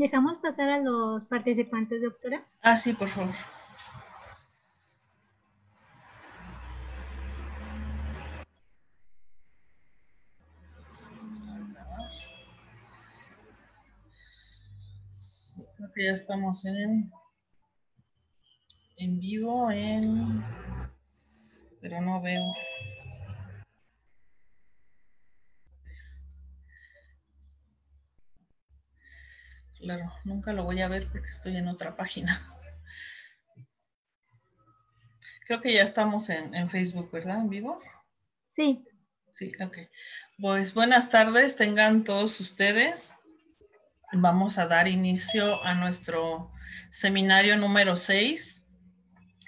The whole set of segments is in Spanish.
¿Dejamos pasar a los participantes, doctora? Ah, sí, por favor. creo que ya estamos en, en vivo, en, pero no veo. Claro, nunca lo voy a ver porque estoy en otra página. Creo que ya estamos en, Facebook, ¿verdad? ¿En vivo? Sí. Sí, ok. Pues buenas tardes, tengan todos ustedes. Vamos a dar inicio a nuestro seminario número 6.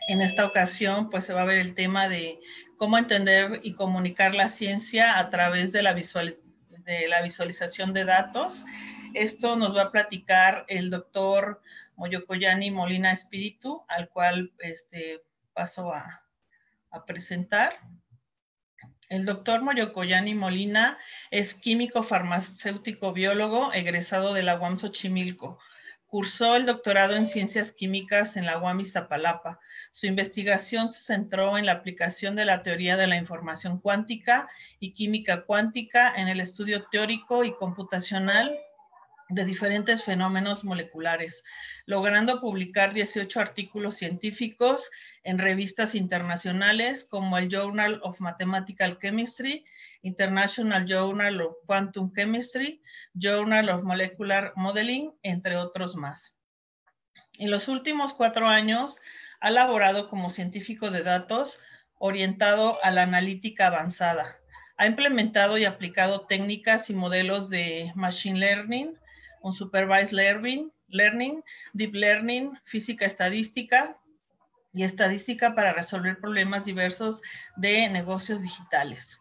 En esta ocasión, pues se va a ver el tema de cómo entender y comunicar la ciencia a través de la, de la visualización de datos esto nos va a platicar el doctor Moyocoyani Molina Espíritu, al cual este, paso a, presentar. El doctor Moyocoyani Molina es químico farmacéutico biólogo egresado de la UAM Xochimilco. Cursó el doctorado en ciencias químicas en la UAM Iztapalapa. Su investigación se centró en la aplicación de la teoría de la información cuántica y química cuántica en el estudio teórico y computacional de diferentes fenómenos moleculares, logrando publicar 18 artículos científicos en revistas internacionales como el Journal of Mathematical Chemistry, International Journal of Quantum Chemistry, Journal of Molecular Modeling, entre otros más. En los últimos cuatro años ha laborado como científico de datos orientado a la analítica avanzada. Ha implementado y aplicado técnicas y modelos de Machine Learning, un supervised learning, learning, deep learning, física estadística y estadística para resolver problemas diversos de negocios digitales.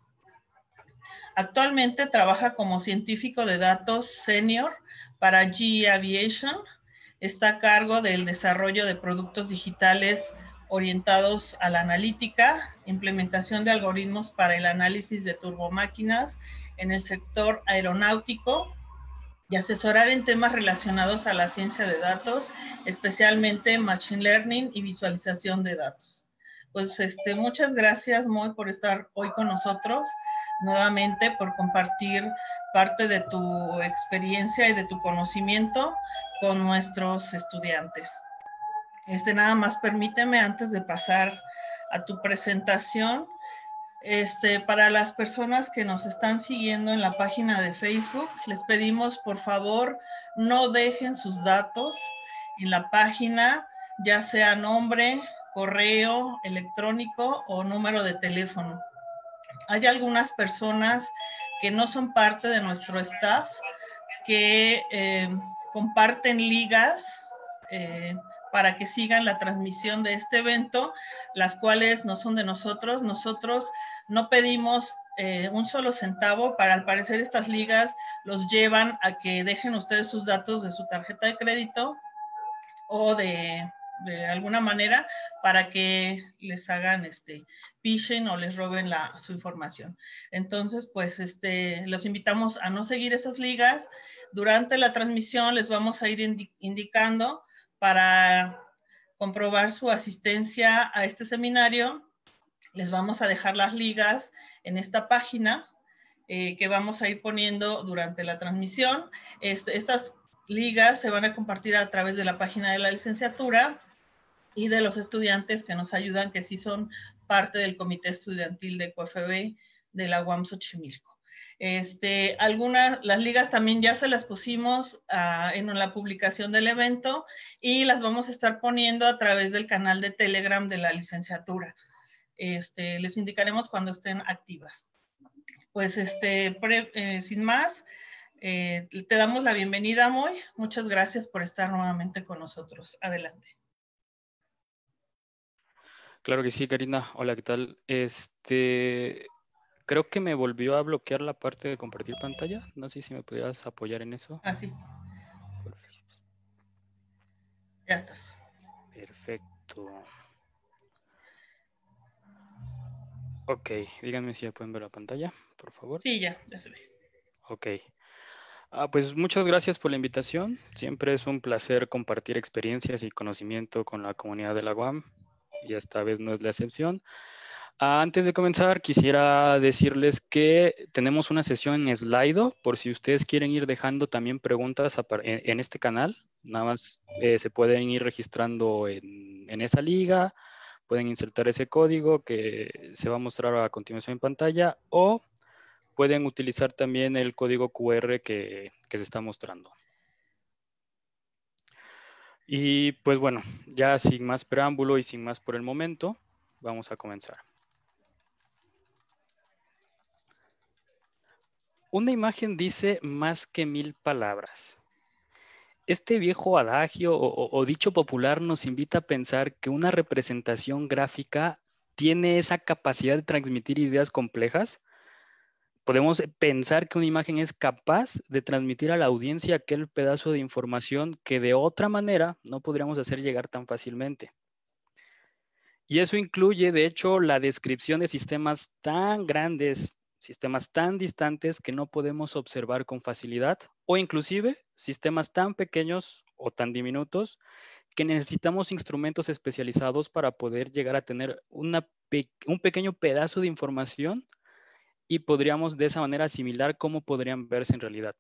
Actualmente trabaja como científico de datos senior para GE Aviation. Está a cargo del desarrollo de productos digitales orientados a la analítica, implementación de algoritmos para el análisis de turbomáquinas en el sector aeronáutico y asesorar en temas relacionados a la ciencia de datos, especialmente Machine Learning y visualización de datos. Pues este, muchas gracias, Moy, por estar hoy con nosotros nuevamente por compartir parte de tu experiencia y de tu conocimiento con nuestros estudiantes. Este nada más permíteme antes de pasar a tu presentación este, para las personas que nos están siguiendo en la página de Facebook, les pedimos por favor no dejen sus datos en la página, ya sea nombre, correo electrónico o número de teléfono. Hay algunas personas que no son parte de nuestro staff que eh, comparten ligas eh, para que sigan la transmisión de este evento, las cuales no son de nosotros. Nosotros no pedimos eh, un solo centavo, para al parecer estas ligas los llevan a que dejen ustedes sus datos de su tarjeta de crédito o de, alguna manera para que les hagan este phishing o les roben la, su información. Entonces, pues este, los invitamos a no seguir esas ligas. Durante la transmisión les vamos a ir indicando para comprobar su asistencia a este seminario, les vamos a dejar las ligas en esta página eh, que vamos a ir poniendo durante la transmisión. estas ligas se van a compartir a través de la página de la licenciatura y de los estudiantes que nos ayudan, que sí son parte del comité estudiantil de QFB de la UAM Xochimilco. Este, algunas, las ligas también ya se las pusimos ah, en la publicación del evento y las vamos a estar poniendo a través del canal de Telegram de la licenciatura. Este, les indicaremos cuando estén activas. Pues este, eh, sin más, eh, te damos la bienvenida, Moy. Muchas gracias por estar nuevamente con nosotros. Adelante. Claro que sí, Karina. Hola, ¿qué tal? Este, Creo que me volvió a bloquear la parte de compartir pantalla. No sé si me pudieras apoyar en eso. Ah, sí. Perfecto. Ya estás. Perfecto. Ok, díganme si ya pueden ver la pantalla, por favor. Sí, ya, ya se ve. Ok. Ah, pues muchas gracias por la invitación. Siempre es un placer compartir experiencias y conocimiento con la comunidad de la UAM y esta vez no es la excepción. Antes de comenzar, quisiera decirles que tenemos una sesión en Slido, por si ustedes quieren ir dejando también preguntas en este canal. Nada más eh, se pueden ir registrando en, esa liga, pueden insertar ese código que se va a mostrar a continuación en pantalla o pueden utilizar también el código QR que, que se está mostrando. Y pues bueno, ya sin más preámbulo y sin más por el momento, vamos a comenzar. Una imagen dice más que mil palabras. Este viejo adagio o, dicho popular nos invita a pensar que una representación gráfica tiene esa capacidad de transmitir ideas complejas. Podemos pensar que una imagen es capaz de transmitir a la audiencia aquel pedazo de información que de otra manera no podríamos hacer llegar tan fácilmente. Y eso incluye, de hecho, la descripción de sistemas tan grandes sistemas tan distantes que no podemos observar con facilidad o inclusive sistemas tan pequeños o tan diminutos que necesitamos instrumentos especializados para poder llegar a tener un pequeño pedazo de información y podríamos de esa manera asimilar cómo podrían verse en realidad.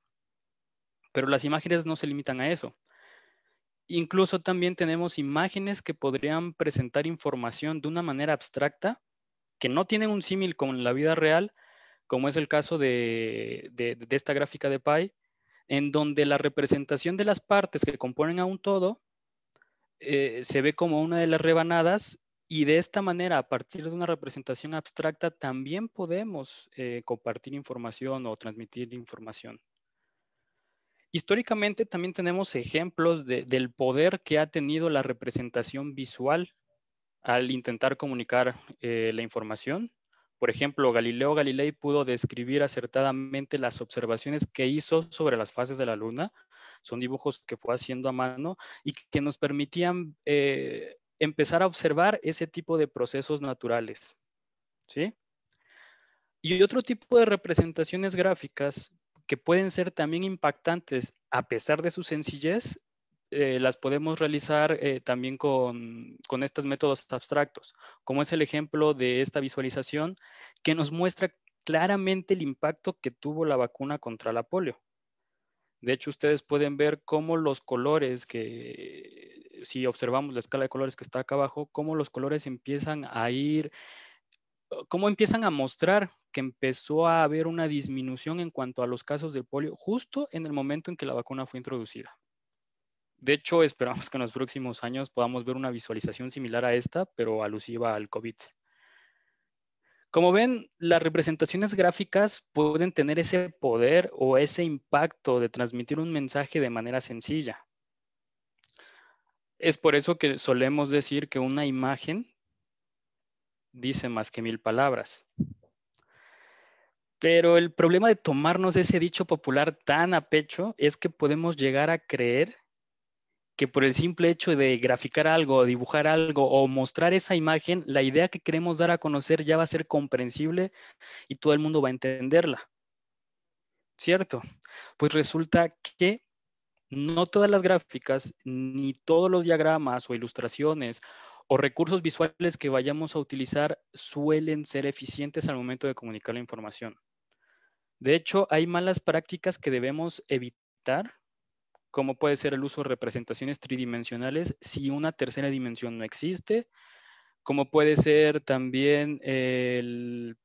Pero las imágenes no se limitan a eso. Incluso también tenemos imágenes que podrían presentar información de una manera abstracta, que no tienen un símil con la vida real, como es el caso de, esta gráfica de Pi, en donde la representación de las partes que componen a un todo eh, se ve como una de las rebanadas y de esta manera, a partir de una representación abstracta, también podemos eh, compartir información o transmitir información. Históricamente también tenemos ejemplos del poder que ha tenido la representación visual al intentar comunicar eh, la información. Por ejemplo, Galileo Galilei pudo describir acertadamente las observaciones que hizo sobre las fases de la luna. Son dibujos que fue haciendo a mano y que nos permitían eh, empezar a observar ese tipo de procesos naturales. ¿sí? Y otro tipo de representaciones gráficas que pueden ser también impactantes a pesar de su sencillez eh, las podemos realizar eh, también con, con, estos métodos abstractos, como es el ejemplo de esta visualización que nos muestra claramente el impacto que tuvo la vacuna contra la polio. De hecho, ustedes pueden ver cómo los colores que, si observamos la escala de colores que está acá abajo, cómo los colores empiezan a ir, cómo empiezan a mostrar que empezó a haber una disminución en cuanto a los casos de polio justo en el momento en que la vacuna fue introducida. De hecho, esperamos que en los próximos años podamos ver una visualización similar a esta, pero alusiva al COVID. Como ven, las representaciones gráficas pueden tener ese poder o ese impacto de transmitir un mensaje de manera sencilla. Es por eso que solemos decir que una imagen dice más que mil palabras. Pero el problema de tomarnos ese dicho popular tan a pecho es que podemos llegar a creer que por el simple hecho de graficar algo, dibujar algo o mostrar esa imagen, la idea que queremos dar a conocer ya va a ser comprensible y todo el mundo va a entenderla. ¿Cierto? Pues resulta que no todas las gráficas, ni todos los diagramas o ilustraciones o recursos visuales que vayamos a utilizar suelen ser eficientes al momento de comunicar la información. De hecho, hay malas prácticas que debemos evitar cómo puede ser el uso de representaciones tridimensionales si una tercera dimensión no existe, cómo puede ser también el,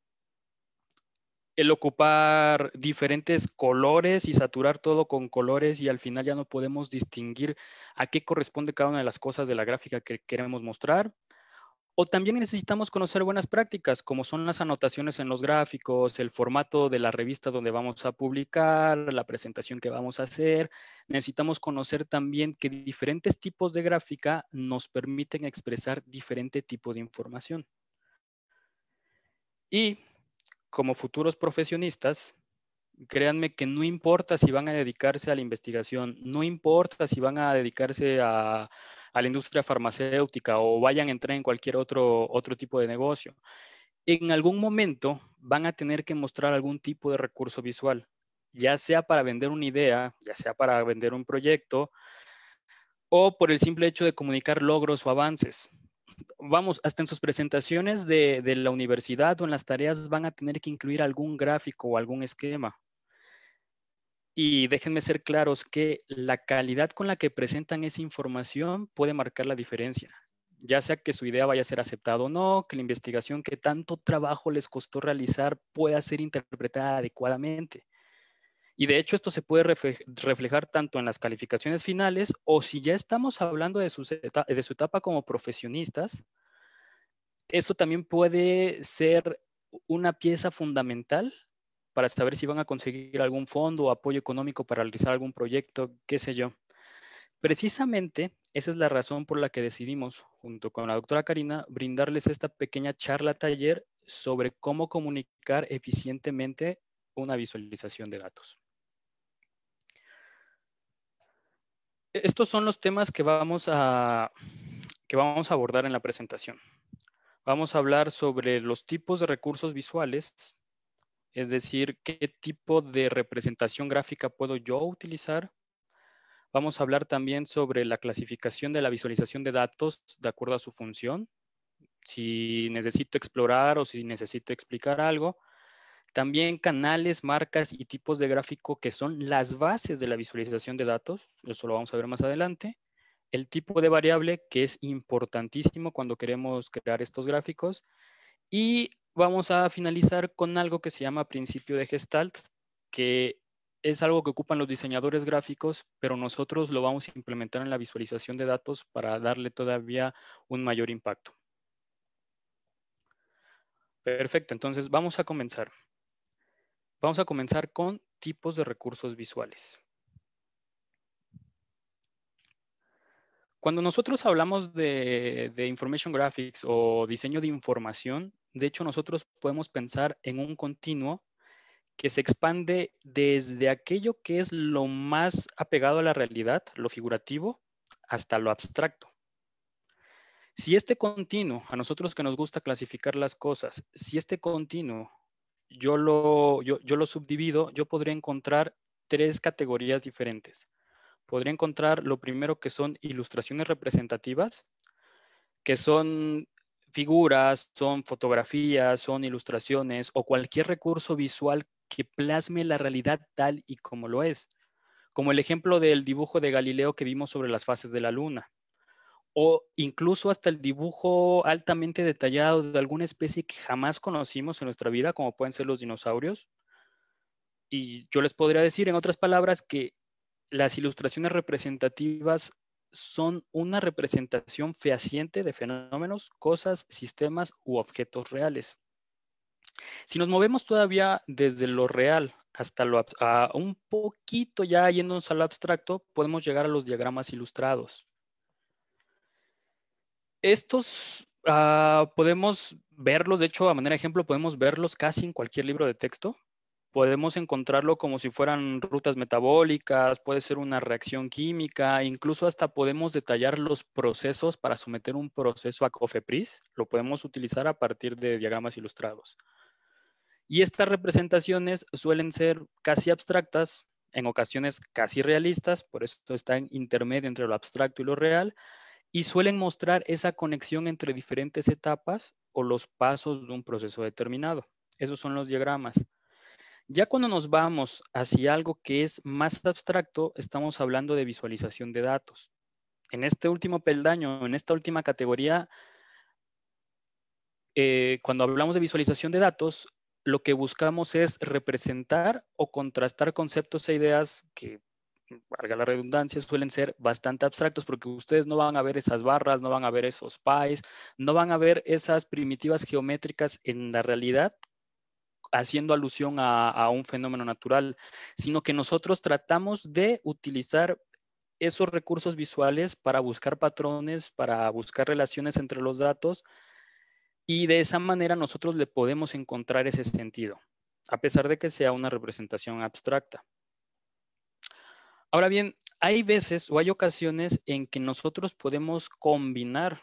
el, ocupar diferentes colores y saturar todo con colores y al final ya no podemos distinguir a qué corresponde cada una de las cosas de la gráfica que queremos mostrar. O también necesitamos conocer buenas prácticas, como son las anotaciones en los gráficos, el formato de la revista donde vamos a publicar, la presentación que vamos a hacer. Necesitamos conocer también que diferentes tipos de gráfica nos permiten expresar diferente tipo de información. Y como futuros profesionistas, créanme que no importa si van a dedicarse a la investigación, no importa si van a dedicarse a a la industria farmacéutica o vayan a entrar en cualquier otro, otro tipo de negocio, en algún momento van a tener que mostrar algún tipo de recurso visual, ya sea para vender una idea, ya sea para vender un proyecto, o por el simple hecho de comunicar logros o avances. Vamos, hasta en sus presentaciones de, de la universidad o en las tareas van a tener que incluir algún gráfico o algún esquema. Y déjenme ser claros que la calidad con la que presentan esa información puede marcar la diferencia, ya sea que su idea vaya a ser aceptada o no, que la investigación que tanto trabajo les costó realizar pueda ser interpretada adecuadamente. Y de hecho esto se puede reflejar tanto en las calificaciones finales o si ya estamos hablando de, de su etapa como profesionistas, esto también puede ser una pieza fundamental para saber si van a conseguir algún fondo o apoyo económico para realizar algún proyecto, qué sé yo. Precisamente esa es la razón por la que decidimos, junto con la doctora Karina, brindarles esta pequeña charla taller sobre cómo comunicar eficientemente una visualización de datos. E-, estos son los temas que vamos a, que vamos a abordar en la presentación. Vamos a hablar sobre los tipos de recursos visuales, es decir, qué tipo de representación gráfica puedo yo utilizar. Vamos a hablar también sobre la clasificación de la visualización de datos de acuerdo a su función, si necesito explorar o si necesito explicar algo. También canales, marcas y tipos de gráfico que son las bases de la visualización de datos, eso lo vamos a ver más adelante. El tipo de variable que es importantísimo cuando queremos crear estos gráficos. Y vamos a finalizar con algo que se llama principio de Gestalt, que es algo que ocupan los diseñadores gráficos, pero nosotros lo vamos a implementar en la visualización de datos para darle todavía un mayor impacto. Perfecto, entonces vamos a comenzar. Vamos a comenzar con tipos de recursos visuales. Cuando nosotros hablamos de, Information Graphics o diseño de información, de hecho, nosotros podemos pensar en un continuo que se expande desde aquello que es lo más apegado a la realidad, lo figurativo, hasta lo abstracto. Si este continuo, a nosotros que nos gusta clasificar las cosas, si este continuo yo lo, yo, lo subdivido, yo podría encontrar tres categorías diferentes. Podría encontrar lo primero que son ilustraciones representativas, que son figuras, son fotografías, son ilustraciones o cualquier recurso visual que plasme la realidad tal y como lo es, como el ejemplo del dibujo de Galileo que vimos sobre las fases de la luna, o incluso hasta el dibujo altamente detallado de alguna especie que jamás conocimos en nuestra vida, como pueden ser los dinosaurios. Y yo les podría decir, en otras palabras, que las ilustraciones representativas son una representación fehaciente de fenómenos, cosas, sistemas u objetos reales. Si nos movemos todavía desde lo real hasta lo un poquito ya yéndonos a lo abstracto, podemos llegar a los diagramas ilustrados. Estos ah, podemos verlos, de hecho, a manera de ejemplo, podemos verlos casi en cualquier libro de texto podemos encontrarlo como si fueran rutas metabólicas, puede ser una reacción química, incluso hasta podemos detallar los procesos para someter un proceso a COFEPRIS, lo podemos utilizar a partir de diagramas ilustrados. Y estas representaciones suelen ser casi abstractas, en ocasiones casi realistas, por eso está en intermedio entre lo abstracto y lo real, y suelen mostrar esa conexión entre diferentes etapas o los pasos de un proceso determinado. Esos son los diagramas. Ya cuando nos vamos hacia algo que es más abstracto, estamos hablando de visualización de datos. En este último peldaño, en esta última categoría, eh, cuando hablamos de visualización de datos, lo que buscamos es representar o contrastar conceptos e ideas que, valga la redundancia, suelen ser bastante abstractos porque ustedes no van a ver esas barras, no van a ver esos pies, no van a ver esas primitivas geométricas en la realidad haciendo alusión a, un fenómeno natural, sino que nosotros tratamos de utilizar esos recursos visuales para buscar patrones, para buscar relaciones entre los datos y de esa manera nosotros le podemos encontrar ese sentido, a pesar de que sea una representación abstracta. Ahora bien, hay veces o hay ocasiones en que nosotros podemos combinar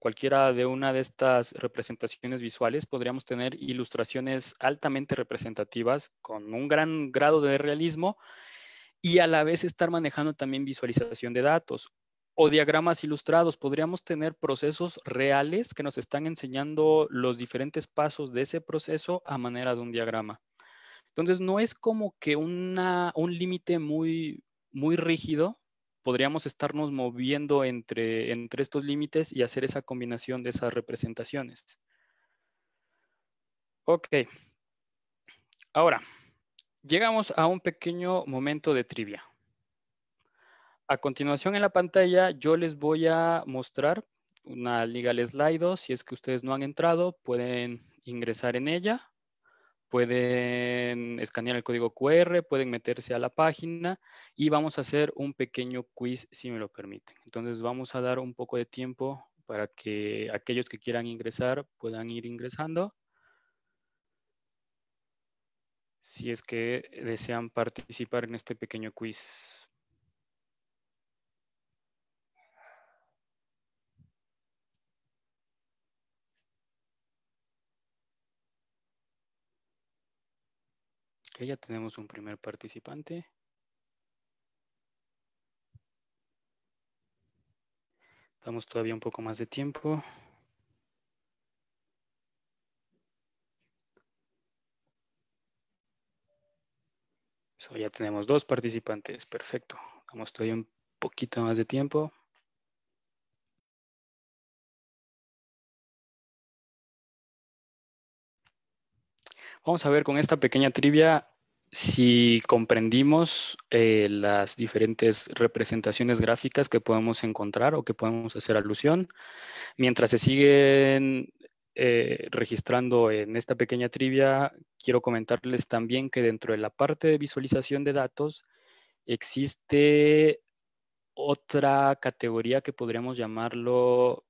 cualquiera de una de estas representaciones visuales podríamos tener ilustraciones altamente representativas con un gran grado de realismo y a la vez estar manejando también visualización de datos o diagramas ilustrados. Podríamos tener procesos reales que nos están enseñando los diferentes pasos de ese proceso a manera de un diagrama. Entonces, no es como que una, un límite muy, muy rígido, podríamos estarnos moviendo entre, entre estos límites y hacer esa combinación de esas representaciones. Ok. Ahora, llegamos a un pequeño momento de trivia. A continuación en la pantalla yo les voy a mostrar una liga al Slido. Si es que ustedes no han entrado, pueden ingresar en ella pueden escanear el código QR, pueden meterse a la página y vamos a hacer un pequeño quiz si me lo permiten. Entonces vamos a dar un poco de tiempo para que aquellos que quieran ingresar puedan ir ingresando. Si es que desean participar en este pequeño quiz. ya tenemos un primer participante. Damos todavía un poco más de tiempo. ya tenemos dos participantes, perfecto. Damos todavía un poquito más de tiempo. Vamos a ver con esta pequeña trivia si comprendimos eh, las diferentes representaciones gráficas que podemos encontrar o que podemos hacer alusión. Mientras se siguen eh, registrando en esta pequeña trivia, quiero comentarles también que dentro de la parte de visualización de datos existe otra categoría que podríamos llamarlo,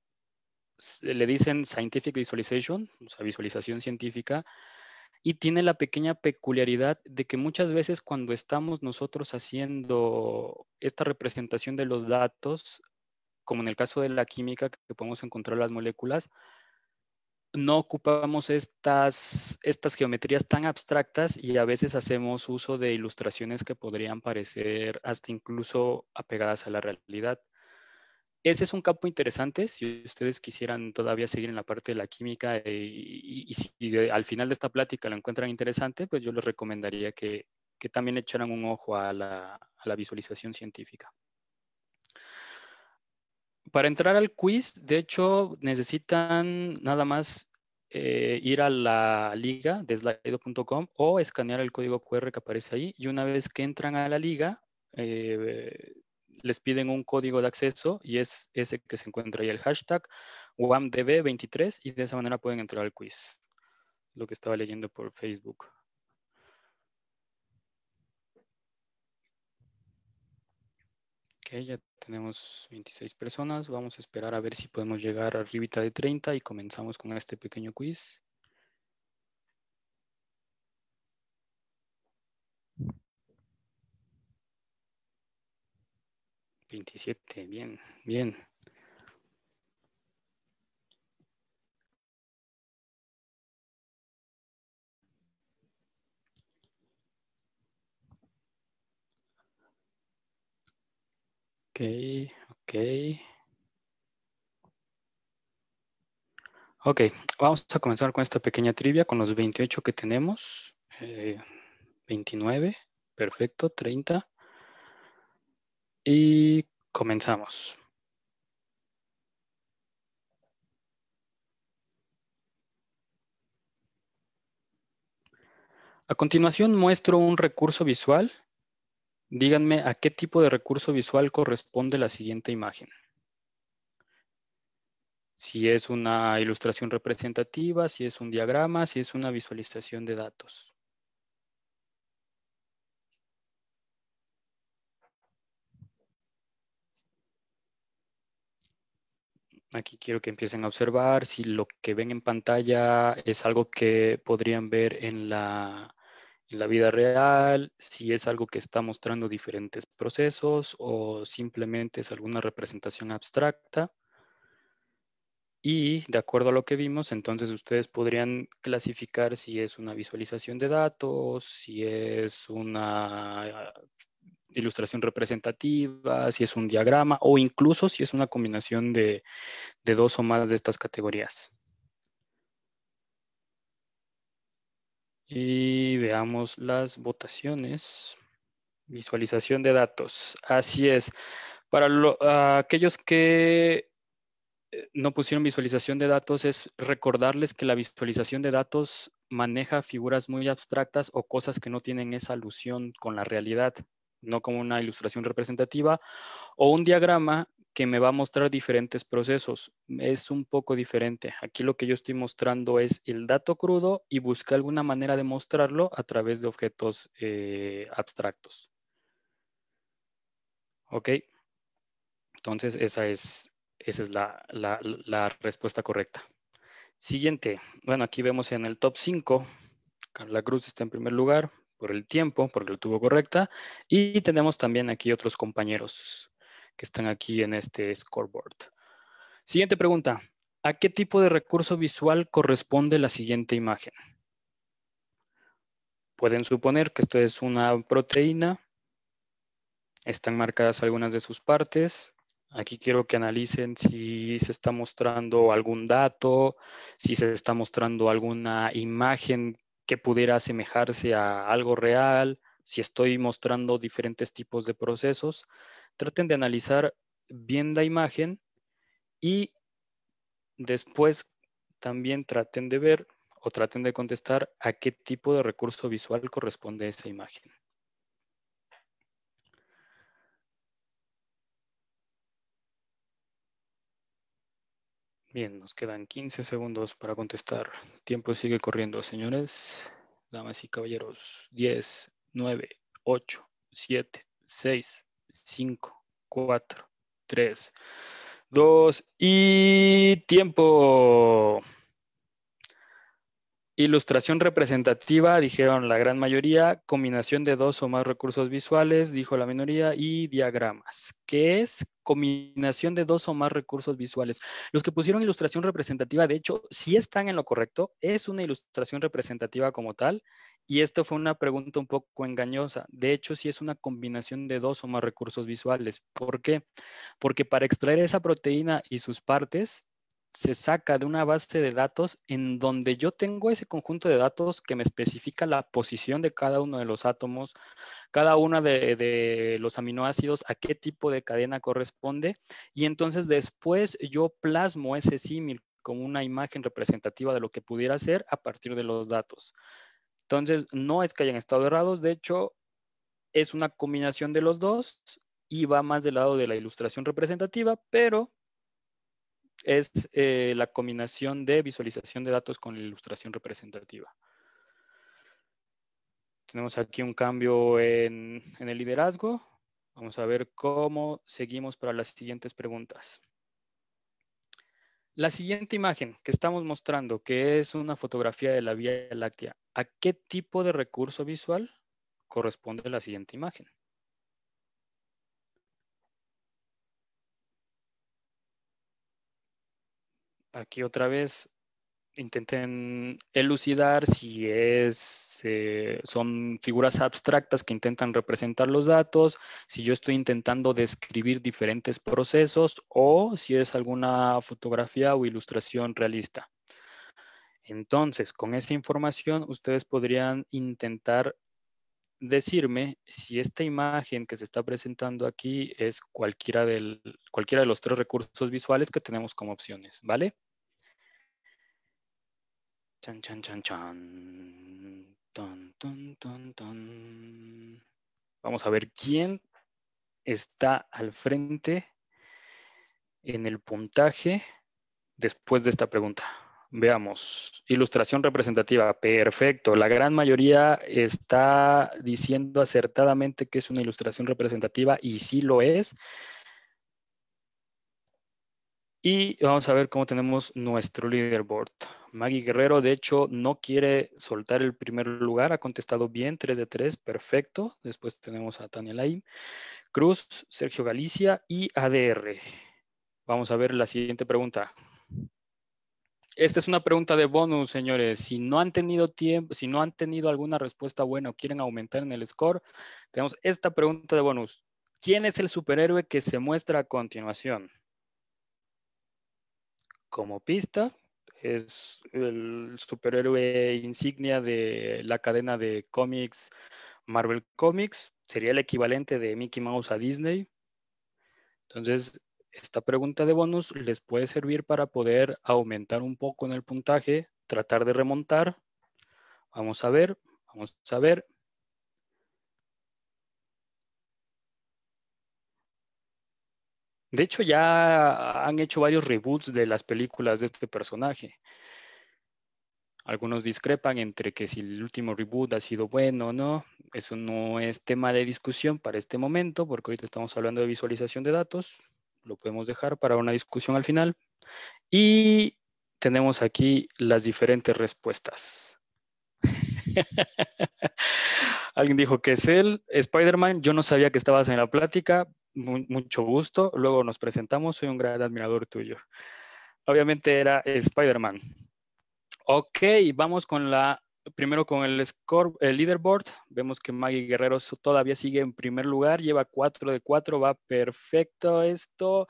le dicen Scientific Visualization, o sea, visualización científica, y tiene la pequeña peculiaridad de que muchas veces cuando estamos nosotros haciendo esta representación de los datos, como en el caso de la química que podemos encontrar las moléculas, no ocupamos estas, estas geometrías tan abstractas y a veces hacemos uso de ilustraciones que podrían parecer hasta incluso apegadas a la realidad ese es un campo interesante. Si ustedes quisieran todavía seguir en la parte de la química eh, y, si al final de esta plática lo encuentran interesante, pues yo les recomendaría que, también echaran un ojo a la, visualización científica. Para entrar al quiz, de hecho, necesitan nada más eh, ir a la liga de slido.com o escanear el código QR que aparece ahí y una vez que entran a la liga, eh, les piden un código de acceso y es ese que se encuentra ahí, el hashtag WAMDB23 y de esa manera pueden entrar al quiz, lo que estaba leyendo por Facebook. Ok, ya tenemos 26 personas, vamos a esperar a ver si podemos llegar arribita de 30 y comenzamos con este pequeño quiz. 27, bien, bien. Ok, ok. Ok, vamos a comenzar con esta pequeña trivia, con los 28 que tenemos. Eh, 29, perfecto, 30 y comenzamos. A continuación muestro un recurso visual. Díganme a qué tipo de recurso visual corresponde la siguiente imagen. Si es una ilustración representativa, si es un diagrama, si es una visualización de datos. Aquí quiero que empiecen a observar si lo que ven en pantalla es algo que podrían ver en la, en la vida real, si es algo que está mostrando diferentes procesos o simplemente es alguna representación abstracta. Y de acuerdo a lo que vimos, entonces ustedes podrían clasificar si es una visualización de datos, si es una ilustración representativa, si es un diagrama o incluso si es una combinación de, dos o más de estas categorías. Y veamos las votaciones. Visualización de datos. Así es. Para aquellos que eh, no pusieron visualización de datos, es recordarles que la visualización de datos maneja figuras muy abstractas o cosas que no tienen esa alusión con la realidad no como una ilustración representativa, o un diagrama que me va a mostrar diferentes procesos. Es un poco diferente. Aquí lo que yo estoy mostrando es el dato crudo y buscar alguna manera de mostrarlo a través de objetos eh, abstractos. ¿Ok? Entonces esa es, esa es la, la respuesta correcta. Siguiente. Bueno, aquí vemos en el top 5, Carla Cruz está en primer lugar, por el tiempo, porque lo tuvo correcta. Y tenemos también aquí otros compañeros que están aquí en este scoreboard. Siguiente pregunta. ¿A qué tipo de recurso visual corresponde la siguiente imagen? Pueden suponer que esto es una proteína. Están marcadas algunas de sus partes. Aquí quiero que analicen si se está mostrando algún dato, si se está mostrando alguna imagen que pudiera asemejarse a algo real, si estoy mostrando diferentes tipos de procesos, traten de analizar bien la imagen y después también traten de ver o traten de contestar a qué tipo de recurso visual corresponde esa imagen. Bien, nos quedan 15 segundos para contestar. tiempo sigue corriendo, señores. Damas y caballeros, 10, 9, 8, 7, 6, 5, 4, 3, 2 y tiempo. Ilustración representativa, dijeron la gran mayoría, combinación de dos o más recursos visuales, dijo la minoría, y diagramas. ¿Qué es combinación de dos o más recursos visuales? Los que pusieron ilustración representativa, de hecho, sí están en lo correcto, es una ilustración representativa como tal, y esto fue una pregunta un poco engañosa. De hecho, sí es una combinación de dos o más recursos visuales. ¿Por qué? Porque para extraer esa proteína y sus partes, se saca de una base de datos en donde yo tengo ese conjunto de datos que me especifica la posición de cada uno de los átomos, cada uno de, los aminoácidos, a qué tipo de cadena corresponde. Y entonces después yo plasmo ese símil como una imagen representativa de lo que pudiera ser a partir de los datos. Entonces, no es que hayan estado errados, de hecho, es una combinación de los dos y va más del lado de la ilustración representativa, pero es eh, la combinación de visualización de datos con la ilustración representativa. Tenemos aquí un cambio en, en el liderazgo. Vamos a ver cómo seguimos para las siguientes preguntas. La siguiente imagen que estamos mostrando, que es una fotografía de la Vía Láctea, ¿a qué tipo de recurso visual corresponde la siguiente imagen? aquí otra vez intenten elucidar si es, eh, son figuras abstractas que intentan representar los datos, si yo estoy intentando describir diferentes procesos o si es alguna fotografía o ilustración realista. Entonces, con esa información, ustedes podrían intentar decirme si esta imagen que se está presentando aquí es cualquiera, cualquiera de los tres recursos visuales que tenemos como opciones, ¿vale? Chan, chan, chan, chan. Ton, ton, ton, ton. Vamos a ver quién está al frente en el puntaje después de esta pregunta. Veamos. Ilustración representativa. Perfecto. La gran mayoría está diciendo acertadamente que es una ilustración representativa y sí lo es. Y vamos a ver cómo tenemos nuestro leaderboard. Maggie Guerrero, de hecho, no quiere soltar el primer lugar. Ha contestado bien, 3 de 3, perfecto. Después tenemos a Tania Laim, Cruz, Sergio Galicia y ADR. Vamos a ver la siguiente pregunta. Esta es una pregunta de bonus, señores. Si no han tenido tiempo, si no han tenido alguna respuesta buena o quieren aumentar en el score, tenemos esta pregunta de bonus. ¿Quién es el superhéroe que se muestra a continuación? Como pista, es el superhéroe insignia de la cadena de cómics Marvel Comics, sería el equivalente de Mickey Mouse a Disney. Entonces, esta pregunta de bonus les puede servir para poder aumentar un poco en el puntaje, tratar de remontar. Vamos a ver, vamos a ver. De hecho, ya han hecho varios reboots de las películas de este personaje. Algunos discrepan entre que si el último reboot ha sido bueno o no. Eso no es tema de discusión para este momento, porque ahorita estamos hablando de visualización de datos. Lo podemos dejar para una discusión al final. Y tenemos aquí las diferentes respuestas. Alguien dijo que es él, Spider-Man. Yo no sabía que estabas en la plática, mucho gusto, luego nos presentamos, soy un gran admirador tuyo. Obviamente era Spider-Man. Ok, vamos con la, primero con el, score, el leaderboard. Vemos que Maggie Guerrero todavía sigue en primer lugar, lleva 4 de 4, va perfecto esto.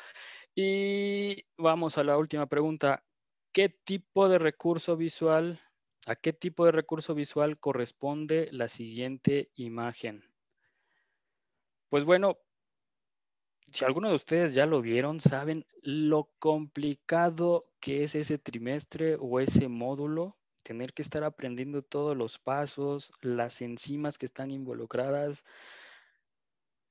Y vamos a la última pregunta. ¿Qué tipo de recurso visual, a qué tipo de recurso visual corresponde la siguiente imagen? Pues bueno, si alguno de ustedes ya lo vieron, saben lo complicado que es ese trimestre o ese módulo, tener que estar aprendiendo todos los pasos, las enzimas que están involucradas.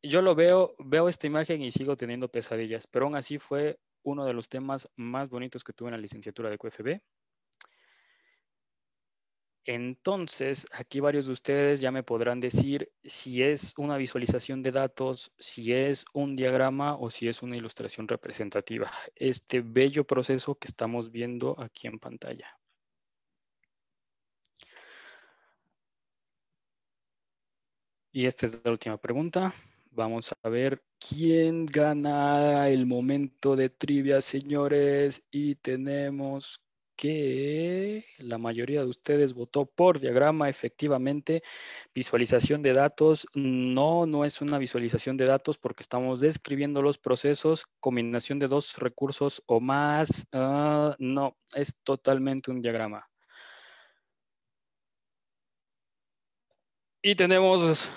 Yo lo veo, veo esta imagen y sigo teniendo pesadillas, pero aún así fue uno de los temas más bonitos que tuve en la licenciatura de QFB. Entonces, aquí varios de ustedes ya me podrán decir si es una visualización de datos, si es un diagrama o si es una ilustración representativa. Este bello proceso que estamos viendo aquí en pantalla. Y esta es la última pregunta. Vamos a ver quién gana el momento de trivia, señores. Y tenemos que la mayoría de ustedes votó por diagrama, efectivamente, visualización de datos, no, no es una visualización de datos porque estamos describiendo los procesos, combinación de dos recursos o más, ah, no, es totalmente un diagrama. Y tenemos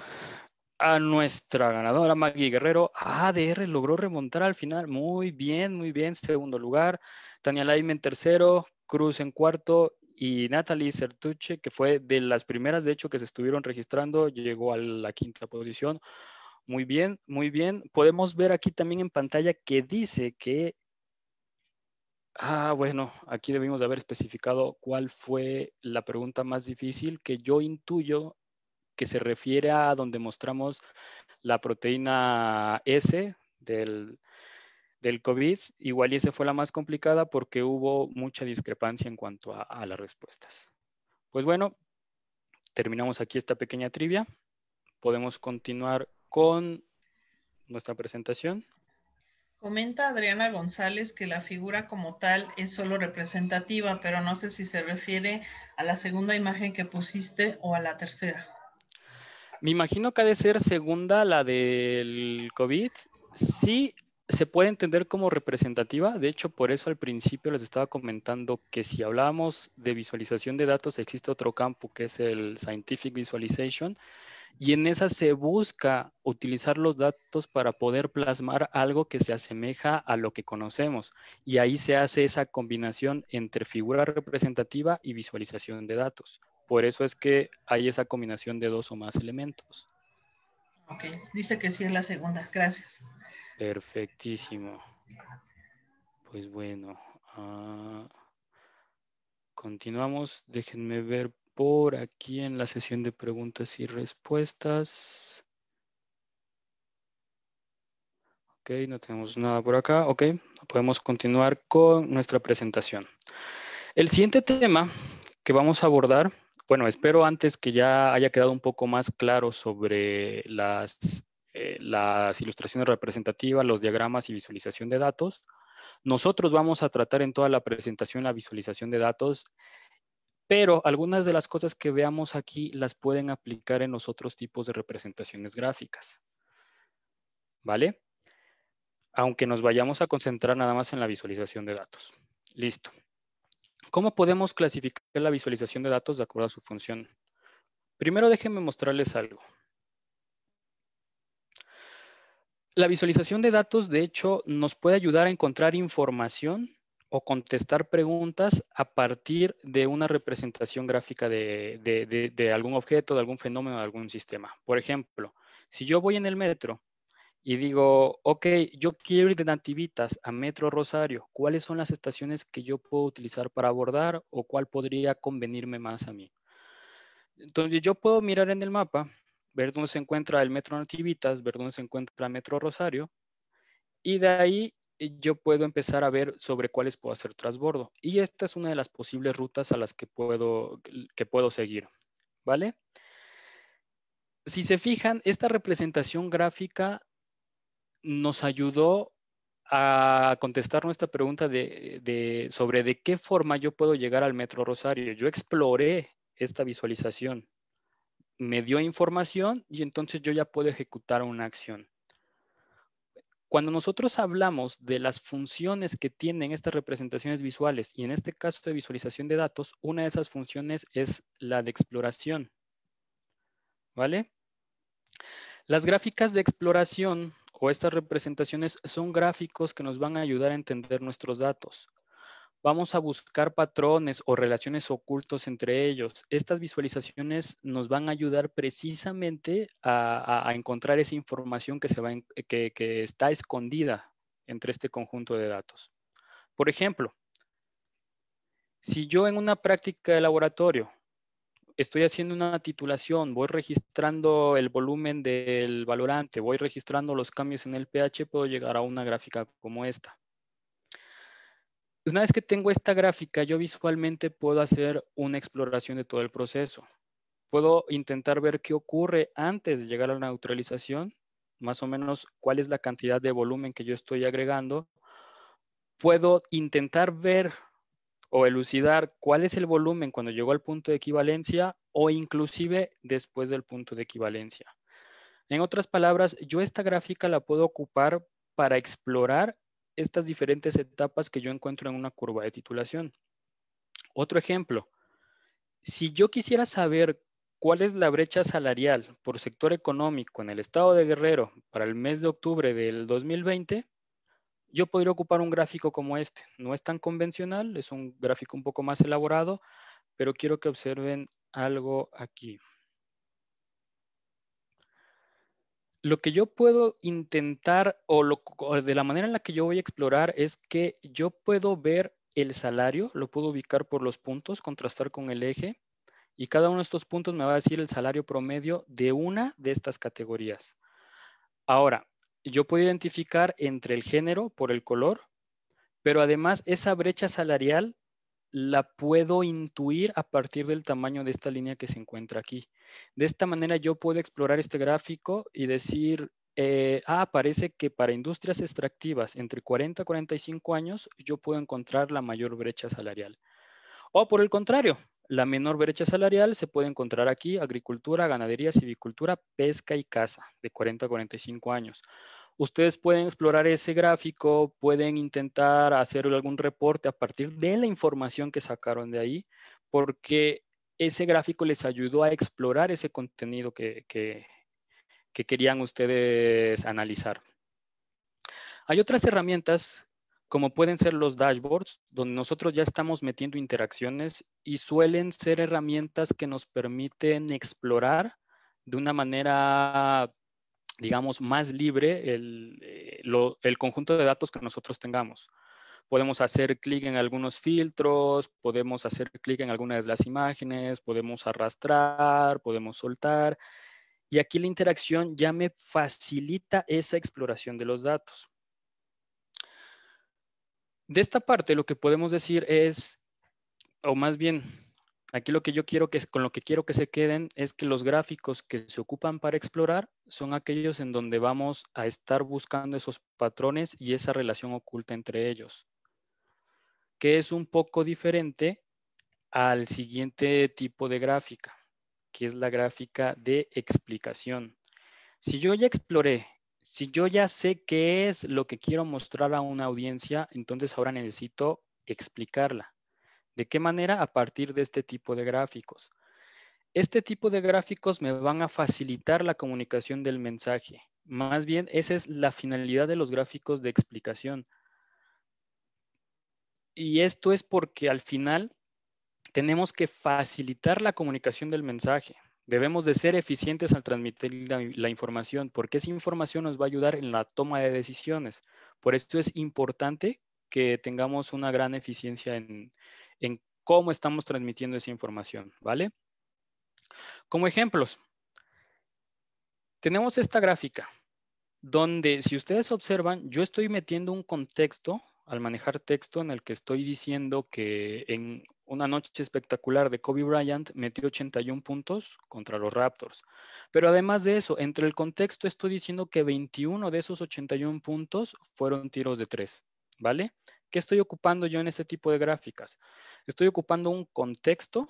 a nuestra ganadora Maggie Guerrero. ADR logró remontar al final. Muy bien, muy bien. Segundo lugar. Tania Laime en tercero. Cruz en cuarto y Natalie Sertuche, que fue de las primeras, de hecho, que se estuvieron registrando, llegó a la quinta posición. Muy bien, muy bien. Podemos ver aquí también en pantalla que dice que... Ah, bueno, aquí debimos de haber especificado cuál fue la pregunta más difícil que yo intuyo que se refiere a donde mostramos la proteína S del, del COVID, igual y esa fue la más complicada porque hubo mucha discrepancia en cuanto a, las respuestas. Pues bueno, terminamos aquí esta pequeña trivia. Podemos continuar con nuestra presentación. Comenta Adriana González que la figura como tal es solo representativa, pero no sé si se refiere a la segunda imagen que pusiste o a la tercera. Me imagino que ha de ser segunda la del COVID. Sí, se puede entender como representativa, de hecho por eso al principio les estaba comentando que si hablamos de visualización de datos existe otro campo que es el Scientific Visualization y en esa se busca utilizar los datos para poder plasmar algo que se asemeja a lo que conocemos y ahí se hace esa combinación entre figura representativa y visualización de datos. Por eso es que hay esa combinación de dos o más elementos. Ok, dice que sí en la segunda, gracias. Perfectísimo. Pues bueno, ah, continuamos. Déjenme ver por aquí en la sesión de preguntas y respuestas. Ok, no tenemos nada por acá. Ok, podemos continuar con nuestra presentación. El siguiente tema que vamos a abordar, bueno, espero antes que ya haya quedado un poco más claro sobre las eh, las ilustraciones representativas, los diagramas y visualización de datos. Nosotros vamos a tratar en toda la presentación la visualización de datos, pero algunas de las cosas que veamos aquí las pueden aplicar en los otros tipos de representaciones gráficas. ¿Vale? Aunque nos vayamos a concentrar nada más en la visualización de datos. Listo. ¿Cómo podemos clasificar la visualización de datos de acuerdo a su función? Primero déjenme mostrarles algo. La visualización de datos, de hecho, nos puede ayudar a encontrar información o contestar preguntas a partir de una representación gráfica de, algún objeto, de algún fenómeno, de algún sistema. Por ejemplo, si yo voy en el metro y digo, ok, yo quiero ir de Nativitas a Metro Rosario, ¿cuáles son las estaciones que yo puedo utilizar para abordar o cuál podría convenirme más a mí? Entonces yo puedo mirar en el mapa ver dónde se encuentra el Metro Nativitas, ver dónde se encuentra el Metro Rosario, y de ahí eh, yo puedo empezar a ver sobre cuáles puedo hacer transbordo. Y esta es una de las posibles rutas a las que puedo, que puedo seguir, ¿vale? Si se fijan, esta representación gráfica nos ayudó a contestar nuestra pregunta de, sobre de qué forma yo puedo llegar al Metro Rosario. Yo exploré esta visualización me dio información y entonces yo ya puedo ejecutar una acción. Cuando nosotros hablamos de las funciones que tienen estas representaciones visuales, y en este caso de visualización de datos, una de esas funciones es la de exploración. ¿Vale? Las gráficas de exploración o estas representaciones son gráficos que nos van a ayudar a entender nuestros datos. Vamos a buscar patrones o relaciones ocultos entre ellos. Estas visualizaciones nos van a ayudar precisamente a, encontrar esa información que, se va que está escondida entre este conjunto de datos. Por ejemplo, si yo en una práctica de laboratorio estoy haciendo una titulación, voy registrando el volumen del valorante, voy registrando los cambios en el pH, puedo llegar a una gráfica como esta una pues vez que tengo esta gráfica, yo visualmente puedo hacer una exploración de todo el proceso. Puedo intentar ver qué ocurre antes de llegar a la neutralización, más o menos cuál es la cantidad de volumen que yo estoy agregando. Puedo intentar ver o elucidar cuál es el volumen cuando llegó al punto de equivalencia o inclusive después del punto de equivalencia. En otras palabras, yo esta gráfica la puedo ocupar para explorar estas diferentes etapas que yo encuentro en una curva de titulación. Otro ejemplo, si yo quisiera saber cuál es la brecha salarial por sector económico en el estado de Guerrero para el mes de octubre del 2020, yo podría ocupar un gráfico como este. No es tan convencional, es un gráfico un poco más elaborado, pero quiero que observen algo aquí. lo que yo puedo intentar o, de la manera en la que yo voy a explorar es que yo puedo ver el salario, lo puedo ubicar por los puntos, contrastar con el eje, y cada uno de estos puntos me va a decir el salario promedio de una de estas categorías. Ahora, yo puedo identificar entre el género por el color, pero además esa brecha salarial la puedo intuir a partir del tamaño de esta línea que se encuentra aquí. De esta manera yo puedo explorar este gráfico y decir, eh, ah, parece que para industrias extractivas entre 40 y 45 años yo puedo encontrar la mayor brecha salarial. O por el contrario, la menor brecha salarial se puede encontrar aquí, agricultura, ganadería, silvicultura, pesca y caza, de 40 a 45 años. Ustedes pueden explorar ese gráfico, pueden intentar hacer algún reporte a partir de la información que sacaron de ahí, porque ese gráfico les ayudó a explorar ese contenido que, querían ustedes analizar. Hay otras herramientas como pueden ser los dashboards, donde nosotros ya estamos metiendo interacciones y suelen ser herramientas que nos permiten explorar de una manera digamos, más libre el, eh, el conjunto de datos que nosotros tengamos podemos hacer clic en algunos filtros, podemos hacer clic en algunas de las imágenes, podemos arrastrar, podemos soltar. Y aquí la interacción ya me facilita esa exploración de los datos. De esta parte lo que podemos decir es, o más bien Aquí lo que yo quiero que con lo que quiero que se queden es que los gráficos que se ocupan para explorar son aquellos en donde vamos a estar buscando esos patrones y esa relación oculta entre ellos, que es un poco diferente al siguiente tipo de gráfica, que es la gráfica de explicación. Si yo ya exploré, si yo ya sé qué es lo que quiero mostrar a una audiencia, entonces ahora necesito explicarla. ¿De qué manera? A partir de este tipo de gráficos. Este tipo de gráficos me van a facilitar la comunicación del mensaje. Más bien, esa es la finalidad de los gráficos de explicación. Y esto es porque al final tenemos que facilitar la comunicación del mensaje. Debemos de ser eficientes al transmitir la, información, porque esa información nos va a ayudar en la toma de decisiones. Por esto es importante que tengamos una gran eficiencia en, en cómo estamos transmitiendo esa información, ¿vale? Como ejemplos, tenemos esta gráfica donde si ustedes observan, yo estoy metiendo un contexto al manejar texto en el que estoy diciendo que en una noche espectacular de Kobe Bryant metió 81 puntos contra los Raptors. Pero además de eso, entre el contexto estoy diciendo que 21 de esos 81 puntos fueron tiros de tres, ¿vale? ¿Qué estoy ocupando yo en este tipo de gráficas? Estoy ocupando un contexto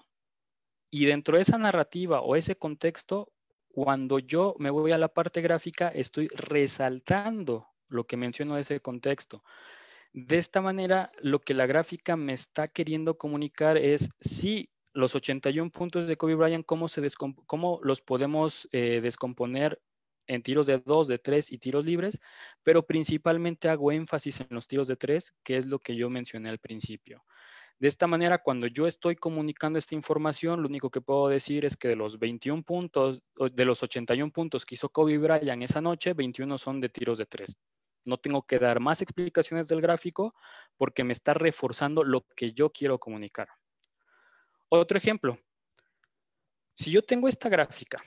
y dentro de esa narrativa o ese contexto, cuando yo me voy a la parte gráfica, estoy resaltando lo que menciono de ese contexto. De esta manera, lo que la gráfica me está queriendo comunicar es si los 81 puntos de Kobe Bryant, cómo, los podemos eh, descomponer en tiros de 2, de 3 y tiros libres, pero principalmente hago énfasis en los tiros de 3, que es lo que yo mencioné al principio. De esta manera, cuando yo estoy comunicando esta información, lo único que puedo decir es que de los 21 puntos, de los 81 puntos que hizo Kobe Bryant esa noche, 21 son de tiros de 3. No tengo que dar más explicaciones del gráfico porque me está reforzando lo que yo quiero comunicar. Otro ejemplo. Si yo tengo esta gráfica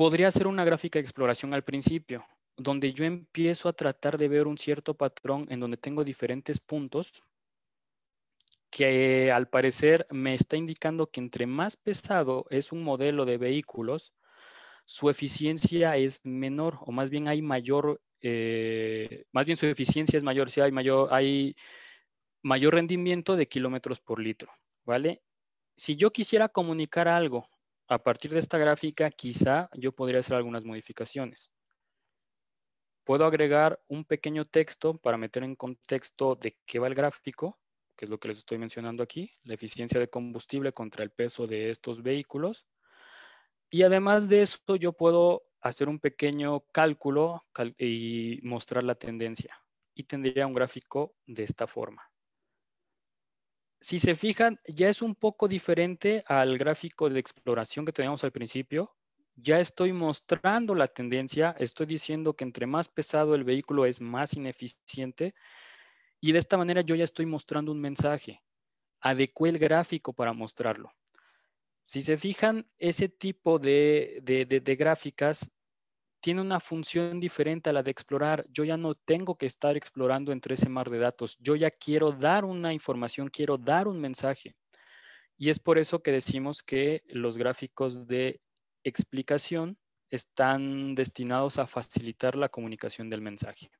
podría hacer una gráfica de exploración al principio, donde yo empiezo a tratar de ver un cierto patrón en donde tengo diferentes puntos que al parecer me está indicando que entre más pesado es un modelo de vehículos, su eficiencia es menor o más bien hay mayor, eh, más bien su eficiencia es mayor, si hay mayor, hay mayor rendimiento de kilómetros por litro, ¿vale? Si yo quisiera comunicar algo a partir de esta gráfica quizá yo podría hacer algunas modificaciones. Puedo agregar un pequeño texto para meter en contexto de qué va el gráfico, que es lo que les estoy mencionando aquí, la eficiencia de combustible contra el peso de estos vehículos. Y además de eso, yo puedo hacer un pequeño cálculo y mostrar la tendencia. Y tendría un gráfico de esta forma si se fijan, ya es un poco diferente al gráfico de exploración que teníamos al principio. Ya estoy mostrando la tendencia, estoy diciendo que entre más pesado el vehículo es más ineficiente y de esta manera yo ya estoy mostrando un mensaje. Adecué el gráfico para mostrarlo. Si se fijan, ese tipo de, de, de, gráficas tiene una función diferente a la de explorar. Yo ya no tengo que estar explorando entre ese mar de datos. Yo ya quiero dar una información, quiero dar un mensaje. Y es por eso que decimos que los gráficos de explicación están destinados a facilitar la comunicación del mensaje.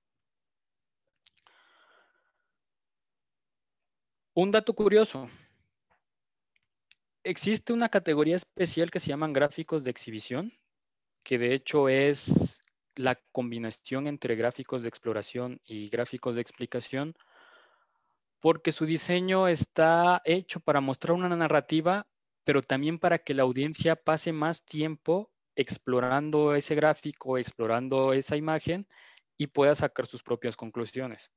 Un dato curioso. Existe una categoría especial que se llaman gráficos de exhibición, que de hecho es la combinación entre gráficos de exploración y gráficos de explicación, porque su diseño está hecho para mostrar una narrativa, pero también para que la audiencia pase más tiempo explorando ese gráfico, explorando esa imagen y pueda sacar sus propias conclusiones.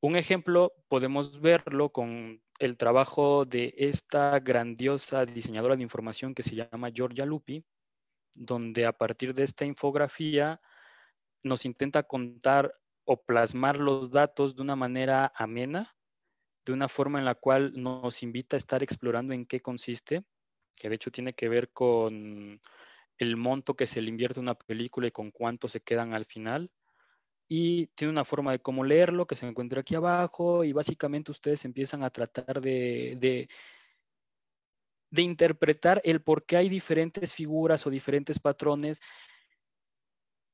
Un ejemplo podemos verlo con el trabajo de esta grandiosa diseñadora de información que se llama Georgia Lupi, donde a partir de esta infografía nos intenta contar o plasmar los datos de una manera amena, de una forma en la cual nos invita a estar explorando en qué consiste, que de hecho tiene que ver con el monto que se le invierte a una película y con cuánto se quedan al final. Y tiene una forma de cómo leerlo que se encuentra aquí abajo y básicamente ustedes empiezan a tratar de, de de interpretar el por qué hay diferentes figuras o diferentes patrones.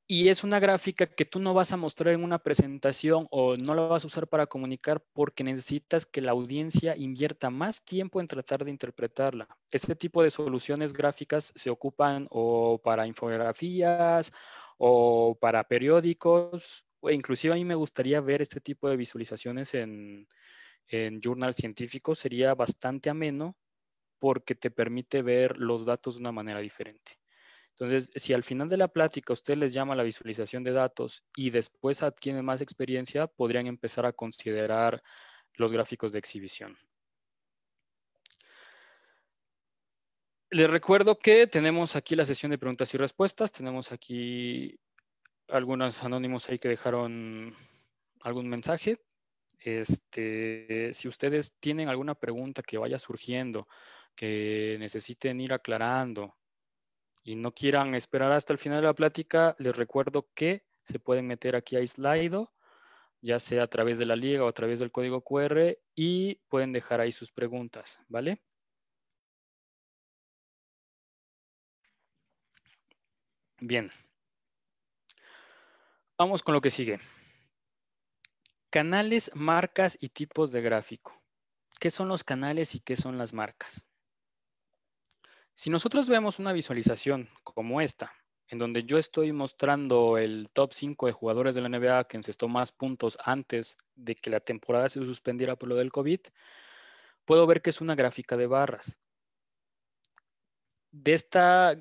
Y es una gráfica que tú no vas a mostrar en una presentación o no la vas a usar para comunicar porque necesitas que la audiencia invierta más tiempo en tratar de interpretarla. Este tipo de soluciones gráficas se ocupan o para infografías o para periódicos. O inclusive a mí me gustaría ver este tipo de visualizaciones en, en journal científico. Sería bastante ameno porque te permite ver los datos de una manera diferente. Entonces, si al final de la plática usted les llama a la visualización de datos y después adquieren más experiencia, podrían empezar a considerar los gráficos de exhibición. Les recuerdo que tenemos aquí la sesión de preguntas y respuestas. Tenemos aquí algunos anónimos ahí que dejaron algún mensaje. Este, si ustedes tienen alguna pregunta que vaya surgiendo que necesiten ir aclarando y no quieran esperar hasta el final de la plática, les recuerdo que se pueden meter aquí a Slido, ya sea a través de la liga o a través del código QR y pueden dejar ahí sus preguntas, ¿vale? Bien. Vamos con lo que sigue. Canales, marcas y tipos de gráfico. ¿Qué son los canales y qué son las marcas? Si nosotros vemos una visualización como esta, en donde yo estoy mostrando el top 5 de jugadores de la NBA que encestó más puntos antes de que la temporada se suspendiera por lo del COVID, puedo ver que es una gráfica de barras. De esta,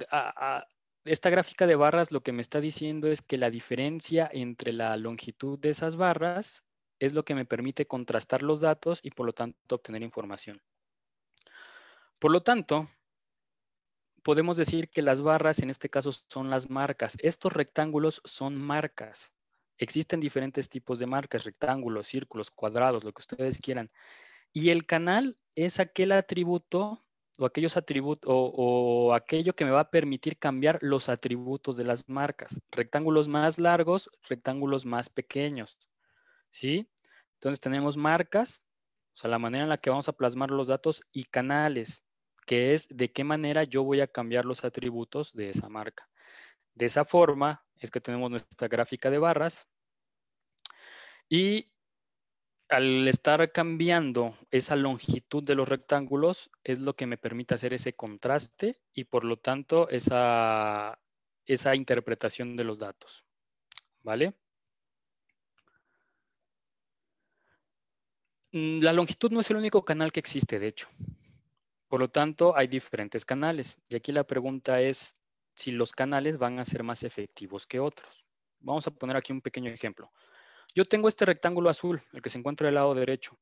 esta gráfica de barras lo que me está diciendo es que la diferencia entre la longitud de esas barras es lo que me permite contrastar los datos y por lo tanto obtener información. Por lo tanto, podemos decir que las barras en este caso son las marcas. Estos rectángulos son marcas. Existen diferentes tipos de marcas, rectángulos, círculos, cuadrados, lo que ustedes quieran. Y el canal es aquel atributo o aquellos atributos o, aquello que me va a permitir cambiar los atributos de las marcas. Rectángulos más largos, rectángulos más pequeños. ¿Sí? Entonces tenemos marcas, o sea, la manera en la que vamos a plasmar los datos y canales que es de qué manera yo voy a cambiar los atributos de esa marca. De esa forma es que tenemos nuestra gráfica de barras y al estar cambiando esa longitud de los rectángulos es lo que me permite hacer ese contraste y por lo tanto esa, esa interpretación de los datos. ¿Vale? Mm, la longitud no es el único canal que existe, de hecho. Por lo tanto, hay diferentes canales. Y aquí la pregunta es si los canales van a ser más efectivos que otros. Vamos a poner aquí un pequeño ejemplo. Yo tengo este rectángulo azul, el que se encuentra del lado derecho.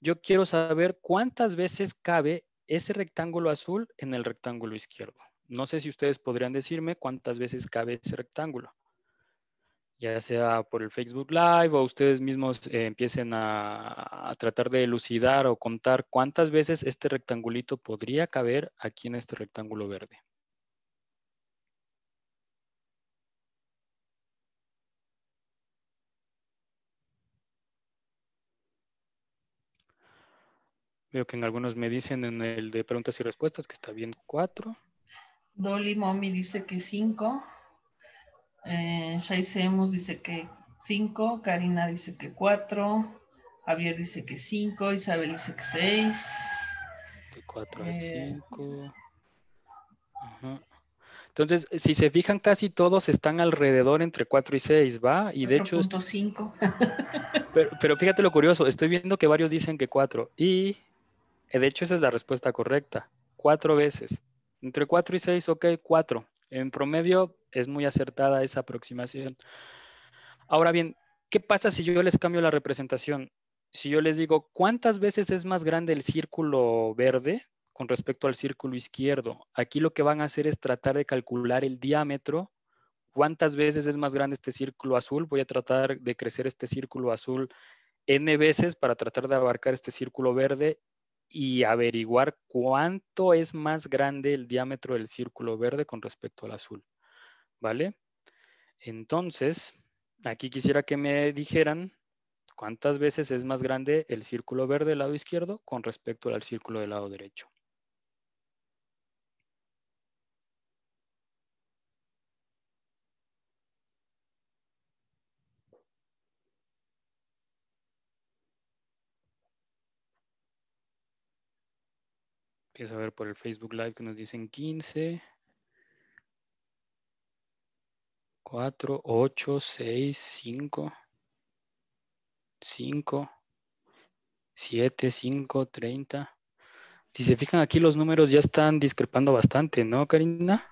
Yo quiero saber cuántas veces cabe ese rectángulo azul en el rectángulo izquierdo. No sé si ustedes podrían decirme cuántas veces cabe ese rectángulo ya sea por el Facebook Live o ustedes mismos eh, empiecen a, tratar de elucidar o contar cuántas veces este rectangulito podría caber aquí en este rectángulo verde. Veo que en algunos me dicen en el de preguntas y respuestas que está bien cuatro. Dolly Mommy dice que cinco. Eh, Semus dice que 5, Karina dice que 4, Javier dice que 5, Isabel dice que 6. 4 5. Entonces, si se fijan, casi todos están alrededor entre 4 y 6, ¿va? Y de hecho... 5. Pero, pero, fíjate lo curioso, estoy viendo que varios dicen que 4 y eh, de hecho esa es la respuesta correcta, 4 veces. Entre 4 y 6, ok, 4. En promedio es muy acertada esa aproximación. Ahora bien, ¿qué pasa si yo les cambio la representación? Si yo les digo, ¿cuántas veces es más grande el círculo verde con respecto al círculo izquierdo? Aquí lo que van a hacer es tratar de calcular el diámetro cuántas veces es más grande este círculo azul, voy a tratar de crecer este círculo azul n veces para tratar de abarcar este círculo verde y averiguar cuánto es más grande el diámetro del círculo verde con respecto al azul. ¿Vale? Entonces, aquí quisiera que me dijeran cuántas veces es más grande el círculo verde del lado izquierdo con respecto al círculo del lado derecho. que saber por el Facebook Live que nos dicen 15. 4, 8, 6, 5, 5, 7, 5, 30. Si se fijan aquí los números ya están discrepando bastante, ¿no, Karina?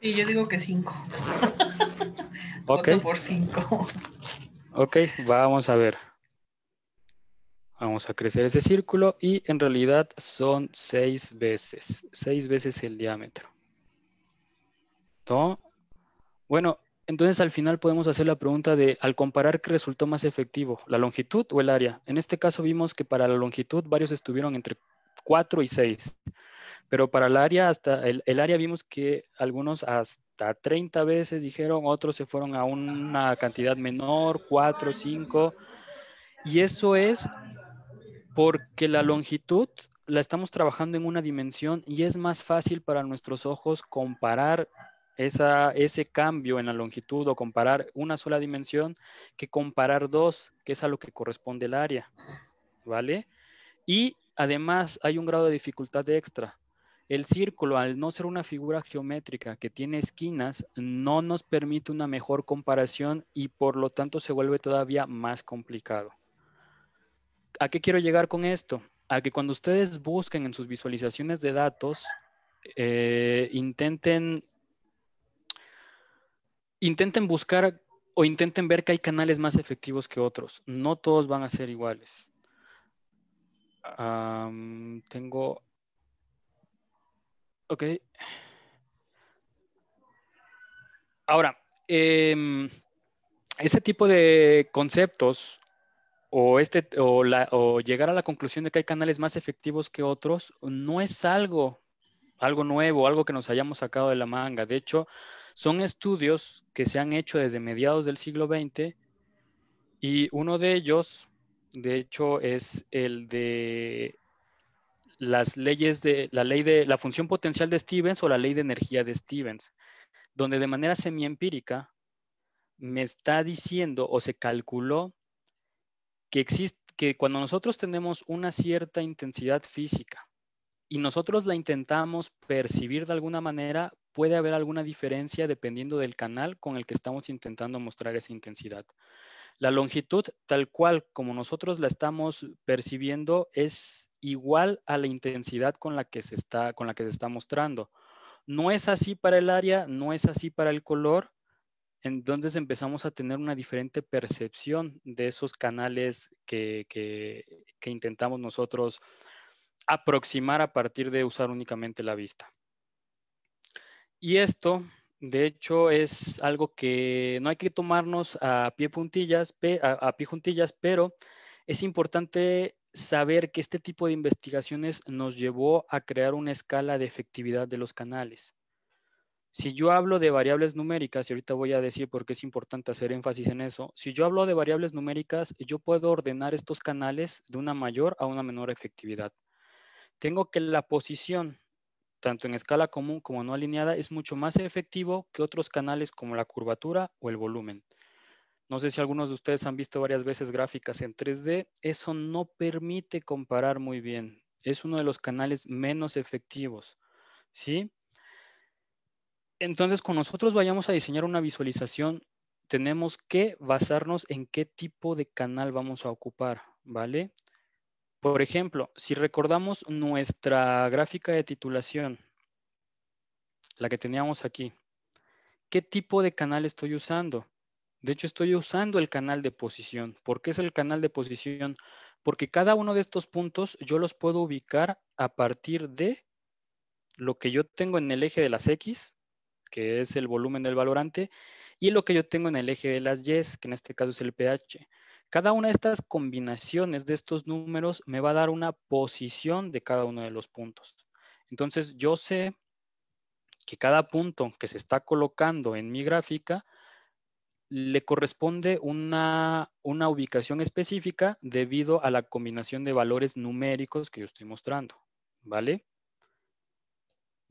Sí, yo digo que 5. Voto por 5. Ok, vamos a ver. Vamos a crecer ese círculo y en realidad son seis veces, seis veces el diámetro. Bueno, entonces al final podemos hacer la pregunta de, al comparar, ¿qué resultó más efectivo? ¿La longitud o el área? En este caso vimos que para la longitud varios estuvieron entre 4 y 6, pero para el área, hasta el, el área vimos que algunos hasta 30 veces dijeron, otros se fueron a una cantidad menor, 4, 5, y eso es porque la longitud la estamos trabajando en una dimensión y es más fácil para nuestros ojos comparar ese cambio en la longitud o comparar una sola dimensión que comparar dos, que es a lo que corresponde el área, ¿vale? Y además hay un grado de dificultad extra. El círculo, al no ser una figura geométrica que tiene esquinas, no nos permite una mejor comparación y por lo tanto se vuelve todavía más complicado. ¿A qué quiero llegar con esto? A que cuando ustedes busquen en sus visualizaciones de datos, eh, intenten, intenten buscar o intenten ver que hay canales más efectivos que otros. No todos van a ser iguales. tengo... Ok. Ahora, em, ese tipo de conceptos o, este, o, llegar a la conclusión de que hay canales más efectivos que otros no es algo, algo nuevo, algo que nos hayamos sacado de la manga. De hecho, son estudios que se han hecho desde mediados del siglo XX y uno de ellos, de hecho, es el de las leyes de la ley de la función potencial de Stevens o la ley de energía de Stevens, donde de manera semiempírica me está diciendo o se calculó que, cuando nosotros tenemos una cierta intensidad física y nosotros la intentamos percibir de alguna manera, puede haber alguna diferencia dependiendo del canal con el que estamos intentando mostrar esa intensidad. La longitud, tal cual como nosotros la estamos percibiendo, es igual a la intensidad con la que se está, con la que se está mostrando. No es así para el área, no es así para el color, entonces empezamos a tener una diferente percepción de esos canales que, intentamos nosotros aproximar a partir de usar únicamente la vista. Y esto, de hecho, es algo que no hay que tomarnos a pie puntillas, a pie juntillas, pero es importante saber que este tipo de investigaciones nos llevó a crear una escala de efectividad de los canales. Si yo hablo de variables numéricas, y ahorita voy a decir por qué es importante hacer énfasis en eso, si yo hablo de variables numéricas, yo puedo ordenar estos canales de una mayor a una menor efectividad. Tengo que la posición, tanto en escala común como no alineada, es mucho más efectivo que otros canales como la curvatura o el volumen. No sé si algunos de ustedes han visto varias veces gráficas en 3D, eso no permite comparar muy bien. Es uno de los canales menos efectivos, ¿sí? Entonces, con nosotros vayamos a diseñar una visualización, tenemos que basarnos en qué tipo de canal vamos a ocupar, ¿vale? Por ejemplo, si recordamos nuestra gráfica de titulación, la que teníamos aquí, ¿qué tipo de canal estoy usando? De hecho, estoy usando el canal de posición. ¿Por qué es el canal de posición? Porque cada uno de estos puntos yo los puedo ubicar a partir de lo que yo tengo en el eje de las X, que es el volumen del valorante, y lo que yo tengo en el eje de las yes, que en este caso es el pH. Cada una de estas combinaciones de estos números me va a dar una posición de cada uno de los puntos. Entonces yo sé que cada punto que se está colocando en mi gráfica le corresponde una, una ubicación específica debido a la combinación de valores numéricos que yo estoy mostrando. ¿Vale?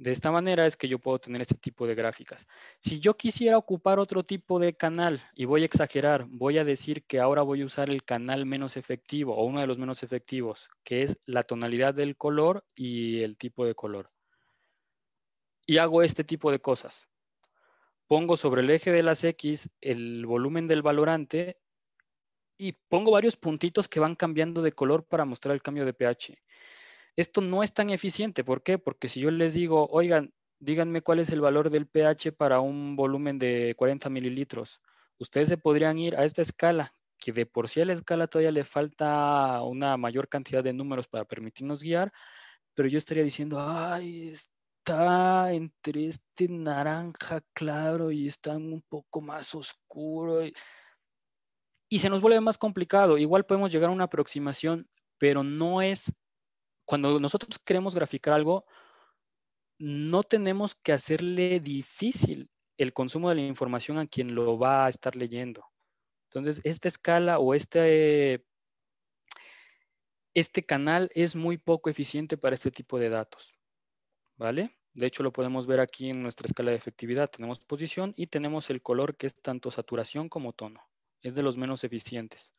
De esta manera es que yo puedo tener ese tipo de gráficas. Si yo quisiera ocupar otro tipo de canal y voy a exagerar, voy a decir que ahora voy a usar el canal menos efectivo o uno de los menos efectivos, que es la tonalidad del color y el tipo de color. Y hago este tipo de cosas. Pongo sobre el eje de las X el volumen del valorante y pongo varios puntitos que van cambiando de color para mostrar el cambio de pH. Esto no es tan eficiente. ¿Por qué? Porque si yo les digo, oigan, díganme cuál es el valor del pH para un volumen de 40 mililitros, ustedes se podrían ir a esta escala, que de por sí a la escala todavía le falta una mayor cantidad de números para permitirnos guiar, pero yo estaría diciendo, ay, está entre este naranja claro y están un poco más oscuro. y se nos vuelve más complicado. Igual podemos llegar a una aproximación, pero no es cuando nosotros queremos graficar algo, no tenemos que hacerle difícil el consumo de la información a quien lo va a estar leyendo. Entonces, esta escala o este, este canal es muy poco eficiente para este tipo de datos. ¿Vale? De hecho, lo podemos ver aquí en nuestra escala de efectividad. Tenemos posición y tenemos el color que es tanto saturación como tono. Es de los menos eficientes.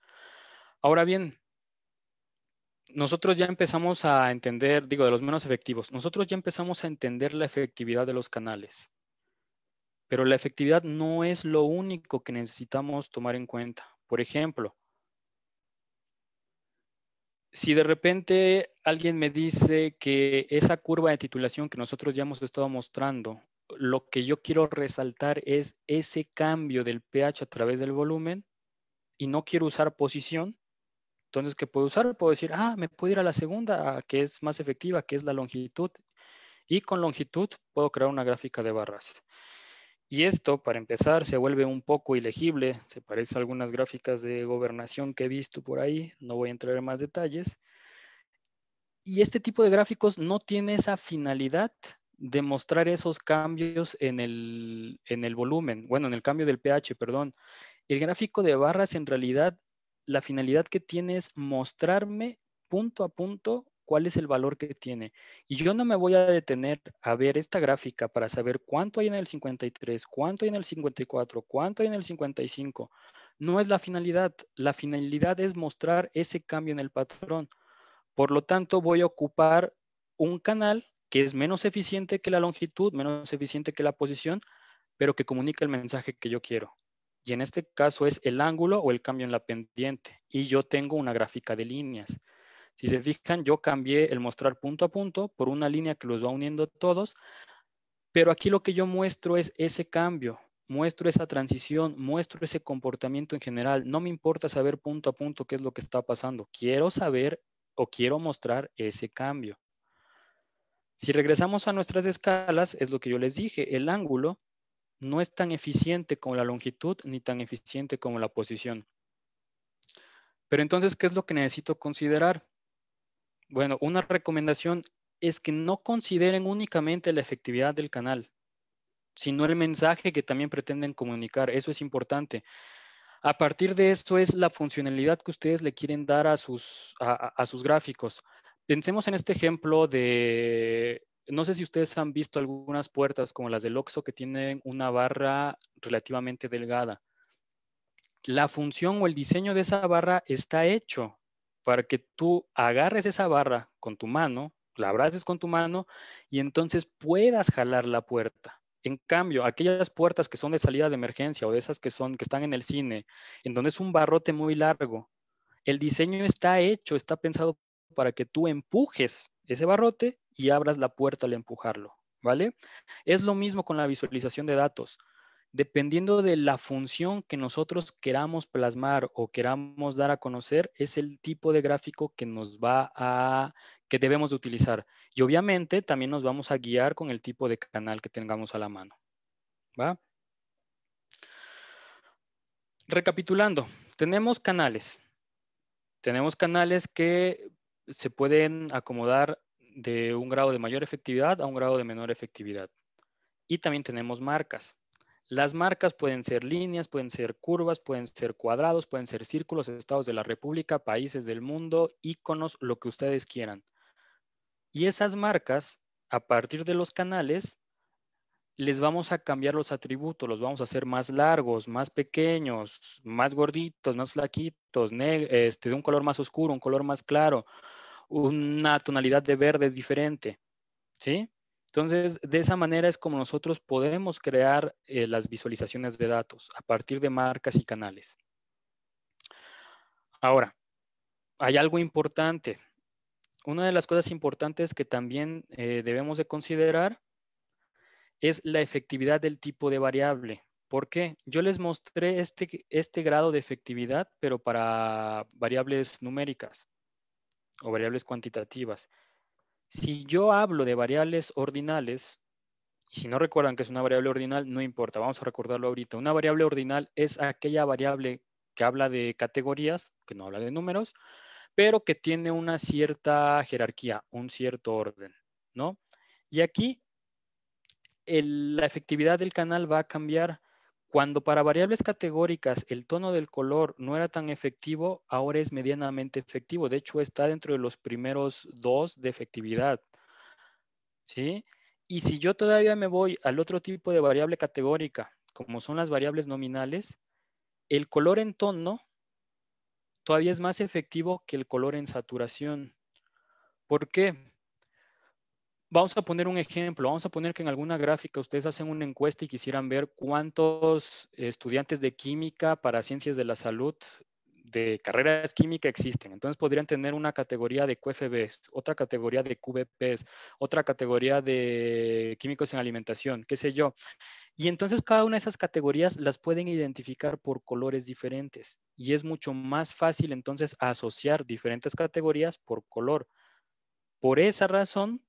Ahora bien, nosotros ya empezamos a entender, digo, de los menos efectivos, nosotros ya empezamos a entender la efectividad de los canales. Pero la efectividad no es lo único que necesitamos tomar en cuenta. Por ejemplo, si de repente alguien me dice que esa curva de titulación que nosotros ya hemos estado mostrando, lo que yo quiero resaltar es ese cambio del pH a través del volumen y no quiero usar posición, entonces, ¿qué puedo usar? Puedo decir, ah, me puedo ir a la segunda, que es más efectiva, que es la longitud. Y con longitud puedo crear una gráfica de barras. Y esto, para empezar, se vuelve un poco ilegible. Se parece a algunas gráficas de gobernación que he visto por ahí. No voy a entrar en más detalles. Y este tipo de gráficos no tiene esa finalidad de mostrar esos cambios en el, en el volumen, bueno, en el cambio del pH, perdón. El gráfico de barras en realidad la finalidad que tiene es mostrarme punto a punto cuál es el valor que tiene. Y yo no me voy a detener a ver esta gráfica para saber cuánto hay en el 53, cuánto hay en el 54, cuánto hay en el 55. No es la finalidad. La finalidad es mostrar ese cambio en el patrón. Por lo tanto, voy a ocupar un canal que es menos eficiente que la longitud, menos eficiente que la posición, pero que comunica el mensaje que yo quiero y en este caso es el ángulo o el cambio en la pendiente y yo tengo una gráfica de líneas. Si se fijan, yo cambié el mostrar punto a punto por una línea que los va uniendo todos, pero aquí lo que yo muestro es ese cambio, muestro esa transición, muestro ese comportamiento en general. No me importa saber punto a punto qué es lo que está pasando, quiero saber o quiero mostrar ese cambio. Si regresamos a nuestras escalas, es lo que yo les dije, el ángulo no es tan eficiente como la longitud ni tan eficiente como la posición. Pero entonces, ¿qué es lo que necesito considerar? Bueno, una recomendación es que no consideren únicamente la efectividad del canal, sino el mensaje que también pretenden comunicar. Eso es importante. A partir de eso es la funcionalidad que ustedes le quieren dar a sus, a sus gráficos. Pensemos en este ejemplo de no sé si ustedes han visto algunas puertas como las del Oxxo que tienen una barra relativamente delgada. La función o el diseño de esa barra está hecho para que tú agarres esa barra con tu mano, la abraces con tu mano y entonces puedas jalar la puerta. En cambio, aquellas puertas que son de salida de emergencia o de esas que son que están en el cine, en donde es un barrote muy largo, el diseño está hecho, está pensado para que tú empujes ese barrote y abras la puerta al empujarlo, ¿vale? Es lo mismo con la visualización de datos. Dependiendo de la función que nosotros queramos plasmar o queramos dar a conocer, es el tipo de gráfico que nos va a, que debemos de utilizar. Y obviamente también nos vamos a guiar con el tipo de canal que tengamos a la mano. ¿Va? Recapitulando, tenemos canales. Tenemos canales que se pueden acomodar de un grado de mayor efectividad a un grado de menor efectividad. Y también tenemos marcas. Las marcas pueden ser líneas, pueden ser curvas, pueden ser cuadrados, pueden ser círculos, estados de la República, países del mundo, íconos, lo que ustedes quieran. Y esas marcas, a partir de los canales, les vamos a cambiar los atributos, los vamos a hacer más largos, más pequeños, más gorditos, más flaquitos, este, de un color más oscuro, un color más claro una tonalidad de verde diferente, ¿sí? Entonces, de esa manera es como nosotros podemos crear eh, las visualizaciones de datos a partir de marcas y canales. Ahora, hay algo importante. Una de las cosas importantes que también eh, debemos de considerar es la efectividad del tipo de variable. ¿Por qué? Yo les mostré este, este grado de efectividad, pero para variables numéricas o variables cuantitativas. Si yo hablo de variables ordinales, y si no recuerdan que es una variable ordinal, no importa, vamos a recordarlo ahorita. Una variable ordinal es aquella variable que habla de categorías, que no habla de números, pero que tiene una cierta jerarquía, un cierto orden, ¿no? Y aquí la efectividad del canal va a cambiar cuando para variables categóricas el tono del color no era tan efectivo, ahora es medianamente efectivo. De hecho, está dentro de los primeros dos de efectividad. ¿Sí? Y si yo todavía me voy al otro tipo de variable categórica, como son las variables nominales, el color en tono todavía es más efectivo que el color en saturación. ¿Por qué? Vamos a poner un ejemplo, vamos a poner que en alguna gráfica ustedes hacen una encuesta y quisieran ver cuántos estudiantes de química para ciencias de la salud de carreras química existen. Entonces podrían tener una categoría de QFBs, otra categoría de QBPs, otra categoría de químicos en alimentación, qué sé yo. Y entonces cada una de esas categorías las pueden identificar por colores diferentes. Y es mucho más fácil entonces asociar diferentes categorías por color. Por esa razón,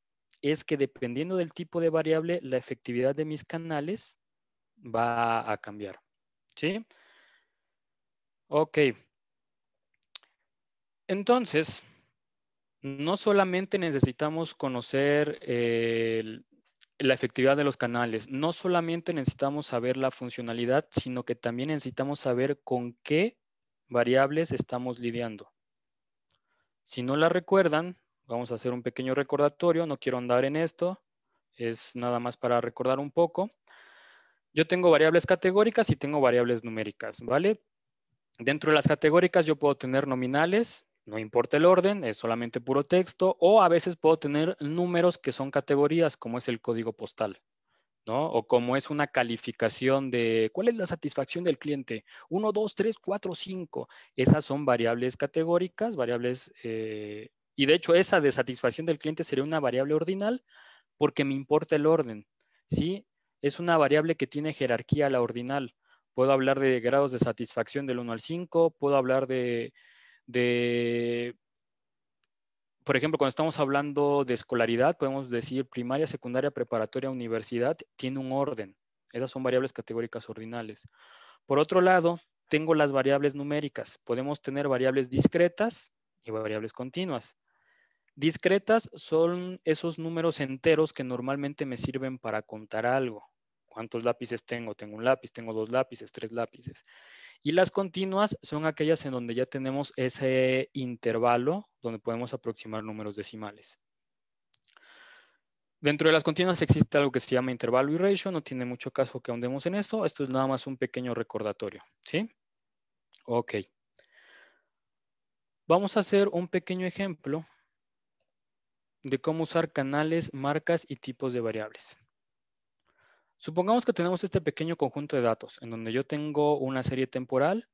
es que dependiendo del tipo de variable, la efectividad de mis canales va a cambiar. ¿Sí? Ok. Entonces, no solamente necesitamos conocer la efectividad de los canales, no solamente necesitamos saber la funcionalidad, sino que también necesitamos saber con qué variables estamos lidiando. Si no la recuerdan, Vamos a hacer un pequeño recordatorio, no quiero andar en esto, es nada más para recordar un poco. Yo tengo variables categóricas y tengo variables numéricas, ¿vale? Dentro de las categóricas yo puedo tener nominales, no importa el orden, es solamente puro texto, o a veces puedo tener números que son categorías, como es el código postal, ¿no? O como es una calificación de cuál es la satisfacción del cliente, Uno, dos, tres, cuatro, cinco. Esas son variables categóricas, variables eh, y de hecho, esa de satisfacción del cliente sería una variable ordinal porque me importa el orden. ¿sí? Es una variable que tiene jerarquía a la ordinal. Puedo hablar de grados de satisfacción del 1 al 5, puedo hablar de, de, por ejemplo, cuando estamos hablando de escolaridad, podemos decir primaria, secundaria, preparatoria, universidad, tiene un orden. Esas son variables categóricas ordinales. Por otro lado, tengo las variables numéricas. Podemos tener variables discretas y variables continuas. Discretas son esos números enteros que normalmente me sirven para contar algo. ¿Cuántos lápices tengo? Tengo un lápiz, tengo dos lápices, tres lápices. Y las continuas son aquellas en donde ya tenemos ese intervalo donde podemos aproximar números decimales. Dentro de las continuas existe algo que se llama intervalo y ratio, no tiene mucho caso que ahondemos en esto, esto es nada más un pequeño recordatorio, ¿sí? Ok. Vamos a hacer un pequeño ejemplo de cómo usar canales, marcas y tipos de variables. Supongamos que tenemos este pequeño conjunto de datos en donde yo tengo una serie temporal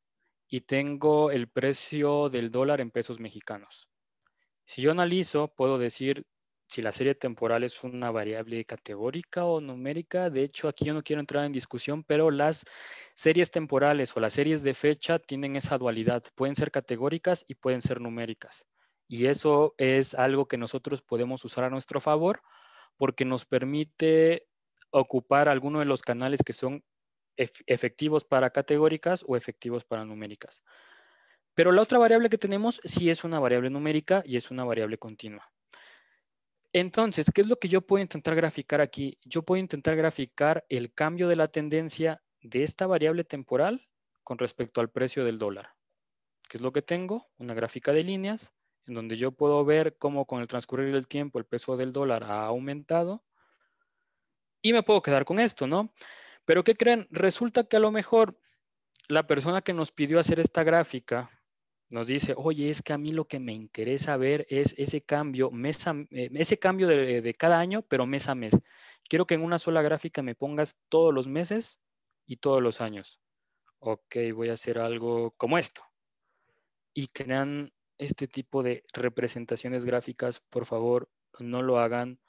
y tengo el precio del dólar en pesos mexicanos. Si yo analizo, puedo decir si la serie temporal es una variable categórica o numérica. De hecho, aquí yo no quiero entrar en discusión, pero las series temporales o las series de fecha tienen esa dualidad. Pueden ser categóricas y pueden ser numéricas. Y eso es algo que nosotros podemos usar a nuestro favor porque nos permite ocupar alguno de los canales que son efectivos para categóricas o efectivos para numéricas. Pero la otra variable que tenemos sí es una variable numérica y es una variable continua. Entonces, ¿qué es lo que yo puedo intentar graficar aquí? Yo puedo intentar graficar el cambio de la tendencia de esta variable temporal con respecto al precio del dólar. ¿Qué es lo que tengo? Una gráfica de líneas en donde yo puedo ver cómo con el transcurrir del tiempo el peso del dólar ha aumentado y me puedo quedar con esto, ¿no? Pero ¿qué creen? Resulta que a lo mejor la persona que nos pidió hacer esta gráfica nos dice, oye, es que a mí lo que me interesa ver es ese cambio, mes a, eh, ese cambio de, de cada año, pero mes a mes. Quiero que en una sola gráfica me pongas todos los meses y todos los años. Ok, voy a hacer algo como esto. Y crean este tipo de representaciones gráficas, por favor, no lo hagan.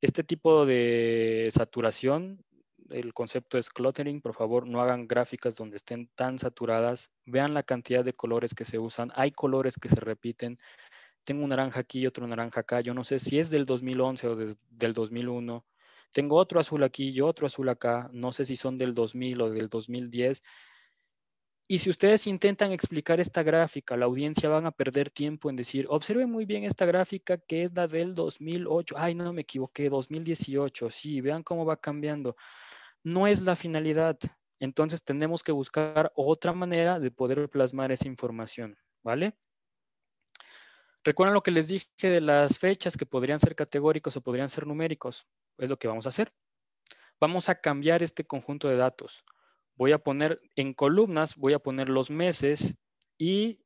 Este tipo de saturación, el concepto es cluttering, por favor, no hagan gráficas donde estén tan saturadas. Vean la cantidad de colores que se usan. Hay colores que se repiten. Tengo un naranja aquí y otro naranja acá. Yo no sé si es del 2011 o del 2001. Tengo otro azul aquí y otro azul acá. No sé si son del 2000 o del 2010. Y si ustedes intentan explicar esta gráfica, la audiencia van a perder tiempo en decir, observen muy bien esta gráfica que es la del 2008, ay, no me equivoqué, 2018, sí, vean cómo va cambiando. No es la finalidad. Entonces tenemos que buscar otra manera de poder plasmar esa información, ¿vale? Recuerden lo que les dije de las fechas que podrían ser categóricos o podrían ser numéricos. Es lo que vamos a hacer. Vamos a cambiar este conjunto de datos voy a poner en columnas, voy a poner los meses y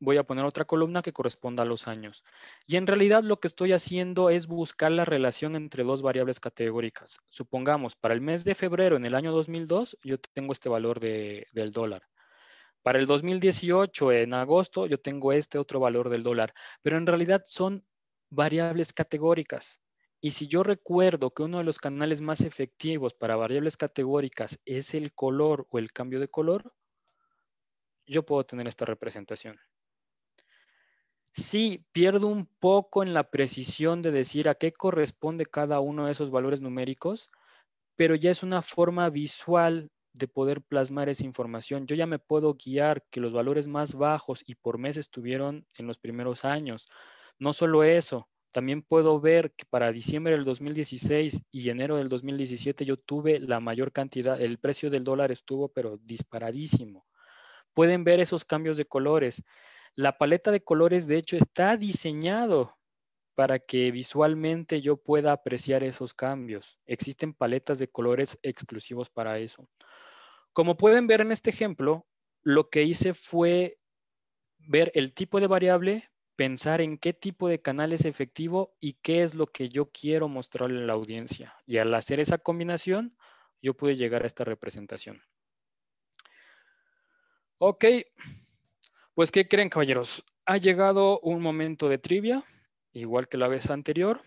voy a poner otra columna que corresponda a los años. Y en realidad lo que estoy haciendo es buscar la relación entre dos variables categóricas. Supongamos, para el mes de febrero en el año 2002, yo tengo este valor del dólar. Para el 2018, en agosto, yo tengo este otro valor del dólar. Pero en realidad son variables categóricas. Y si yo recuerdo que uno de los canales más efectivos para variables categóricas es el color o el cambio de color, yo puedo tener esta representación. Sí, pierdo un poco en la precisión de decir a qué corresponde cada uno de esos valores numéricos, pero ya es una forma visual de poder plasmar esa información. Yo ya me puedo guiar que los valores más bajos y por mes estuvieron en los primeros años. No solo eso, también puedo ver que para diciembre del 2016 y enero del 2017 yo tuve la mayor cantidad, el precio del dólar estuvo pero disparadísimo. Pueden ver esos cambios de colores. La paleta de colores de hecho está diseñado para que visualmente yo pueda apreciar esos cambios. Existen paletas de colores exclusivos para eso. Como pueden ver en este ejemplo, lo que hice fue ver el tipo de variable, pensar en qué tipo de canal es efectivo y qué es lo que yo quiero mostrarle a la audiencia. Y al hacer esa combinación, yo pude llegar a esta representación. Ok, pues ¿qué creen caballeros? Ha llegado un momento de trivia, igual que la vez anterior.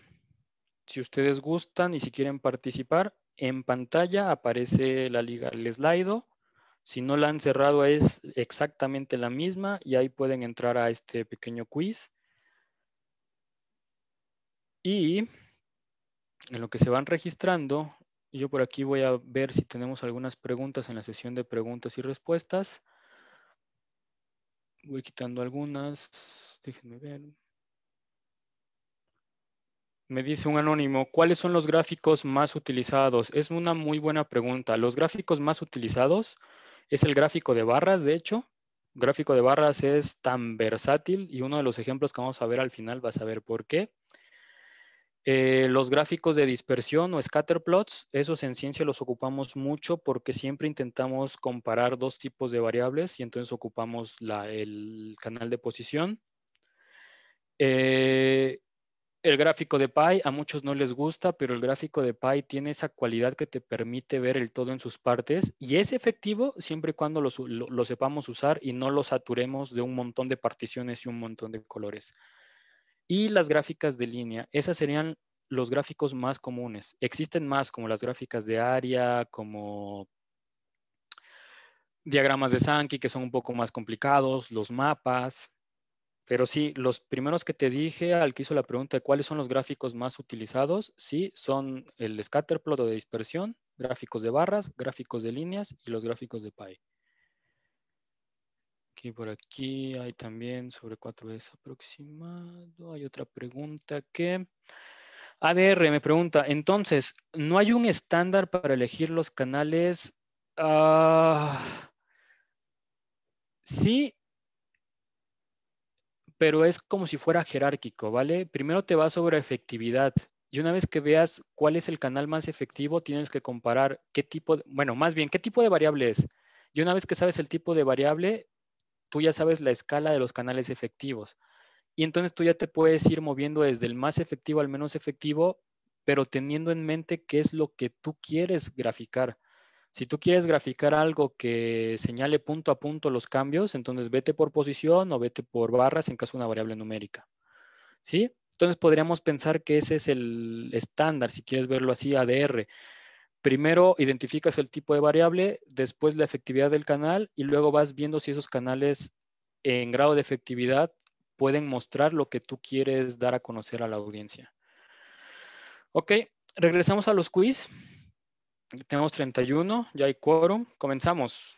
Si ustedes gustan y si quieren participar, en pantalla aparece la liga el Slido si no la han cerrado es exactamente la misma y ahí pueden entrar a este pequeño quiz. Y en lo que se van registrando, yo por aquí voy a ver si tenemos algunas preguntas en la sesión de preguntas y respuestas. Voy quitando algunas, déjenme ver. Me dice un anónimo, ¿cuáles son los gráficos más utilizados? Es una muy buena pregunta. Los gráficos más utilizados es el gráfico de barras, de hecho. gráfico de barras es tan versátil y uno de los ejemplos que vamos a ver al final va a ver por qué. Eh, los gráficos de dispersión o scatter plots, esos en ciencia los ocupamos mucho porque siempre intentamos comparar dos tipos de variables y entonces ocupamos el canal de posición. Eh, el gráfico de pie a muchos no les gusta, pero el gráfico de pie tiene esa cualidad que te permite ver el todo en sus partes y es efectivo siempre y cuando lo, lo sepamos usar y no lo saturemos de un montón de particiones y un montón de colores. Y las gráficas de línea, esas serían los gráficos más comunes. Existen más como las gráficas de área, como diagramas de Sankey que son un poco más complicados, los mapas, pero sí, los primeros que te dije, al que hizo la pregunta de cuáles son los gráficos más utilizados, sí, son el scatterplot de dispersión, gráficos de barras, gráficos de líneas y los gráficos de pie. Aquí por aquí hay también sobre cuatro veces aproximado. Hay otra pregunta que... ADR me pregunta, entonces, ¿no hay un estándar para elegir los canales? Ah, sí pero es como si fuera jerárquico, ¿vale? Primero te va sobre efectividad, y una vez que veas cuál es el canal más efectivo, tienes que comparar qué tipo, bueno, más bien, qué tipo de variable es. Y una vez que sabes el tipo de variable, tú ya sabes la escala de los canales efectivos. Y entonces tú ya te puedes ir moviendo desde el más efectivo al menos efectivo, pero teniendo en mente qué es lo que tú quieres graficar. Si tú quieres graficar algo que señale punto a punto los cambios, entonces vete por posición o vete por barras en caso de una variable numérica. ¿Sí? Entonces podríamos pensar que ese es el estándar, si quieres verlo así, ADR. Primero identificas el tipo de variable, después la efectividad del canal y luego vas viendo si esos canales en grado de efectividad pueden mostrar lo que tú quieres dar a conocer a la audiencia. Ok, regresamos a los quiz. Tenemos 31, ya hay quórum. Comenzamos.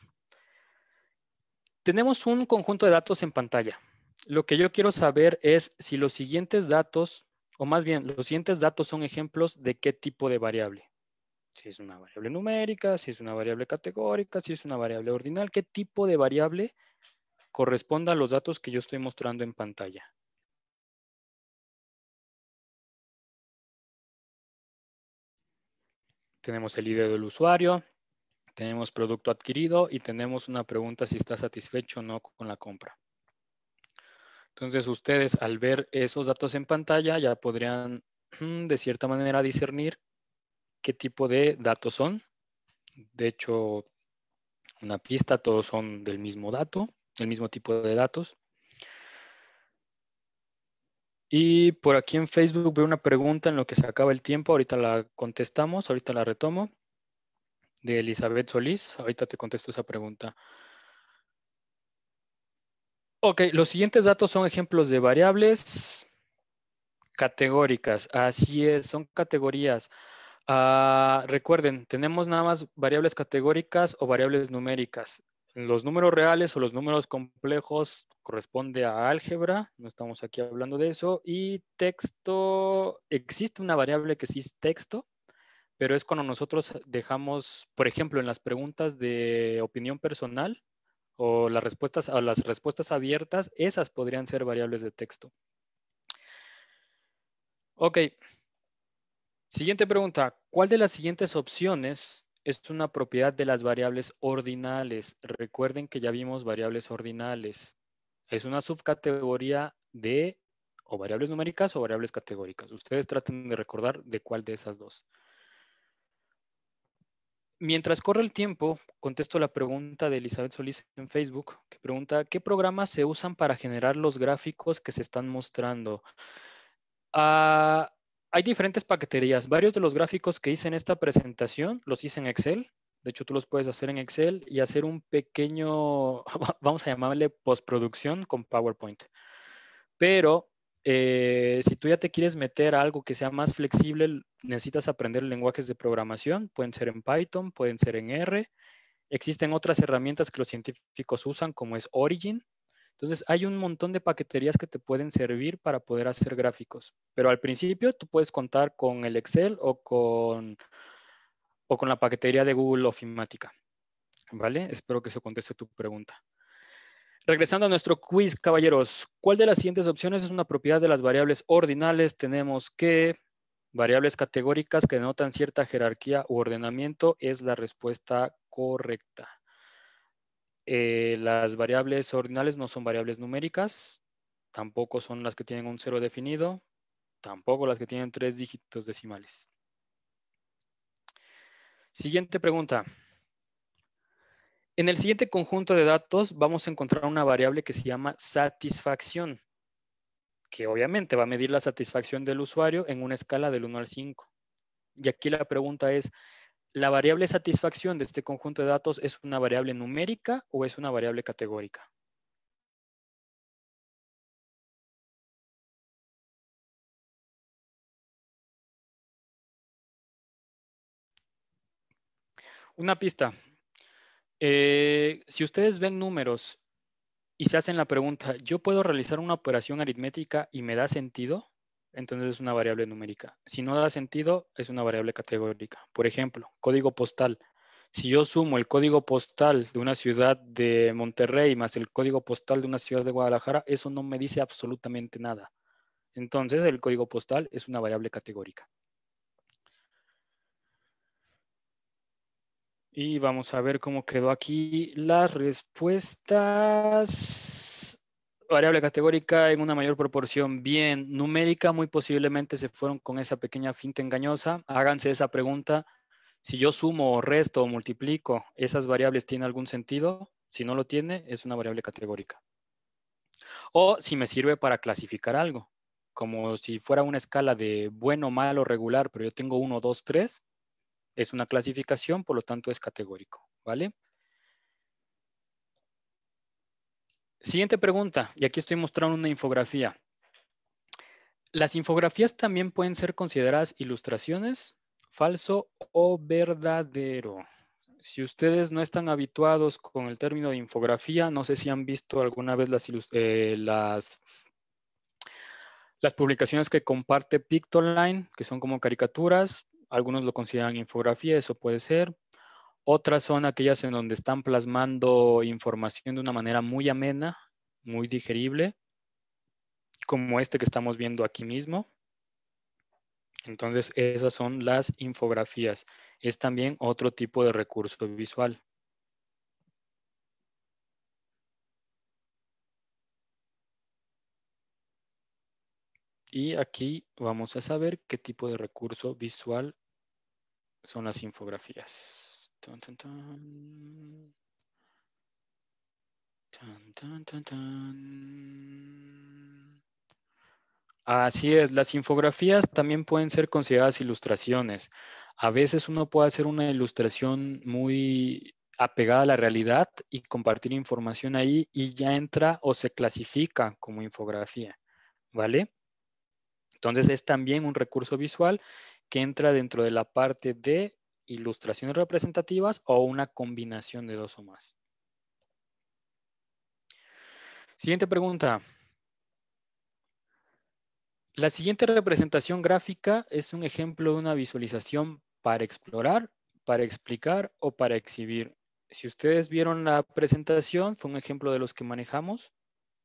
Tenemos un conjunto de datos en pantalla. Lo que yo quiero saber es si los siguientes datos, o más bien, los siguientes datos son ejemplos de qué tipo de variable. Si es una variable numérica, si es una variable categórica, si es una variable ordinal, qué tipo de variable corresponda a los datos que yo estoy mostrando en pantalla. tenemos el ID del usuario, tenemos producto adquirido y tenemos una pregunta si está satisfecho o no con la compra. Entonces ustedes al ver esos datos en pantalla ya podrían de cierta manera discernir qué tipo de datos son. De hecho, una pista, todos son del mismo dato, el mismo tipo de datos. Y por aquí en Facebook veo una pregunta en lo que se acaba el tiempo. Ahorita la contestamos, ahorita la retomo. De Elizabeth Solís. Ahorita te contesto esa pregunta. Ok, los siguientes datos son ejemplos de variables categóricas. Así es, son categorías. Ah, recuerden, tenemos nada más variables categóricas o variables numéricas. Los números reales o los números complejos corresponde a álgebra, no estamos aquí hablando de eso. Y texto, existe una variable que sí es texto, pero es cuando nosotros dejamos, por ejemplo, en las preguntas de opinión personal o las respuestas, a las respuestas abiertas, esas podrían ser variables de texto. Ok. Siguiente pregunta. ¿Cuál de las siguientes opciones es una propiedad de las variables ordinales. Recuerden que ya vimos variables ordinales. Es una subcategoría de o variables numéricas o variables categóricas. Ustedes traten de recordar de cuál de esas dos. Mientras corre el tiempo, contesto la pregunta de Elizabeth Solís en Facebook, que pregunta, ¿qué programas se usan para generar los gráficos que se están mostrando? Ah, hay diferentes paqueterías. Varios de los gráficos que hice en esta presentación los hice en Excel. De hecho, tú los puedes hacer en Excel y hacer un pequeño, vamos a llamarle postproducción con PowerPoint. Pero eh, si tú ya te quieres meter a algo que sea más flexible, necesitas aprender lenguajes de programación. Pueden ser en Python, pueden ser en R. Existen otras herramientas que los científicos usan, como es Origin, entonces, hay un montón de paqueterías que te pueden servir para poder hacer gráficos, pero al principio tú puedes contar con el Excel o con, o con la paquetería de Google Ofimática. ¿Vale? Espero que eso conteste tu pregunta. Regresando a nuestro quiz, caballeros, ¿cuál de las siguientes opciones es una propiedad de las variables ordinales? Tenemos que variables categóricas que denotan cierta jerarquía u ordenamiento es la respuesta correcta. Eh, las variables ordinales no son variables numéricas, tampoco son las que tienen un cero definido, tampoco las que tienen tres dígitos decimales. Siguiente pregunta. En el siguiente conjunto de datos vamos a encontrar una variable que se llama satisfacción, que obviamente va a medir la satisfacción del usuario en una escala del 1 al 5. Y aquí la pregunta es, la variable satisfacción de este conjunto de datos es una variable numérica o es una variable categórica. Una pista. Eh, si ustedes ven números y se hacen la pregunta, ¿yo puedo realizar una operación aritmética y me da sentido? entonces es una variable numérica. Si no da sentido, es una variable categórica. Por ejemplo, código postal. Si yo sumo el código postal de una ciudad de Monterrey más el código postal de una ciudad de Guadalajara, eso no me dice absolutamente nada. Entonces, el código postal es una variable categórica. Y vamos a ver cómo quedó aquí las respuestas variable categórica en una mayor proporción bien numérica, muy posiblemente se fueron con esa pequeña finta engañosa. Háganse esa pregunta, si yo sumo o resto o multiplico, ¿esas variables tiene algún sentido? Si no lo tiene, es una variable categórica. O si me sirve para clasificar algo, como si fuera una escala de bueno, malo, regular, pero yo tengo 1, 2, 3, es una clasificación, por lo tanto es categórico, ¿vale? Siguiente pregunta, y aquí estoy mostrando una infografía. ¿Las infografías también pueden ser consideradas ilustraciones? ¿Falso o verdadero? Si ustedes no están habituados con el término de infografía, no sé si han visto alguna vez las, eh, publicaciones que comparte Pictoline, que son como caricaturas. Algunos lo consideran infografía, eso puede ser. Otras son aquellas en donde están plasmando información de una manera muy amena, muy digerible, como este que estamos viendo aquí mismo. Entonces, esas son las infografías. Es también otro tipo de recurso visual. Y aquí vamos a saber qué tipo de recurso visual son las infografías. Así es, las infografías también pueden ser consideradas ilustraciones. A veces uno puede hacer una ilustración muy apegada a la realidad y compartir información ahí y ya entra o se clasifica como infografía, ¿vale? Entonces es también un recurso visual que entra dentro de la parte de ilustraciones representativas o una combinación de dos o más. Siguiente pregunta. La siguiente representación gráfica es un ejemplo de una visualización para explorar, para explicar o para exhibir. Si ustedes vieron la presentación, fue un ejemplo de los que manejamos.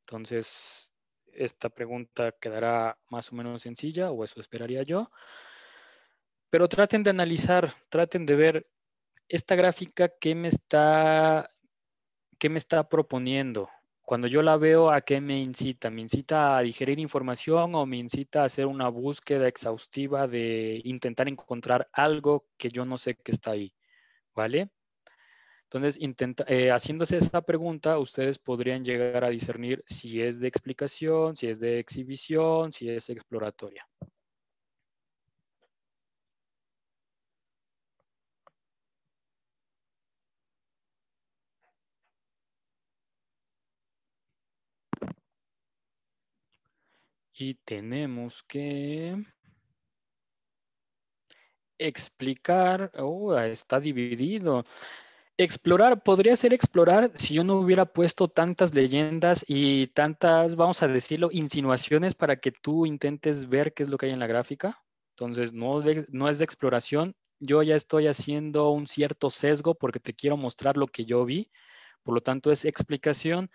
Entonces, esta pregunta quedará más o menos sencilla, o eso esperaría yo. Pero traten de analizar, traten de ver esta gráfica ¿qué me está, me está proponiendo. Cuando yo la veo, ¿a qué me incita? ¿Me incita a digerir información o me incita a hacer una búsqueda exhaustiva de intentar encontrar algo que yo no sé que está ahí? ¿Vale? Entonces, intenta, eh, haciéndose esa pregunta, ustedes podrían llegar a discernir si es de explicación, si es de exhibición, si es exploratoria. y tenemos que explicar, oh, está dividido. Explorar, podría ser explorar si yo no hubiera puesto tantas leyendas y tantas, vamos a decirlo, insinuaciones para que tú intentes ver qué es lo que hay en la gráfica. Entonces, no, no es de exploración. Yo ya estoy haciendo un cierto sesgo porque te quiero mostrar lo que yo vi. Por lo tanto, es explicación.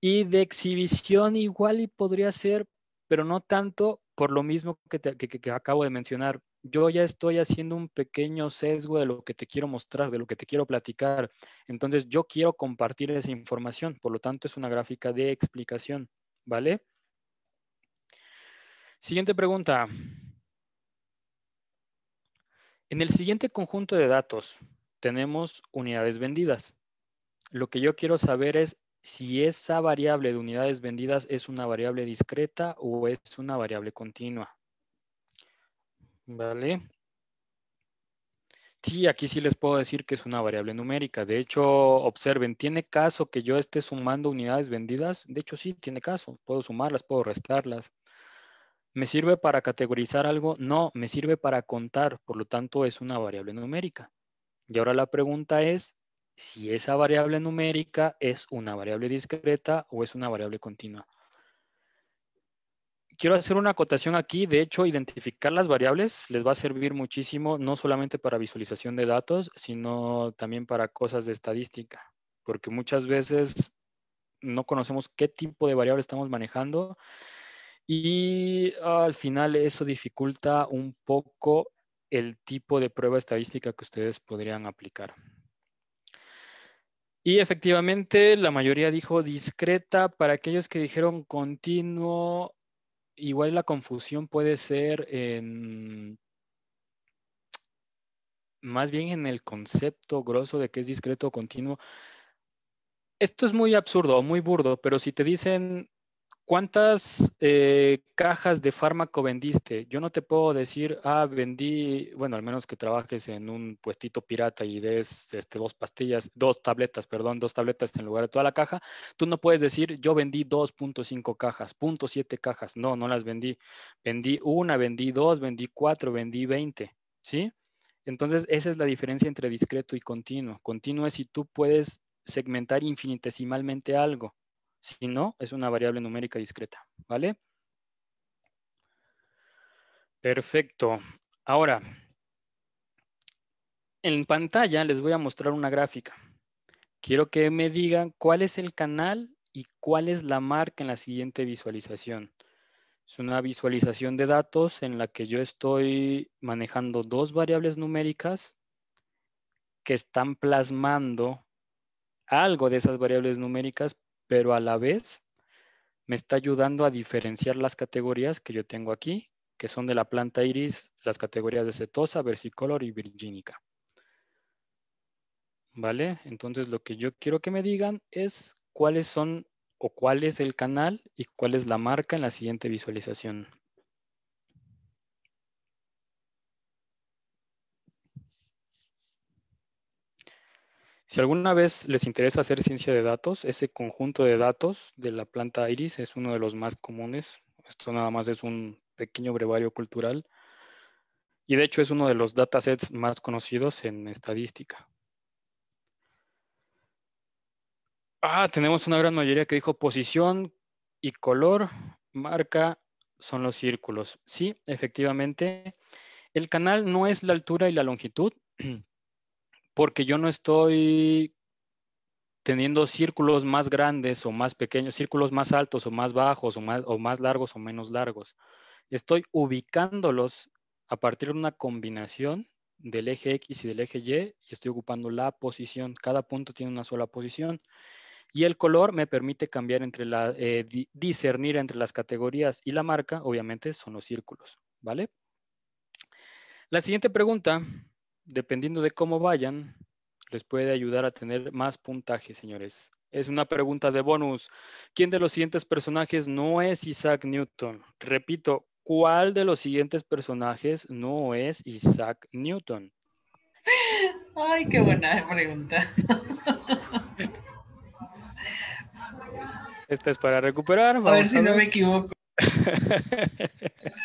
Y de exhibición igual y podría ser pero no tanto por lo mismo que, acabo de mencionar. Yo ya estoy haciendo un pequeño sesgo de lo que te quiero mostrar, de lo que te quiero platicar. Entonces yo quiero compartir esa información, por lo tanto es una gráfica de explicación, ¿vale? Siguiente pregunta. En el siguiente conjunto de datos tenemos unidades vendidas. Lo que yo quiero saber es si esa variable de unidades vendidas es una variable discreta o es una variable continua. ¿Vale? Sí, aquí sí les puedo decir que es una variable numérica. De hecho, observen, ¿tiene caso que yo esté sumando unidades vendidas? De hecho, sí, tiene caso. Puedo sumarlas, puedo restarlas. ¿Me sirve para categorizar algo? No, me sirve para contar. Por lo tanto, es una variable numérica. Y ahora la pregunta es, si esa variable numérica es una variable discreta o es una variable continua. Quiero hacer una acotación aquí. De hecho, identificar las variables les va a servir muchísimo, no solamente para visualización de datos, sino también para cosas de estadística. Porque muchas veces no conocemos qué tipo de variable estamos manejando y al final eso dificulta un poco el tipo de prueba estadística que ustedes podrían aplicar. Y efectivamente la mayoría dijo discreta. Para aquellos que dijeron continuo, igual la confusión puede ser en más bien en el concepto grosso de que es discreto o continuo. Esto es muy absurdo, o muy burdo, pero si te dicen ¿cuántas eh, cajas de fármaco vendiste? Yo no te puedo decir, ah, vendí, bueno, al menos que trabajes en un puestito pirata y des este, dos pastillas, dos tabletas, perdón, dos tabletas en lugar de toda la caja. Tú no puedes decir, yo vendí 2.5 cajas, 0.7 cajas. No, no las vendí. Vendí una, vendí dos, vendí cuatro, vendí 20, ¿sí? Entonces, esa es la diferencia entre discreto y continuo. Continuo es si tú puedes segmentar infinitesimalmente algo. Si no, es una variable numérica discreta, ¿vale? Perfecto. Ahora, en pantalla les voy a mostrar una gráfica. Quiero que me digan cuál es el canal y cuál es la marca en la siguiente visualización. Es una visualización de datos en la que yo estoy manejando dos variables numéricas que están plasmando algo de esas variables numéricas pero a la vez me está ayudando a diferenciar las categorías que yo tengo aquí, que son de la planta iris, las categorías de cetosa, versicolor y virginica. ¿Vale? Entonces lo que yo quiero que me digan es cuáles son o cuál es el canal y cuál es la marca en la siguiente visualización. Si alguna vez les interesa hacer ciencia de datos, ese conjunto de datos de la planta iris es uno de los más comunes. Esto nada más es un pequeño brevario cultural. Y de hecho es uno de los datasets más conocidos en estadística. Ah, tenemos una gran mayoría que dijo posición y color, marca, son los círculos. Sí, efectivamente, el canal no es la altura y la longitud, porque yo no estoy teniendo círculos más grandes o más pequeños, círculos más altos o más bajos o más, o más largos o menos largos. Estoy ubicándolos a partir de una combinación del eje X y del eje Y y estoy ocupando la posición. Cada punto tiene una sola posición. Y el color me permite cambiar entre la, eh, discernir entre las categorías y la marca, obviamente, son los círculos, ¿vale? La siguiente pregunta dependiendo de cómo vayan, les puede ayudar a tener más puntaje, señores. Es una pregunta de bonus. ¿Quién de los siguientes personajes no es Isaac Newton? Repito, ¿cuál de los siguientes personajes no es Isaac Newton? Ay, qué buena pregunta. Esta es para recuperar. a ver si no me equivoco.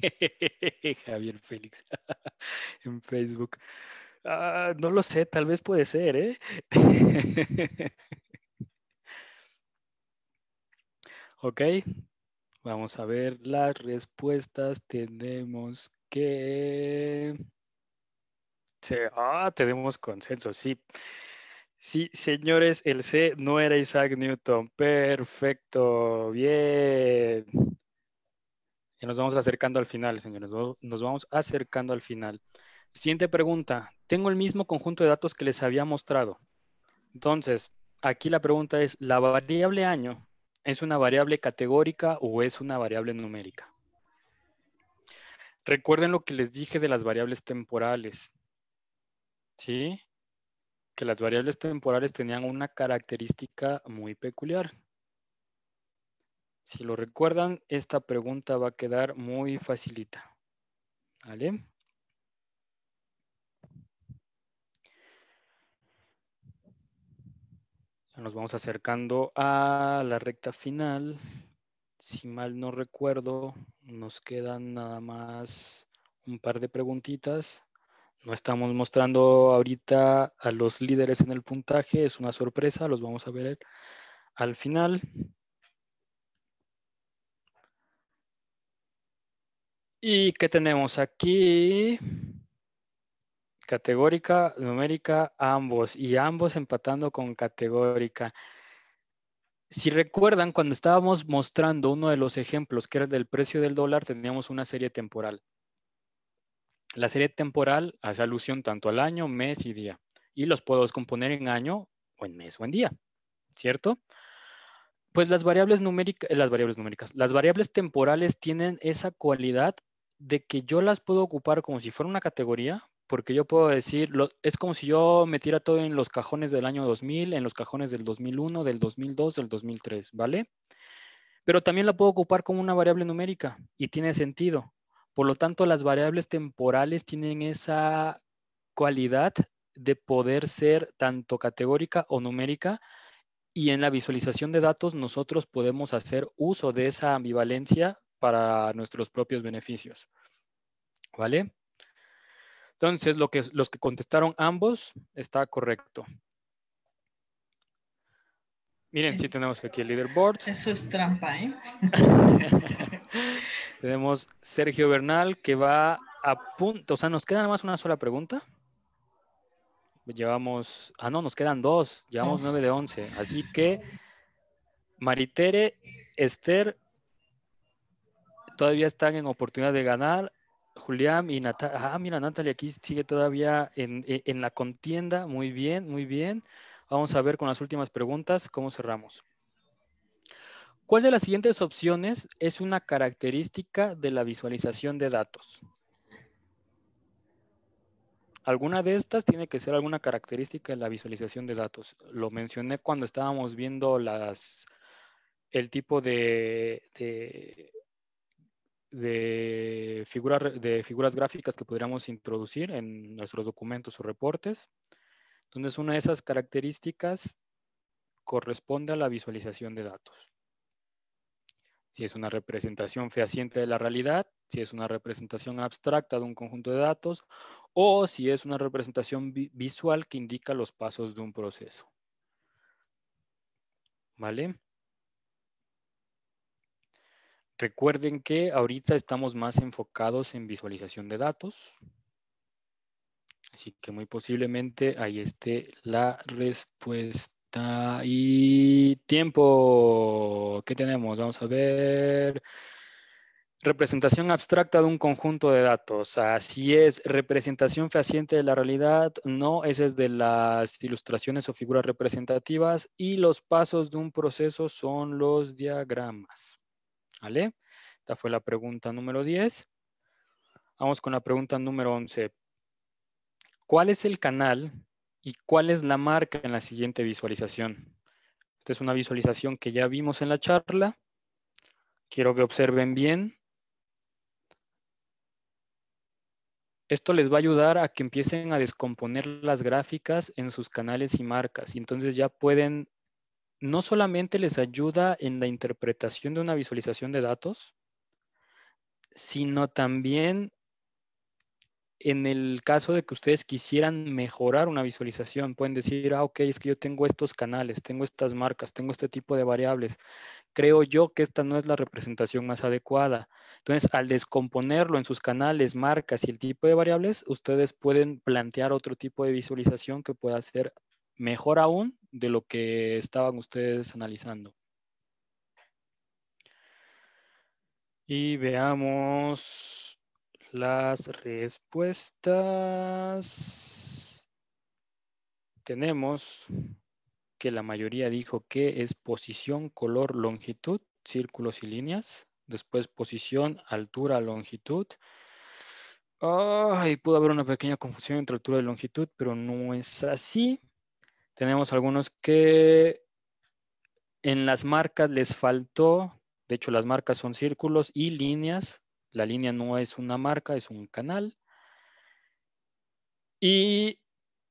Javier Félix en Facebook. Ah, no lo sé, tal vez puede ser, ¿eh? ok, vamos a ver las respuestas. Tenemos que... ah, tenemos consenso, sí. Sí, señores, el C no era Isaac Newton. Perfecto, bien. Y nos vamos acercando al final, señores. Nos vamos acercando al final. Siguiente pregunta. Tengo el mismo conjunto de datos que les había mostrado. Entonces, aquí la pregunta es, ¿la variable año es una variable categórica o es una variable numérica? Recuerden lo que les dije de las variables temporales. ¿Sí? Que las variables temporales tenían una característica muy peculiar. Si lo recuerdan, esta pregunta va a quedar muy facilita. ¿Vale? Nos vamos acercando a la recta final. Si mal no recuerdo, nos quedan nada más un par de preguntitas. No estamos mostrando ahorita a los líderes en el puntaje, es una sorpresa, los vamos a ver al final. ¿Y qué tenemos aquí? Categórica, numérica, ambos. Y ambos empatando con categórica. Si recuerdan, cuando estábamos mostrando uno de los ejemplos, que era del precio del dólar, teníamos una serie temporal. La serie temporal hace alusión tanto al año, mes y día. Y los puedo descomponer en año o en mes o en día, ¿cierto? Pues las variables numéricas, las variables numéricas, las variables temporales tienen esa cualidad de que yo las puedo ocupar como si fuera una categoría, porque yo puedo decir, es como si yo metiera todo en los cajones del año 2000, en los cajones del 2001, del 2002, del 2003, ¿vale? Pero también la puedo ocupar como una variable numérica y tiene sentido. Por lo tanto, las variables temporales tienen esa cualidad de poder ser tanto categórica o numérica y en la visualización de datos nosotros podemos hacer uso de esa ambivalencia para nuestros propios beneficios. ¿Vale? Entonces, lo que, los que contestaron ambos está correcto. Miren, sí tenemos aquí el leaderboard. Eso es trampa, ¿eh? tenemos Sergio Bernal que va a punto. O sea, nos queda nada más una sola pregunta. Llevamos, ah, no, nos quedan dos. Llevamos nueve de once. Así que Maritere, Esther todavía están en oportunidad de ganar. Julián y Natalia, ah, mira, Natalia aquí sigue todavía e, en, la contienda. Muy bien, muy bien. Vamos a ver con las últimas preguntas cómo cerramos. ¿Cuál de las siguientes opciones es una característica de la visualización de datos? Alguna de estas tiene que ser alguna característica de la visualización de datos. Lo mencioné cuando estábamos viendo las, el tipo de de figuras, de figuras gráficas que podríamos introducir en nuestros documentos o reportes. Entonces, una de esas características corresponde a la visualización de datos. Si es una representación fehaciente de la realidad, si es una representación abstracta de un conjunto de datos o si es una representación visual que indica los pasos de un proceso. ¿Vale? Recuerden que ahorita estamos más enfocados en visualización de datos. Así que muy posiblemente ahí esté la respuesta. Y tiempo, ¿qué tenemos? Vamos a ver. Representación abstracta de un conjunto de datos. Así es, representación fehaciente de la realidad. No, ese es de las ilustraciones o figuras representativas. Y los pasos de un proceso son los diagramas. Esta fue la pregunta número 10. Vamos con la pregunta número 11. ¿Cuál es el canal y cuál es la marca en la siguiente visualización? Esta es una visualización que ya vimos en la charla. Quiero que observen bien. Esto les va a ayudar a que empiecen a descomponer las gráficas en sus canales y marcas. Y entonces ya pueden no solamente les ayuda en la interpretación de una visualización de datos, sino también en el caso de que ustedes quisieran mejorar una visualización, pueden decir, ah, ok, es que yo tengo estos canales, tengo estas marcas, tengo este tipo de variables. Creo yo que esta no es la representación más adecuada. Entonces, al descomponerlo en sus canales, marcas y el tipo de variables, ustedes pueden plantear otro tipo de visualización que pueda ser mejor aún de lo que estaban ustedes analizando. Y veamos las respuestas. Tenemos que la mayoría dijo que es posición, color, longitud, círculos y líneas. Después posición, altura, longitud. Ay, pudo haber una pequeña confusión entre altura y longitud, pero no es así. Tenemos algunos que en las marcas les faltó, de hecho las marcas son círculos y líneas. La línea no es una marca, es un canal. Y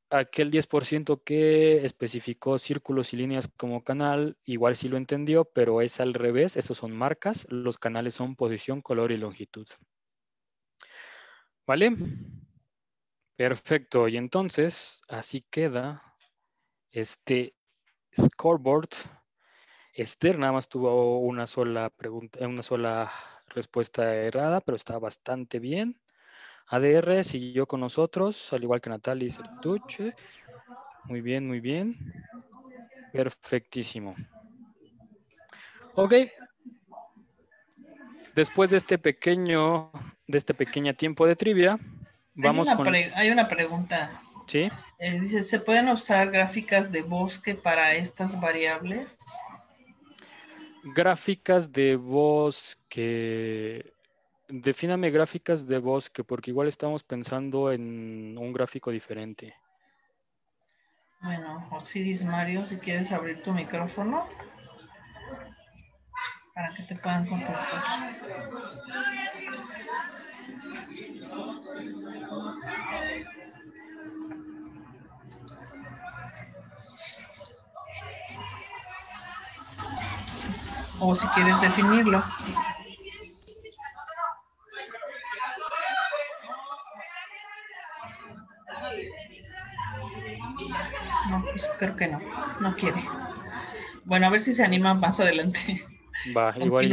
aquel 10% que especificó círculos y líneas como canal, igual sí lo entendió, pero es al revés, esos son marcas, los canales son posición, color y longitud. ¿Vale? Perfecto, y entonces así queda este scoreboard, Esther nada más tuvo una sola pregunta, eh, una sola respuesta errada, pero está bastante bien. ADR siguió con nosotros, al igual que Natalie Sertuche. Muy bien, muy bien. Perfectísimo. Ok. Después de este pequeño, de este pequeño tiempo de trivia, vamos a. con... Hay una pregunta. Sí. Eh, dice, ¿se pueden usar gráficas de bosque para estas variables? Gráficas de bosque. Defíname gráficas de bosque, porque igual estamos pensando en un gráfico diferente. Bueno, Osiris Mario, si quieres abrir tu micrófono para que te puedan contestar. o si quieres definirlo. No, pues creo que no, no quiere. Bueno, a ver si se anima más adelante. Va, igual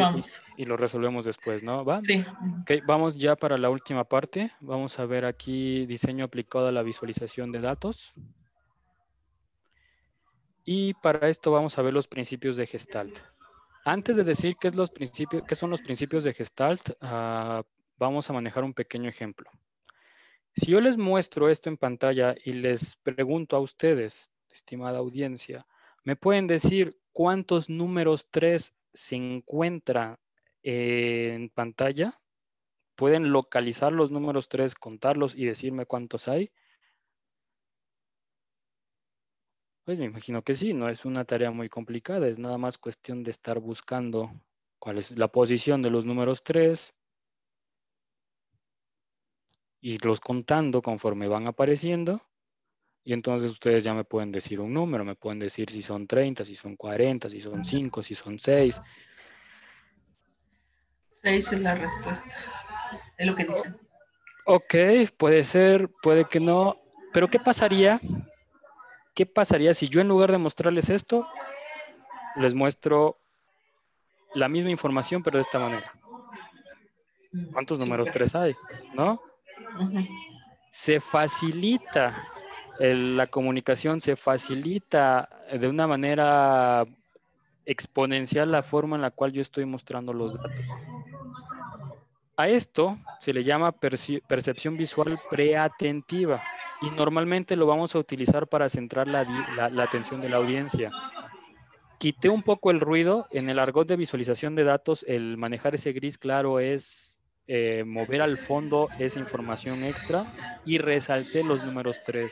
y, lo resolvemos después, ¿no? Sí. vamos ya para la última parte. Vamos a ver aquí diseño aplicado a la visualización de datos. Y para esto vamos a ver los principios de Gestalt. Antes de decir qué, son los principios de Gestalt, ah, vamos a manejar un pequeño ejemplo. Si yo les muestro esto en pantalla y les pregunto a ustedes, estimada audiencia, ¿me pueden decir cuántos números 3 se encuentran eh, en pantalla? ¿Pueden localizar los números 3, contarlos y decirme cuántos hay? Pues me imagino que sí, no es una tarea muy complicada, es nada más cuestión de estar buscando cuál es la posición de los números 3 y los contando conforme van apareciendo. Y entonces ustedes ya me pueden decir un número, me pueden decir si son 30, si son 40, si son 5, si son 6. 6 es la respuesta, es lo que dicen. Ok, puede ser, puede que no. Pero ¿qué pasaría ¿Qué pasaría si yo en lugar de mostrarles esto, les muestro la misma información, pero de esta manera? ¿Cuántos números tres hay? ¿No? Se facilita la comunicación, se facilita de una manera exponencial la forma en la cual yo estoy mostrando los datos. A esto se le llama percepción visual preatentiva y normalmente lo vamos a utilizar para centrar la, atención de la audiencia. Quité un poco el ruido. En el argot de visualización de datos, el manejar ese gris claro es eh, mover al fondo esa información extra y resalté los números 3.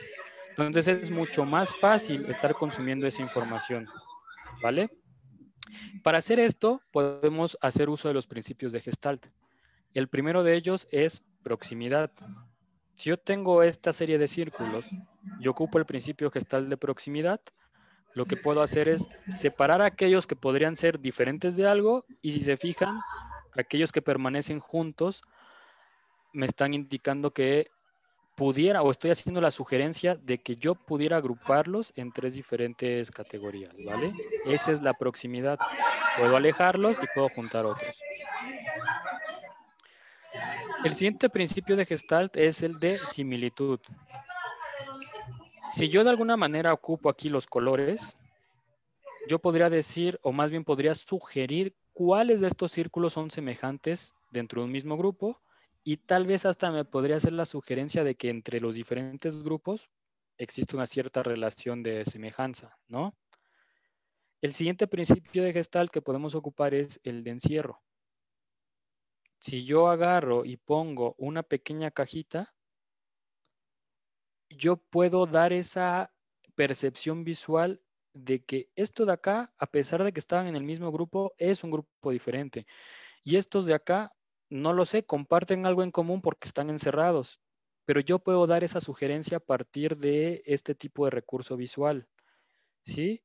Entonces es mucho más fácil estar consumiendo esa información. ¿Vale? Para hacer esto, podemos hacer uso de los principios de Gestalt. El primero de ellos es proximidad. Si yo tengo esta serie de círculos yo ocupo el principio gestal de proximidad, lo que puedo hacer es separar aquellos que podrían ser diferentes de algo y si se fijan, aquellos que permanecen juntos me están indicando que pudiera o estoy haciendo la sugerencia de que yo pudiera agruparlos en tres diferentes categorías, ¿vale? Esa es la proximidad. Puedo alejarlos y puedo juntar otros. El siguiente principio de Gestalt es el de similitud. Si yo de alguna manera ocupo aquí los colores, yo podría decir, o más bien podría sugerir cuáles de estos círculos son semejantes dentro de un mismo grupo y tal vez hasta me podría hacer la sugerencia de que entre los diferentes grupos existe una cierta relación de semejanza, ¿no? El siguiente principio de gestalt que podemos ocupar es el de encierro si yo agarro y pongo una pequeña cajita, yo puedo dar esa percepción visual de que esto de acá, a pesar de que estaban en el mismo grupo, es un grupo diferente. Y estos de acá, no lo sé, comparten algo en común porque están encerrados. Pero yo puedo dar esa sugerencia a partir de este tipo de recurso visual. ¿Sí?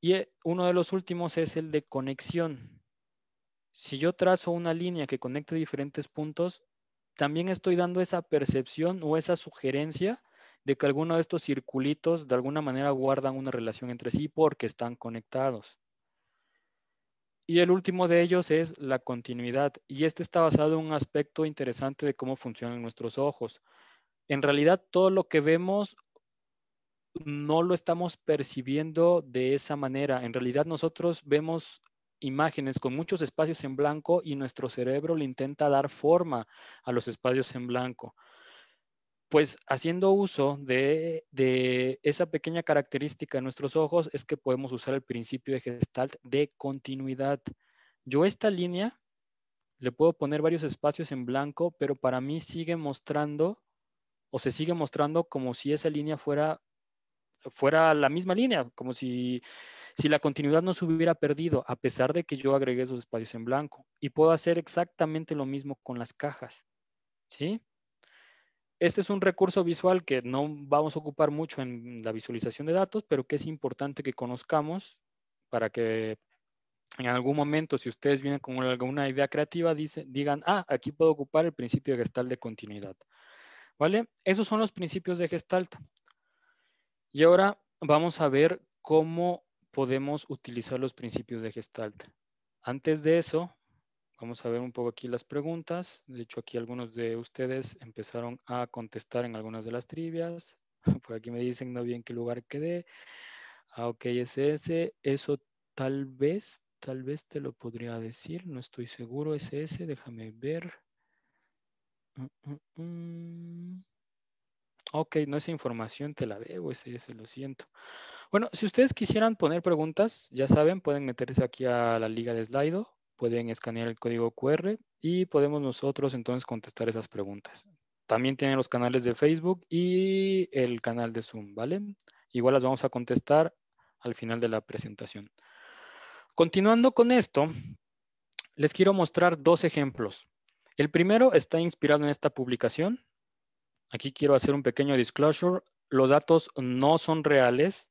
Y eh, uno de los últimos es el de conexión si yo trazo una línea que conecte diferentes puntos, también estoy dando esa percepción o esa sugerencia de que alguno de estos circulitos de alguna manera guardan una relación entre sí porque están conectados. Y el último de ellos es la continuidad, y este está basado en un aspecto interesante de cómo funcionan nuestros ojos. En realidad, todo lo que vemos no lo estamos percibiendo de esa manera. En realidad, nosotros vemos imágenes con muchos espacios en blanco y nuestro cerebro le intenta dar forma a los espacios en blanco. Pues haciendo uso de, esa pequeña característica de nuestros ojos es que podemos usar el principio de gestalt de continuidad. Yo esta línea le puedo poner varios espacios en blanco, pero para mí sigue mostrando o se sigue mostrando como si esa línea fuera, fuera la misma línea, como si si la continuidad no se hubiera perdido, a pesar de que yo agregué esos espacios en blanco. Y puedo hacer exactamente lo mismo con las cajas. ¿Sí? Este es un recurso visual que no vamos a ocupar mucho en la visualización de datos, pero que es importante que conozcamos para que en algún momento, si ustedes vienen con alguna idea creativa, digan, ah, aquí puedo ocupar el principio de gestal de continuidad. ¿Vale? Esos son los principios de gestalt. Y ahora vamos a ver cómo podemos utilizar los principios de Gestalt. Antes de eso, vamos a ver un poco aquí las preguntas. De hecho, aquí algunos de ustedes empezaron a contestar en algunas de las trivias. Por aquí me dicen, no bien qué lugar quedé. Ah, ok, SS, Eso tal vez, tal vez te lo podría decir. No estoy seguro, SS, Déjame ver. Mm, mm, mm ok, no esa información te la debo, ese, lo siento. Bueno, si ustedes quisieran poner preguntas, ya saben, pueden meterse aquí a la liga de Slido, pueden escanear el código QR y podemos nosotros entonces contestar esas preguntas. También tienen los canales de Facebook y el canal de Zoom, ¿vale? Igual las vamos a contestar al final de la presentación. Continuando con esto, les quiero mostrar dos ejemplos. El primero está inspirado en esta publicación, aquí quiero hacer un pequeño disclosure. Los datos no son reales.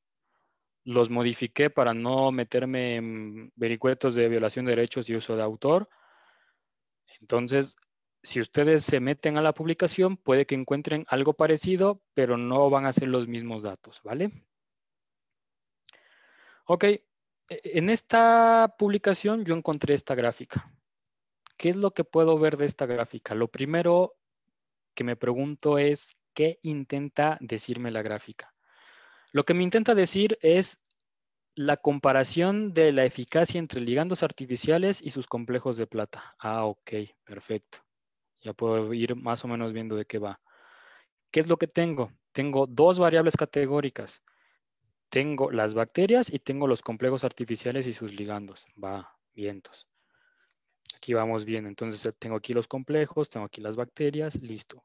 Los modifiqué para no meterme en vericuetos de violación de derechos y uso de autor. Entonces, si ustedes se meten a la publicación, puede que encuentren algo parecido, pero no van a ser los mismos datos, ¿vale? Ok, e, en esta publicación yo encontré esta gráfica. ¿Qué es lo que puedo ver de esta gráfica? Lo primero que me pregunto es, ¿qué intenta decirme la gráfica? Lo que me intenta decir es la comparación de la eficacia entre ligandos artificiales y sus complejos de plata. Ah, ok, perfecto. Ya puedo ir más o menos viendo de qué va. ¿Qué es lo que tengo? Tengo dos variables categóricas. Tengo las bacterias y tengo los complejos artificiales y sus ligandos. Va, vientos aquí vamos bien, Entonces eh, tengo aquí los complejos, tengo aquí las bacterias, listo.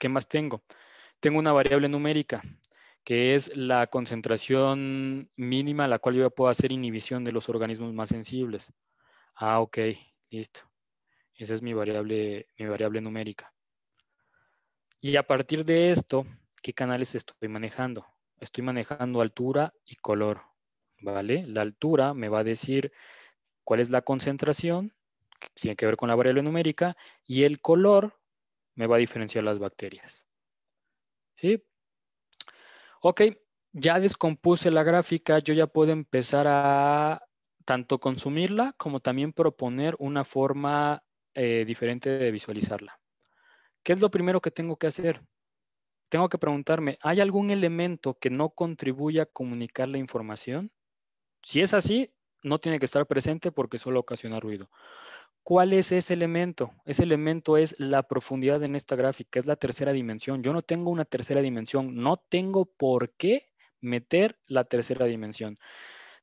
¿Qué más tengo? Tengo una variable numérica, que es la concentración mínima a la cual yo puedo hacer inhibición de los organismos más sensibles. Ah, ok, listo. Esa es mi variable, mi variable numérica. Y a partir de esto, ¿qué canales estoy manejando? Estoy manejando altura y color, ¿vale? La altura me va a decir cuál es la concentración, tiene que ver con la variable numérica, y el color me va a diferenciar las bacterias. ¿Sí? Ok, ya descompuse la gráfica, yo ya puedo empezar a tanto consumirla como también proponer una forma eh, diferente de visualizarla. ¿Qué es lo primero que tengo que hacer? Tengo que preguntarme, ¿hay algún elemento que no contribuya a comunicar la información? Si es así, no tiene que estar presente porque solo ocasiona ruido. ¿Cuál es ese elemento? Ese elemento es la profundidad en esta gráfica, es la tercera dimensión. Yo no tengo una tercera dimensión, no tengo por qué meter la tercera dimensión.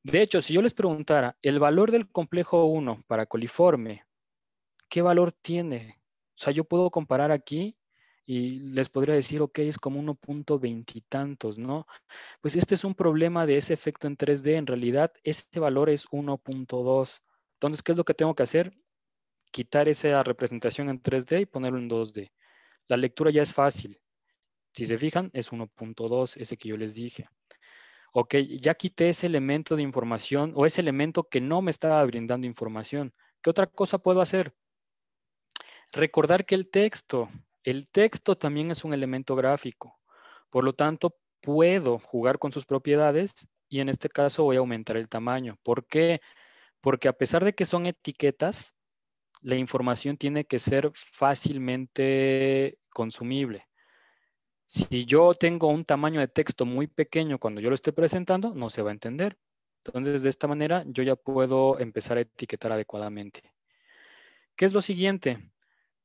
De hecho, si yo les preguntara el valor del complejo 1 para coliforme, ¿qué valor tiene? O sea, yo puedo comparar aquí y les podría decir, ok, es como 1.20 y tantos, ¿no? Pues este es un problema de ese efecto en 3D. En realidad, este valor es 1.2. Entonces, ¿qué es lo que tengo que hacer? Quitar esa representación en 3D y ponerlo en 2D. La lectura ya es fácil. Si se fijan, es 1.2, ese que yo les dije. Ok, ya quité ese elemento de información o ese elemento que no me estaba brindando información. ¿Qué otra cosa puedo hacer? Recordar que el texto el texto también es un elemento gráfico, por lo tanto puedo jugar con sus propiedades y en este caso voy a aumentar el tamaño. ¿Por qué? Porque a pesar de que son etiquetas, la información tiene que ser fácilmente consumible. Si yo tengo un tamaño de texto muy pequeño cuando yo lo esté presentando, no se va a entender. Entonces, de esta manera, yo ya puedo empezar a etiquetar adecuadamente. ¿Qué es lo siguiente?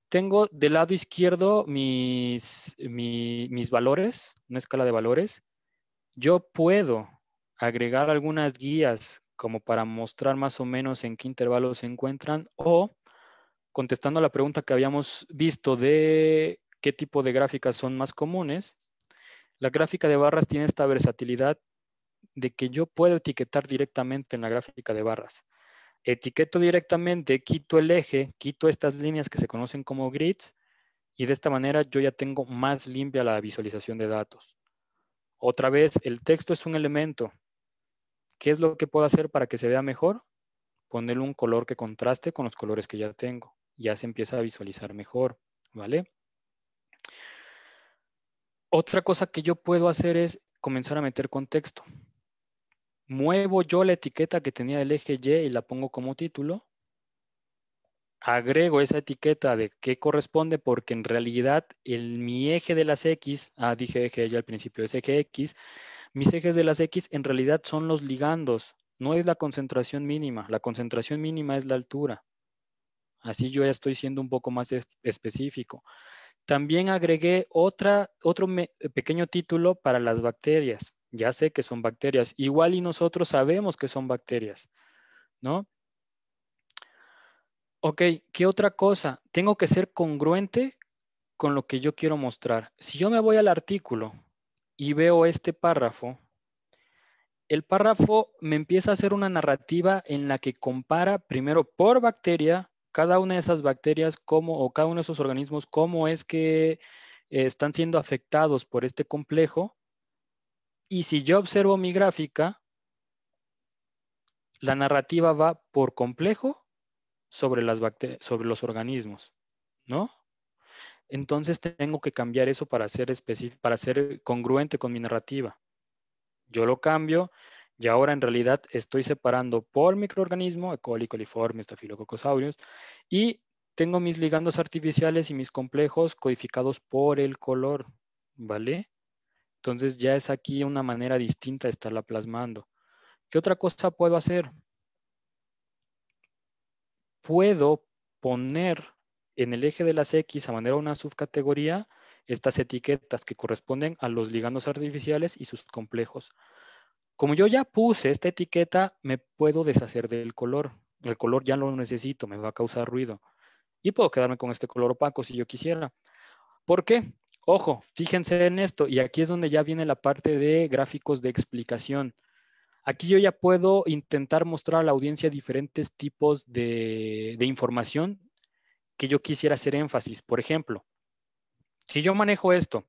tengo del lado izquierdo mis, valores, una escala de valores. Yo puedo agregar algunas guías como para mostrar más o menos en qué intervalos se encuentran o contestando a la pregunta que habíamos visto de qué tipo de gráficas son más comunes, la gráfica de barras tiene esta versatilidad de que yo puedo etiquetar directamente en la gráfica de barras etiqueto directamente, quito el eje, quito estas líneas que se conocen como grids y de esta manera yo ya tengo más limpia la visualización de datos. Otra vez, el texto es un elemento. ¿Qué es lo que puedo hacer para que se vea mejor? Ponerle un color que contraste con los colores que ya tengo. Ya se empieza a visualizar mejor, ¿vale? Otra cosa que yo puedo hacer es comenzar a meter contexto muevo yo la etiqueta que tenía el eje Y y la pongo como título, agrego esa etiqueta de qué corresponde porque en realidad mi eje de las X, ah, dije eje Y al principio, es eje X, mis ejes de las X en realidad son los ligandos, no es la concentración mínima, la concentración mínima es la altura. Así yo ya estoy siendo un poco más específico. También agregué otro pequeño título para las bacterias ya sé que son bacterias. Igual y nosotros sabemos que son bacterias, ¿no? Ok, ¿qué otra cosa? Tengo que ser congruente con lo que yo quiero mostrar. Si yo me voy al artículo y veo este párrafo, el párrafo me empieza a hacer una narrativa en la que compara primero por bacteria cada una de esas bacterias como, o cada uno de esos organismos cómo es que eh, están siendo afectados por este complejo y si yo observo mi gráfica, la narrativa va por complejo sobre, los organismos, ¿no? Entonces tengo que cambiar eso para ser, congruente con mi narrativa. Yo lo cambio y ahora en realidad estoy separando por microorganismo, E. coli, coliformes, Staphylococcus y tengo mis ligandos artificiales y mis complejos codificados por el color, ¿vale? Entonces ya es aquí una manera distinta de estarla plasmando. ¿Qué otra cosa puedo hacer? Puedo poner en el eje de las X a manera de una subcategoría estas etiquetas que corresponden a los ligandos artificiales y sus complejos. Como yo ya puse esta etiqueta, me puedo deshacer del color. El color ya no lo necesito, me va a causar ruido. Y puedo quedarme con este color opaco si yo quisiera. ¿Por qué? Ojo, fíjense en esto, y aquí es donde ya viene la parte de gráficos de explicación. Aquí yo ya puedo intentar mostrar a la audiencia diferentes tipos de, información que yo quisiera hacer énfasis. Por ejemplo, si yo manejo esto,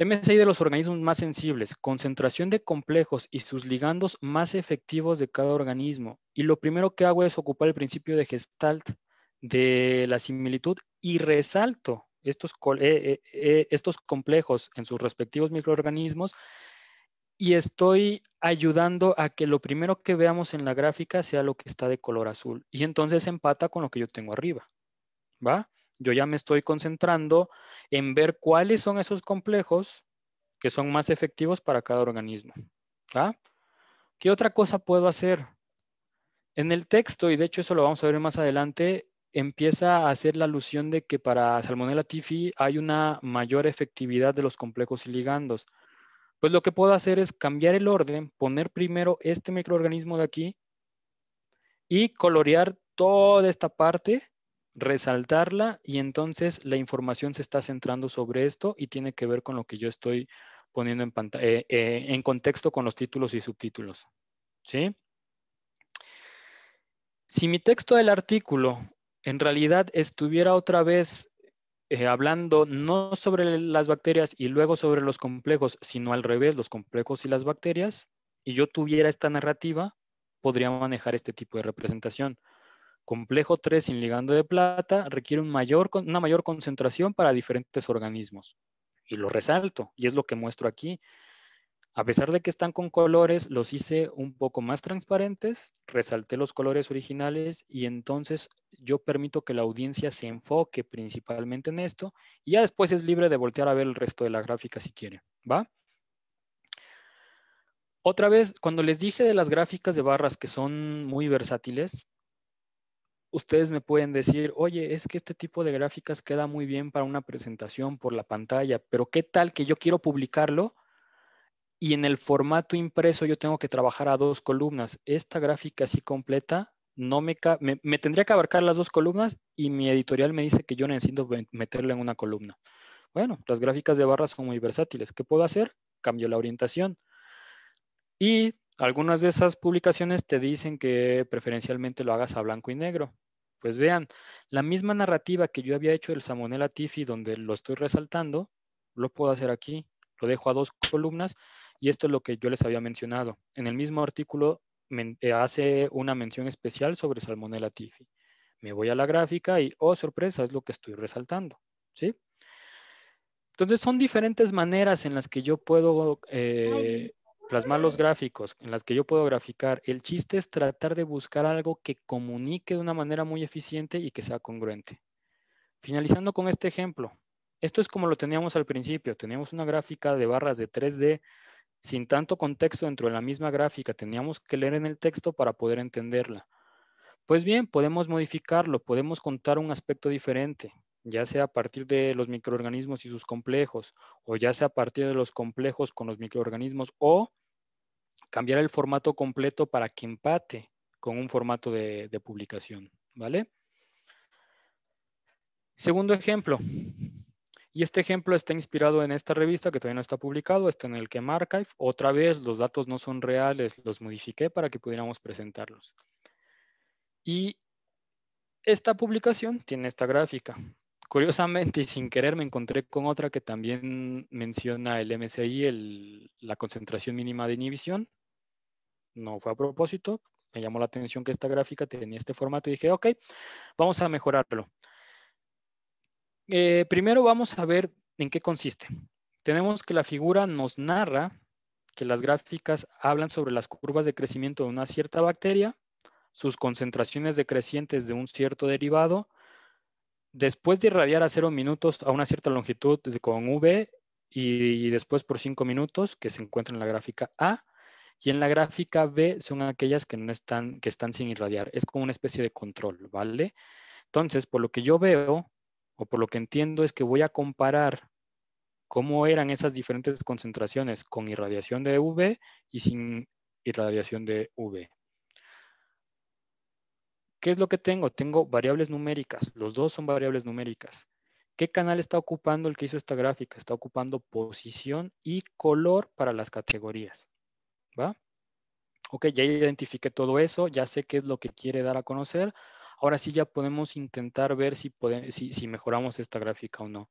MSI de los organismos más sensibles, concentración de complejos y sus ligandos más efectivos de cada organismo. Y lo primero que hago es ocupar el principio de gestalt de la similitud y resalto estos, eh, eh, eh, estos complejos en sus respectivos microorganismos y estoy ayudando a que lo primero que veamos en la gráfica sea lo que está de color azul. Y entonces empata con lo que yo tengo arriba. ¿Va? Yo ya me estoy concentrando en ver cuáles son esos complejos que son más efectivos para cada organismo. ¿Qué otra cosa puedo hacer? En el texto, y de hecho eso lo vamos a ver más adelante, empieza a hacer la alusión de que para Salmonella tifi hay una mayor efectividad de los complejos y ligandos. Pues lo que puedo hacer es cambiar el orden, poner primero este microorganismo de aquí y colorear toda esta parte, resaltarla y entonces la información se está centrando sobre esto y tiene que ver con lo que yo estoy poniendo en, eh, eh, en contexto con los títulos y subtítulos. Si mi texto del artículo en realidad estuviera otra vez eh, hablando no sobre las bacterias y luego sobre los complejos, sino al revés, los complejos y las bacterias, y yo tuviera esta narrativa, podría manejar este tipo de representación. Complejo 3 sin ligando de plata requiere una mayor concentración para diferentes organismos. Y lo resalto, y es lo que muestro aquí. A pesar de que están con colores, los hice un poco más transparentes, resalté los colores originales y entonces yo permito que la audiencia se enfoque principalmente en esto y ya después es libre de voltear a ver el resto de la gráfica si quiere, ¿va? Otra vez, cuando les dije de las gráficas de barras que son muy versátiles, ustedes me pueden decir, oye, es que este tipo de gráficas queda muy bien para una presentación por la pantalla, pero ¿qué tal que yo quiero publicarlo y en el formato impreso yo tengo que trabajar a dos columnas. Esta gráfica así completa no me, me, tendría que abarcar las dos columnas y mi editorial me dice que yo necesito meterla en una columna. Bueno, las gráficas de barras son muy versátiles. ¿Qué puedo hacer? Cambio la orientación. Y algunas de esas publicaciones te dicen que preferencialmente lo hagas a blanco y negro. Pues vean, la misma narrativa que yo había hecho del Salmonella Tiffy, donde lo estoy resaltando, lo puedo hacer aquí. Lo dejo a dos columnas y esto es lo que yo les había mencionado. En el mismo artículo eh, hace una mención especial sobre Salmonella tifi. Me voy a la gráfica y, oh, sorpresa, es lo que estoy resaltando. ¿sí? Entonces, son diferentes maneras en las que yo puedo eh, plasmar los gráficos, en las que yo puedo graficar. El chiste es tratar de buscar algo que comunique de una manera muy eficiente y que sea congruente. Finalizando con este ejemplo, esto es como lo teníamos al principio, teníamos una gráfica de barras de 3D sin tanto contexto dentro de la misma gráfica, teníamos que leer en el texto para poder entenderla. Pues bien, podemos modificarlo, podemos contar un aspecto diferente, ya sea a partir de los microorganismos y sus complejos, o ya sea a partir de los complejos con los microorganismos, o cambiar el formato completo para que empate con un formato de, de publicación, ¿vale? Segundo ejemplo, y este ejemplo está inspirado en esta revista que todavía no está publicado, está en el que Otra vez, los datos no son reales, los modifiqué para que pudiéramos presentarlos. Y esta publicación tiene esta gráfica. Curiosamente y sin querer me encontré con otra que también menciona el MCI, la concentración mínima de inhibición. No fue a propósito, me llamó la atención que esta gráfica tenía este formato y dije, ok, vamos a mejorarlo. Eh, primero vamos a ver en qué consiste. Tenemos que la figura nos narra que las gráficas hablan sobre las curvas de crecimiento de una cierta bacteria, sus concentraciones decrecientes de un cierto derivado, después de irradiar a cero minutos a una cierta longitud con V y, después por cinco minutos que se encuentra en la gráfica A, y en la gráfica B son aquellas que no están, que están sin irradiar. Es como una especie de control, ¿vale? Entonces, por lo que yo veo, o por lo que entiendo, es que voy a comparar cómo eran esas diferentes concentraciones con irradiación de UV y sin irradiación de UV. ¿Qué es lo que tengo? Tengo variables numéricas. Los dos son variables numéricas. ¿Qué canal está ocupando el que hizo esta gráfica? Está ocupando posición y color para las categorías. ¿Va? Ok, ya identifiqué todo eso, ya sé qué es lo que quiere dar a conocer. Ahora sí ya podemos intentar ver si, mejoramos esta gráfica o no.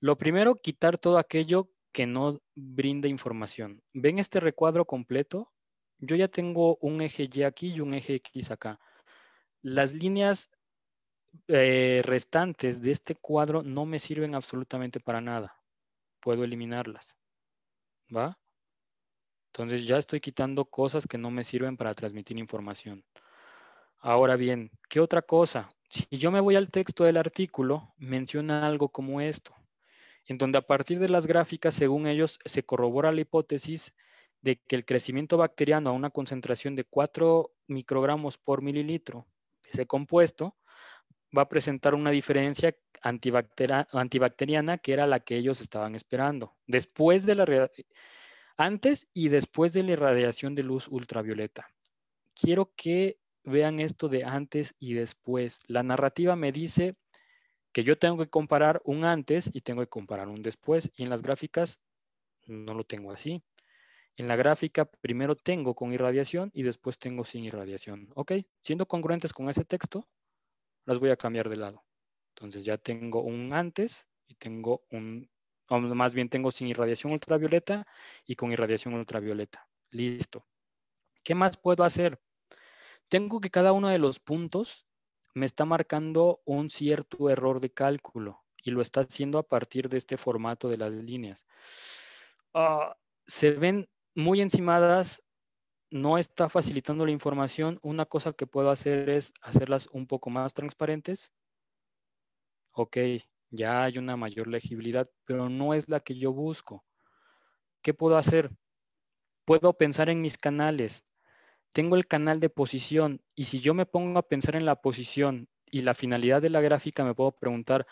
Lo primero, quitar todo aquello que no brinda información. ¿Ven este recuadro completo? Yo ya tengo un eje Y aquí y un eje X acá. Las líneas eh, restantes de este cuadro no me sirven absolutamente para nada. Puedo eliminarlas. ¿Va? Entonces ya estoy quitando cosas que no me sirven para transmitir información. Ahora bien, ¿qué otra cosa? Si yo me voy al texto del artículo, menciona algo como esto, en donde a partir de las gráficas, según ellos, se corrobora la hipótesis de que el crecimiento bacteriano a una concentración de 4 microgramos por mililitro de ese compuesto va a presentar una diferencia antibacteriana que era la que ellos estaban esperando, antes y después de la irradiación de luz ultravioleta. Quiero que vean esto de antes y después. La narrativa me dice que yo tengo que comparar un antes y tengo que comparar un después. Y en las gráficas no lo tengo así. En la gráfica primero tengo con irradiación y después tengo sin irradiación. Ok, siendo congruentes con ese texto, las voy a cambiar de lado. Entonces ya tengo un antes y tengo un, vamos más bien tengo sin irradiación ultravioleta y con irradiación ultravioleta. Listo. ¿Qué más puedo hacer? tengo que cada uno de los puntos me está marcando un cierto error de cálculo y lo está haciendo a partir de este formato de las líneas. Ah, se ven muy encimadas, no está facilitando la información. Una cosa que puedo hacer es hacerlas un poco más transparentes. Ok, ya hay una mayor legibilidad, pero no es la que yo busco. ¿Qué puedo hacer? Puedo pensar en mis canales tengo el canal de posición y si yo me pongo a pensar en la posición y la finalidad de la gráfica, me puedo preguntar,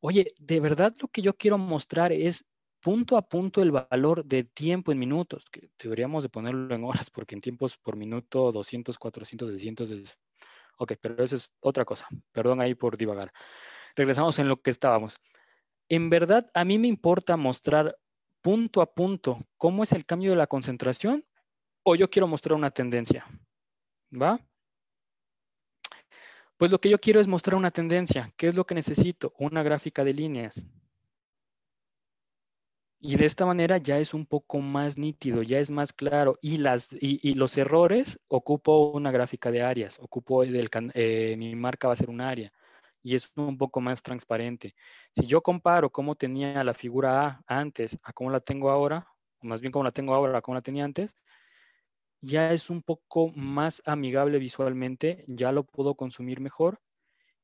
oye, ¿de verdad lo que yo quiero mostrar es punto a punto el valor de tiempo en minutos? Que deberíamos de ponerlo en horas porque en tiempos por minuto 200, 400, 600 Ok, pero eso es otra cosa. Perdón ahí por divagar. Regresamos en lo que estábamos. En verdad, a mí me importa mostrar punto a punto cómo es el cambio de la concentración o yo quiero mostrar una tendencia. ¿Va? Pues lo que yo quiero es mostrar una tendencia. ¿Qué es lo que necesito? Una gráfica de líneas. Y de esta manera ya es un poco más nítido, ya es más claro. Y, las, y, los errores, ocupo una gráfica de áreas, ocupo eh, mi marca va a ser un área. Y es un poco más transparente. Si yo comparo cómo tenía la figura A antes a cómo la tengo ahora, o más bien cómo la tengo ahora a cómo la tenía antes, ya es un poco más amigable visualmente, ya lo puedo consumir mejor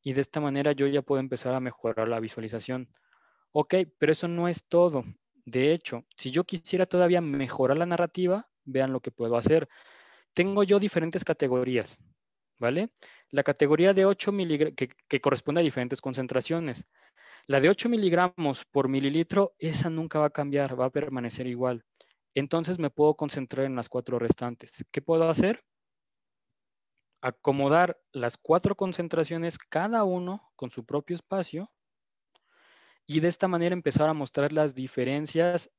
y de esta manera yo ya puedo empezar a mejorar la visualización. Ok, pero eso no es todo. De hecho, si yo quisiera todavía mejorar la narrativa, vean lo que puedo hacer. Tengo yo diferentes categorías, ¿vale? La categoría de 8 miligramos, que, corresponde a diferentes concentraciones. La de 8 miligramos por mililitro, esa nunca va a cambiar, va a permanecer igual entonces me puedo concentrar en las cuatro restantes. ¿Qué puedo hacer? Acomodar las cuatro concentraciones, cada uno con su propio espacio, y de esta manera empezar a mostrar las diferencias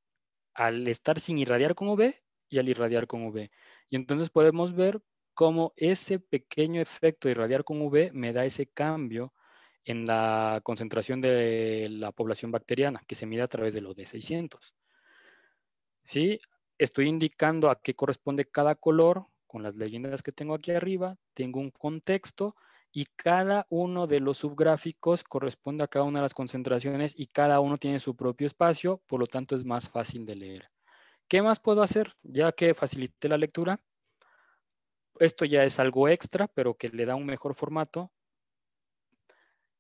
al estar sin irradiar con UV y al irradiar con UV. Y entonces podemos ver cómo ese pequeño efecto de irradiar con UV me da ese cambio en la concentración de la población bacteriana que se mide a través de los de 600 ¿sí? Estoy indicando a qué corresponde cada color con las leyendas que tengo aquí arriba. Tengo un contexto y cada uno de los subgráficos corresponde a cada una de las concentraciones y cada uno tiene su propio espacio, por lo tanto es más fácil de leer. ¿Qué más puedo hacer ya que facilité la lectura? Esto ya es algo extra, pero que le da un mejor formato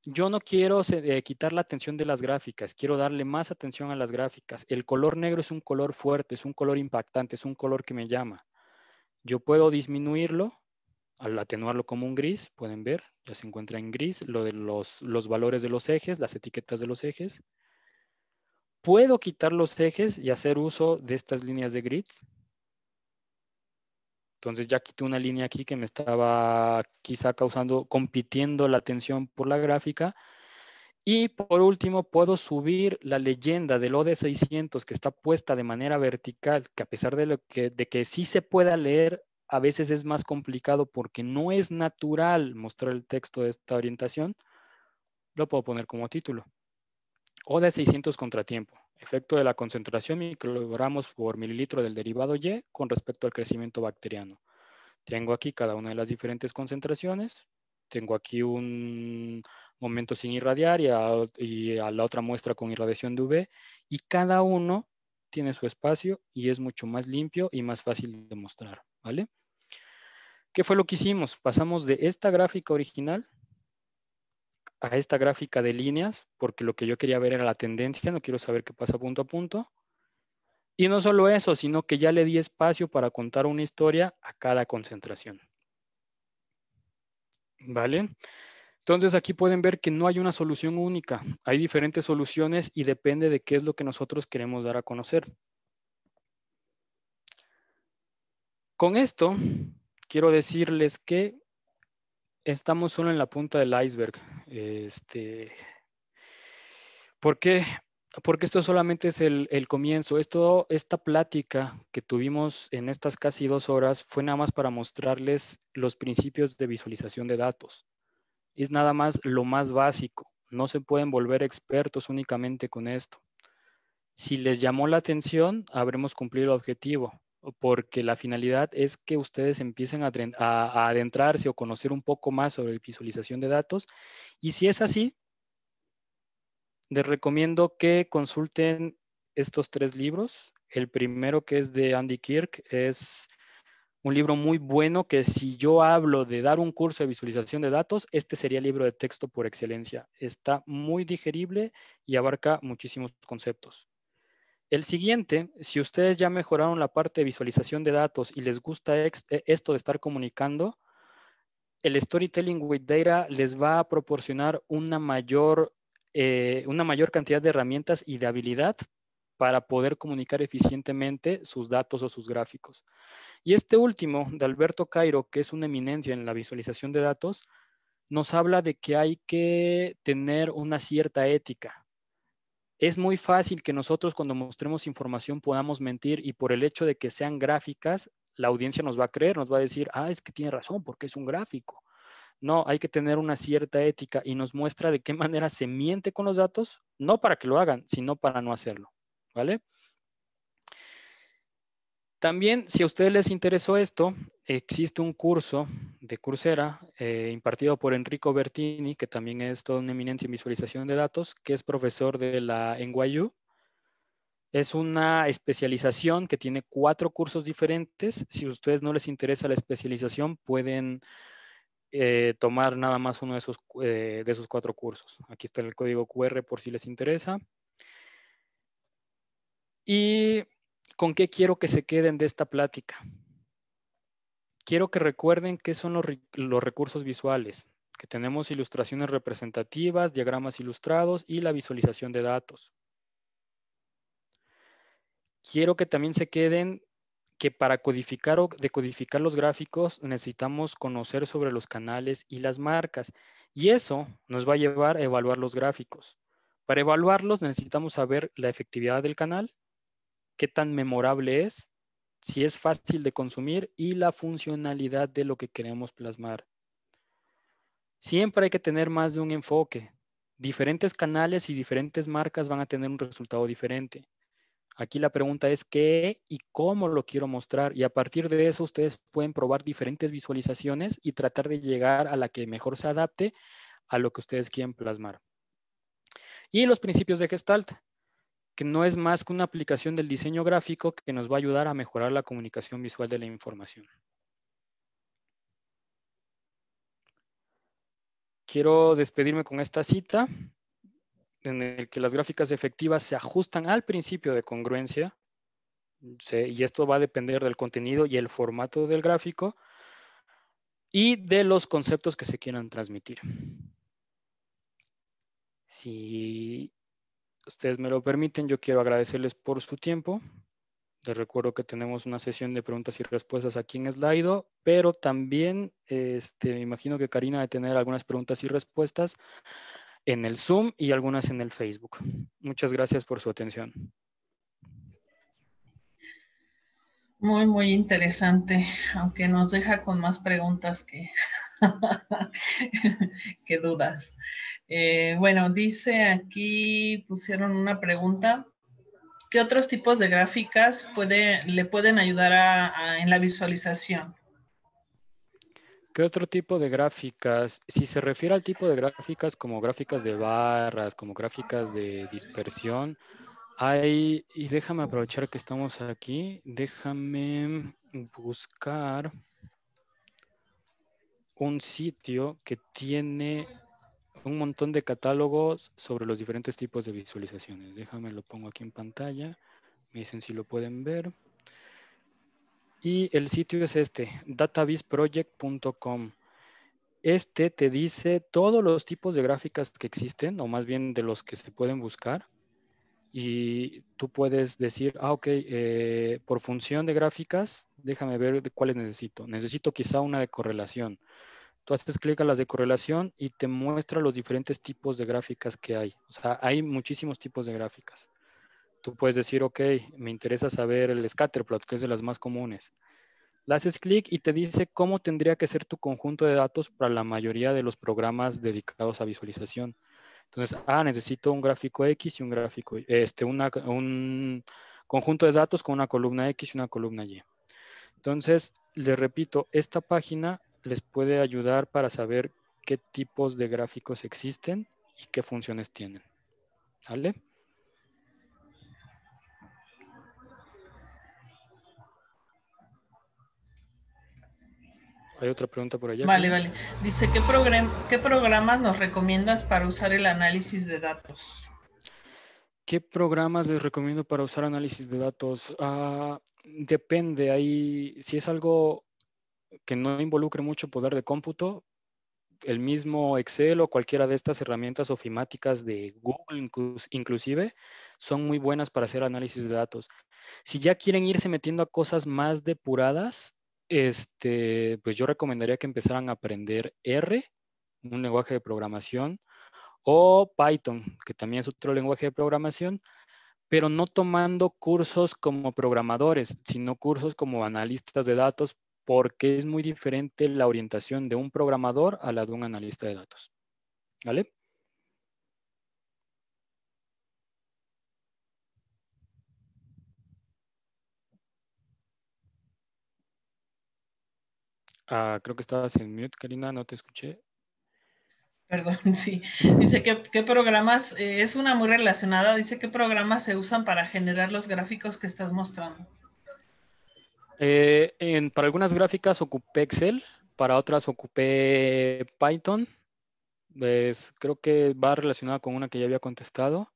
yo no quiero eh, quitar la atención de las gráficas, quiero darle más atención a las gráficas. El color negro es un color fuerte, es un color impactante, es un color que me llama. Yo puedo disminuirlo al atenuarlo como un gris, pueden ver, ya se encuentra en gris, lo de los, los valores de los ejes, las etiquetas de los ejes. Puedo quitar los ejes y hacer uso de estas líneas de grid, entonces ya quité una línea aquí que me estaba quizá causando, compitiendo la atención por la gráfica. Y por último, puedo subir la leyenda del OD600 que está puesta de manera vertical, que a pesar de, lo que, de que sí se pueda leer, a veces es más complicado porque no es natural mostrar el texto de esta orientación, lo puedo poner como título. de 600 contratiempo. Efecto de la concentración microgramos por mililitro del derivado Y con respecto al crecimiento bacteriano. Tengo aquí cada una de las diferentes concentraciones. Tengo aquí un momento sin irradiar y a, la otra muestra con irradiación de UV. Y cada uno tiene su espacio y es mucho más limpio y más fácil de mostrar. ¿vale? ¿Qué fue lo que hicimos? Pasamos de esta gráfica original a esta gráfica de líneas, porque lo que yo quería ver era la tendencia, no quiero saber qué pasa punto a punto. Y no solo eso, sino que ya le di espacio para contar una historia a cada concentración. ¿Vale? Entonces aquí pueden ver que no hay una solución única. Hay diferentes soluciones y depende de qué es lo que nosotros queremos dar a conocer. Con esto, quiero decirles que estamos solo en la punta del iceberg. Este, ¿Por qué? Porque esto solamente es el, el, comienzo. Esto, esta plática que tuvimos en estas casi dos horas fue nada más para mostrarles los principios de visualización de datos. Es nada más lo más básico. No se pueden volver expertos únicamente con esto. Si les llamó la atención, habremos cumplido el objetivo porque la finalidad es que ustedes empiecen a, adentrarse o conocer un poco más sobre visualización de datos. Y si es así, les recomiendo que consulten estos tres libros. El primero que es de Andy Kirk es un libro muy bueno que si yo hablo de dar un curso de visualización de datos, este sería el libro de texto por excelencia. Está muy digerible y abarca muchísimos conceptos. El siguiente, si ustedes ya mejoraron la parte de visualización de datos y les gusta eh, esto de estar comunicando, el Storytelling with Data les va a proporcionar una mayor, eh, una mayor cantidad de herramientas y de habilidad para poder comunicar eficientemente sus datos o sus gráficos. Y este último, de Alberto Cairo, que es una eminencia en la visualización de datos, nos habla de que hay que tener una cierta ética es muy fácil que nosotros cuando mostremos información podamos mentir y por el hecho de que sean gráficas, la audiencia nos va a creer, nos va a decir, ah, es que tiene razón porque es un gráfico. No, hay que tener una cierta ética y nos muestra de qué manera se miente con los datos, no para que lo hagan, sino para no hacerlo. ¿Vale? También, si a ustedes les interesó esto, existe un curso de Coursera eh, impartido por Enrico Bertini, que también es todo un eminencia en visualización de datos, que es profesor de la NYU. Es una especialización que tiene cuatro cursos diferentes. Si a ustedes no les interesa la especialización, pueden eh, tomar nada más uno de esos, eh, de esos cuatro cursos. Aquí está el código QR por si les interesa. ¿Y con qué quiero que se queden de esta plática? quiero que recuerden qué son los, recursos visuales, que tenemos ilustraciones representativas, diagramas ilustrados y la visualización de datos. Quiero que también se queden que para codificar o decodificar los gráficos necesitamos conocer sobre los canales y las marcas. Y eso nos va a llevar a evaluar los gráficos. Para evaluarlos necesitamos saber la efectividad del canal, qué tan memorable es, si es fácil de consumir y la funcionalidad de lo que queremos plasmar. Siempre hay que tener más de un enfoque. Diferentes canales y diferentes marcas van a tener un resultado diferente. Aquí la pregunta es qué y cómo lo quiero mostrar y a partir de eso ustedes pueden probar diferentes visualizaciones y tratar de llegar a la que mejor se adapte a lo que ustedes quieren plasmar. Y los principios de Gestalt que no es más que una aplicación del diseño gráfico que nos va a ayudar a mejorar la comunicación visual de la información. Quiero despedirme con esta cita en el que las gráficas efectivas se ajustan al principio de congruencia, y esto va a depender del contenido y el formato del gráfico, y de los conceptos que se quieran transmitir. Si ustedes me lo permiten, yo quiero agradecerles por su tiempo. Les recuerdo que tenemos una sesión de preguntas y respuestas aquí en Slido, pero también este, me imagino que Karina de tener algunas preguntas y respuestas en el Zoom y algunas en el Facebook. Muchas gracias por su atención. Muy, muy interesante, aunque nos deja con más preguntas que, que dudas. Eh, bueno, dice aquí, pusieron una pregunta. ¿Qué otros tipos de gráficas le pueden ayudar en la visualización? ¿Qué otro tipo de gráficas? Si se refiere al tipo de gráficas como gráficas de barras, como gráficas de dispersión, hay, y déjame aprovechar que estamos aquí, déjame buscar un sitio que tiene un montón de catálogos sobre los diferentes tipos de visualizaciones. Déjame, lo pongo aquí en pantalla. Me dicen si lo pueden ver. Y el sitio es este, databaseproject.com. Este te dice todos los tipos de gráficas que existen, o más bien de los que se pueden buscar. Y tú puedes decir, ah, ok, eh, por función de gráficas, déjame ver de cuáles necesito. Necesito quizá una de correlación tú haces clic a las de correlación y te muestra los diferentes tipos de gráficas que hay. O sea, hay muchísimos tipos de gráficas. Tú puedes decir, ok, me interesa saber el scatterplot, que es de las más comunes. las haces clic y te dice cómo tendría que ser tu conjunto de datos para la mayoría de los programas dedicados a visualización. Entonces, ah, necesito un gráfico X y un gráfico, este, un conjunto de datos con una columna X y una columna Y. Entonces, le repito, esta página les puede ayudar para saber qué tipos de gráficos existen y qué funciones tienen. ¿Vale? Hay otra pregunta por allá. Vale, vale. Dice, ¿qué, programas nos recomiendas para usar el análisis de datos? ¿Qué programas les recomiendo para usar análisis de datos? Ah, depende, ahí si es algo que no involucre mucho poder de cómputo, el mismo Excel o cualquiera de estas herramientas ofimáticas de Google inclusive son muy buenas para hacer análisis de datos. Si ya quieren irse metiendo a cosas más depuradas, este, pues yo recomendaría que empezaran a aprender R, un lenguaje de programación, o Python, que también es otro lenguaje de programación, pero no tomando cursos como programadores, sino cursos como analistas de datos porque es muy diferente la orientación de un programador a la de un analista de datos. ¿Vale? Ah, creo que estabas en mute, Karina, no te escuché. Perdón, sí. Dice que qué programas, eh, es una muy relacionada, dice qué programas se usan para generar los gráficos que estás mostrando. Eh, en, para algunas gráficas ocupé Excel, para otras ocupé Python. creo que va relacionado con una que ya había contestado.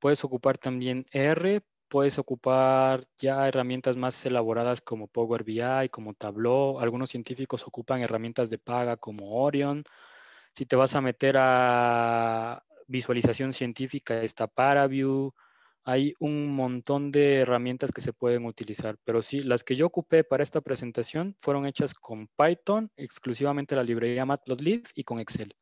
Puedes ocupar también R, puedes ocupar ya herramientas más elaboradas como Power BI, como Tableau. Algunos científicos ocupan herramientas de paga como Orion. Si te vas a meter a visualización científica, está Paraview hay un montón de herramientas que se pueden utilizar, pero sí, las que yo ocupé para esta presentación fueron hechas con Python, exclusivamente la librería Matplotlib y con Excel.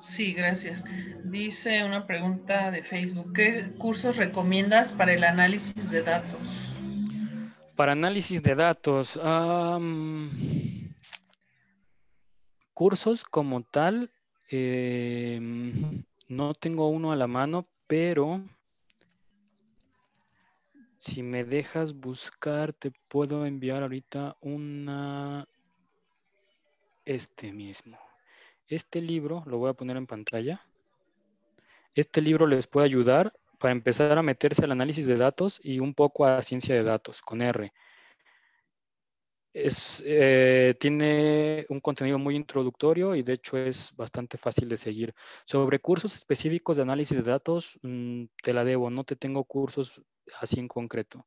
Sí, gracias. Dice una pregunta de Facebook, ¿qué cursos recomiendas para el análisis de datos? Para análisis de datos, Cursos como tal, eh, no tengo uno a la mano, pero si me dejas buscar, te puedo enviar ahorita una, este mismo. Este libro, lo voy a poner en pantalla. Este libro les puede ayudar para empezar a meterse al análisis de datos y un poco a ciencia de datos con R. Es, eh, tiene un contenido muy introductorio y de hecho es bastante fácil de seguir. Sobre cursos específicos de análisis de datos, mm, te la debo, no te tengo cursos así en concreto.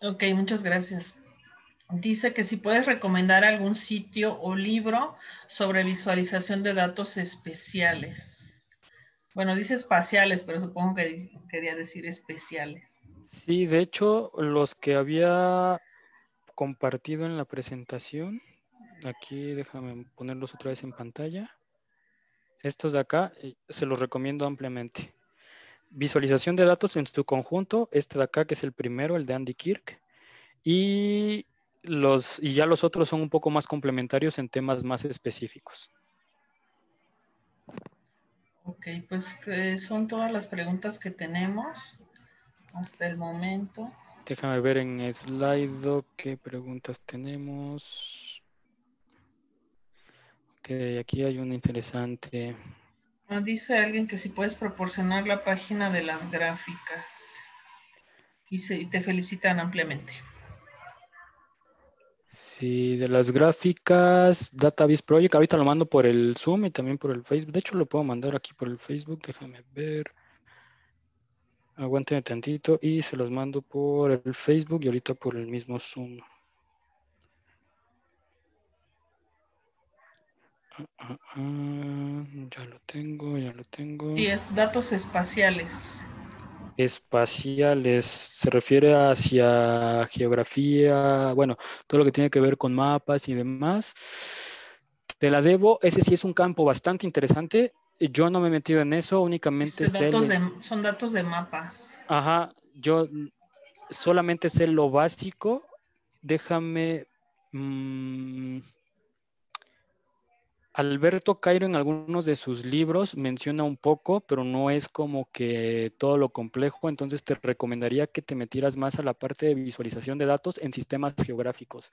Ok, muchas gracias. Dice que si puedes recomendar algún sitio o libro sobre visualización de datos especiales. Bueno, dice espaciales, pero supongo que quería decir especiales. Sí, de hecho, los que había compartido en la presentación, aquí déjame ponerlos otra vez en pantalla. Estos de acá eh, se los recomiendo ampliamente. Visualización de datos en su conjunto, este de acá que es el primero, el de Andy Kirk, y, los, y ya los otros son un poco más complementarios en temas más específicos. Ok, pues eh, son todas las preguntas que tenemos hasta el momento. Déjame ver en Slido qué preguntas tenemos. Ok, aquí hay una interesante. Ah, dice alguien que si puedes proporcionar la página de las gráficas. Y, se, y te felicitan ampliamente. Sí, de las gráficas, Database Project, ahorita lo mando por el Zoom y también por el Facebook. De hecho, lo puedo mandar aquí por el Facebook, déjame ver. Aguanten tantito y se los mando por el Facebook y ahorita por el mismo Zoom. Ah, ah, ah, ya lo tengo, ya lo tengo. Y es datos espaciales. Espaciales, se refiere hacia geografía, bueno, todo lo que tiene que ver con mapas y demás. Te la debo, ese sí es un campo bastante interesante yo no me he metido en eso, únicamente sé... son datos de mapas. Ajá, yo solamente sé lo básico. Déjame... Mm, Alberto Cairo en algunos de sus libros menciona un poco, pero no es como que todo lo complejo, entonces te recomendaría que te metieras más a la parte de visualización de datos en sistemas geográficos.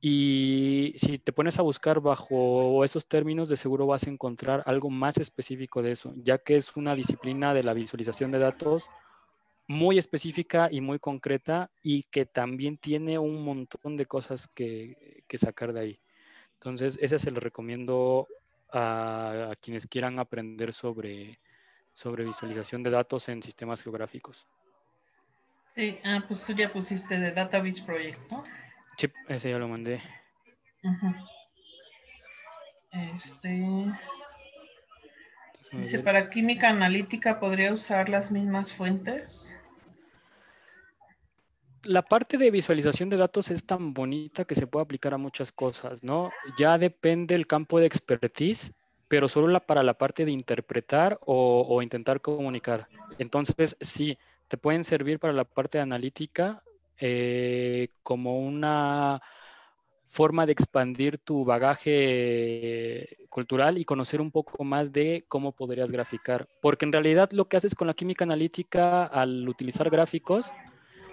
Y si te pones a buscar bajo esos términos, de seguro vas a encontrar algo más específico de eso, ya que es una disciplina de la visualización de datos muy específica y muy concreta y que también tiene un montón de cosas que, sacar de ahí. Entonces, ese se lo recomiendo a, quienes quieran aprender sobre, visualización de datos en sistemas geográficos. Sí, ah, pues tú ya pusiste de Database Project, ¿no? Chip, ese ya lo mandé. Este. Dice, para química analítica, ¿podría usar las mismas fuentes? La parte de visualización de datos es tan bonita que se puede aplicar a muchas cosas, ¿no? Ya depende el campo de expertise, pero solo la, para la parte de interpretar o, intentar comunicar. Entonces, sí, te pueden servir para la parte analítica, eh, como una forma de expandir tu bagaje cultural y conocer un poco más de cómo podrías graficar. Porque en realidad lo que haces con la química analítica al utilizar gráficos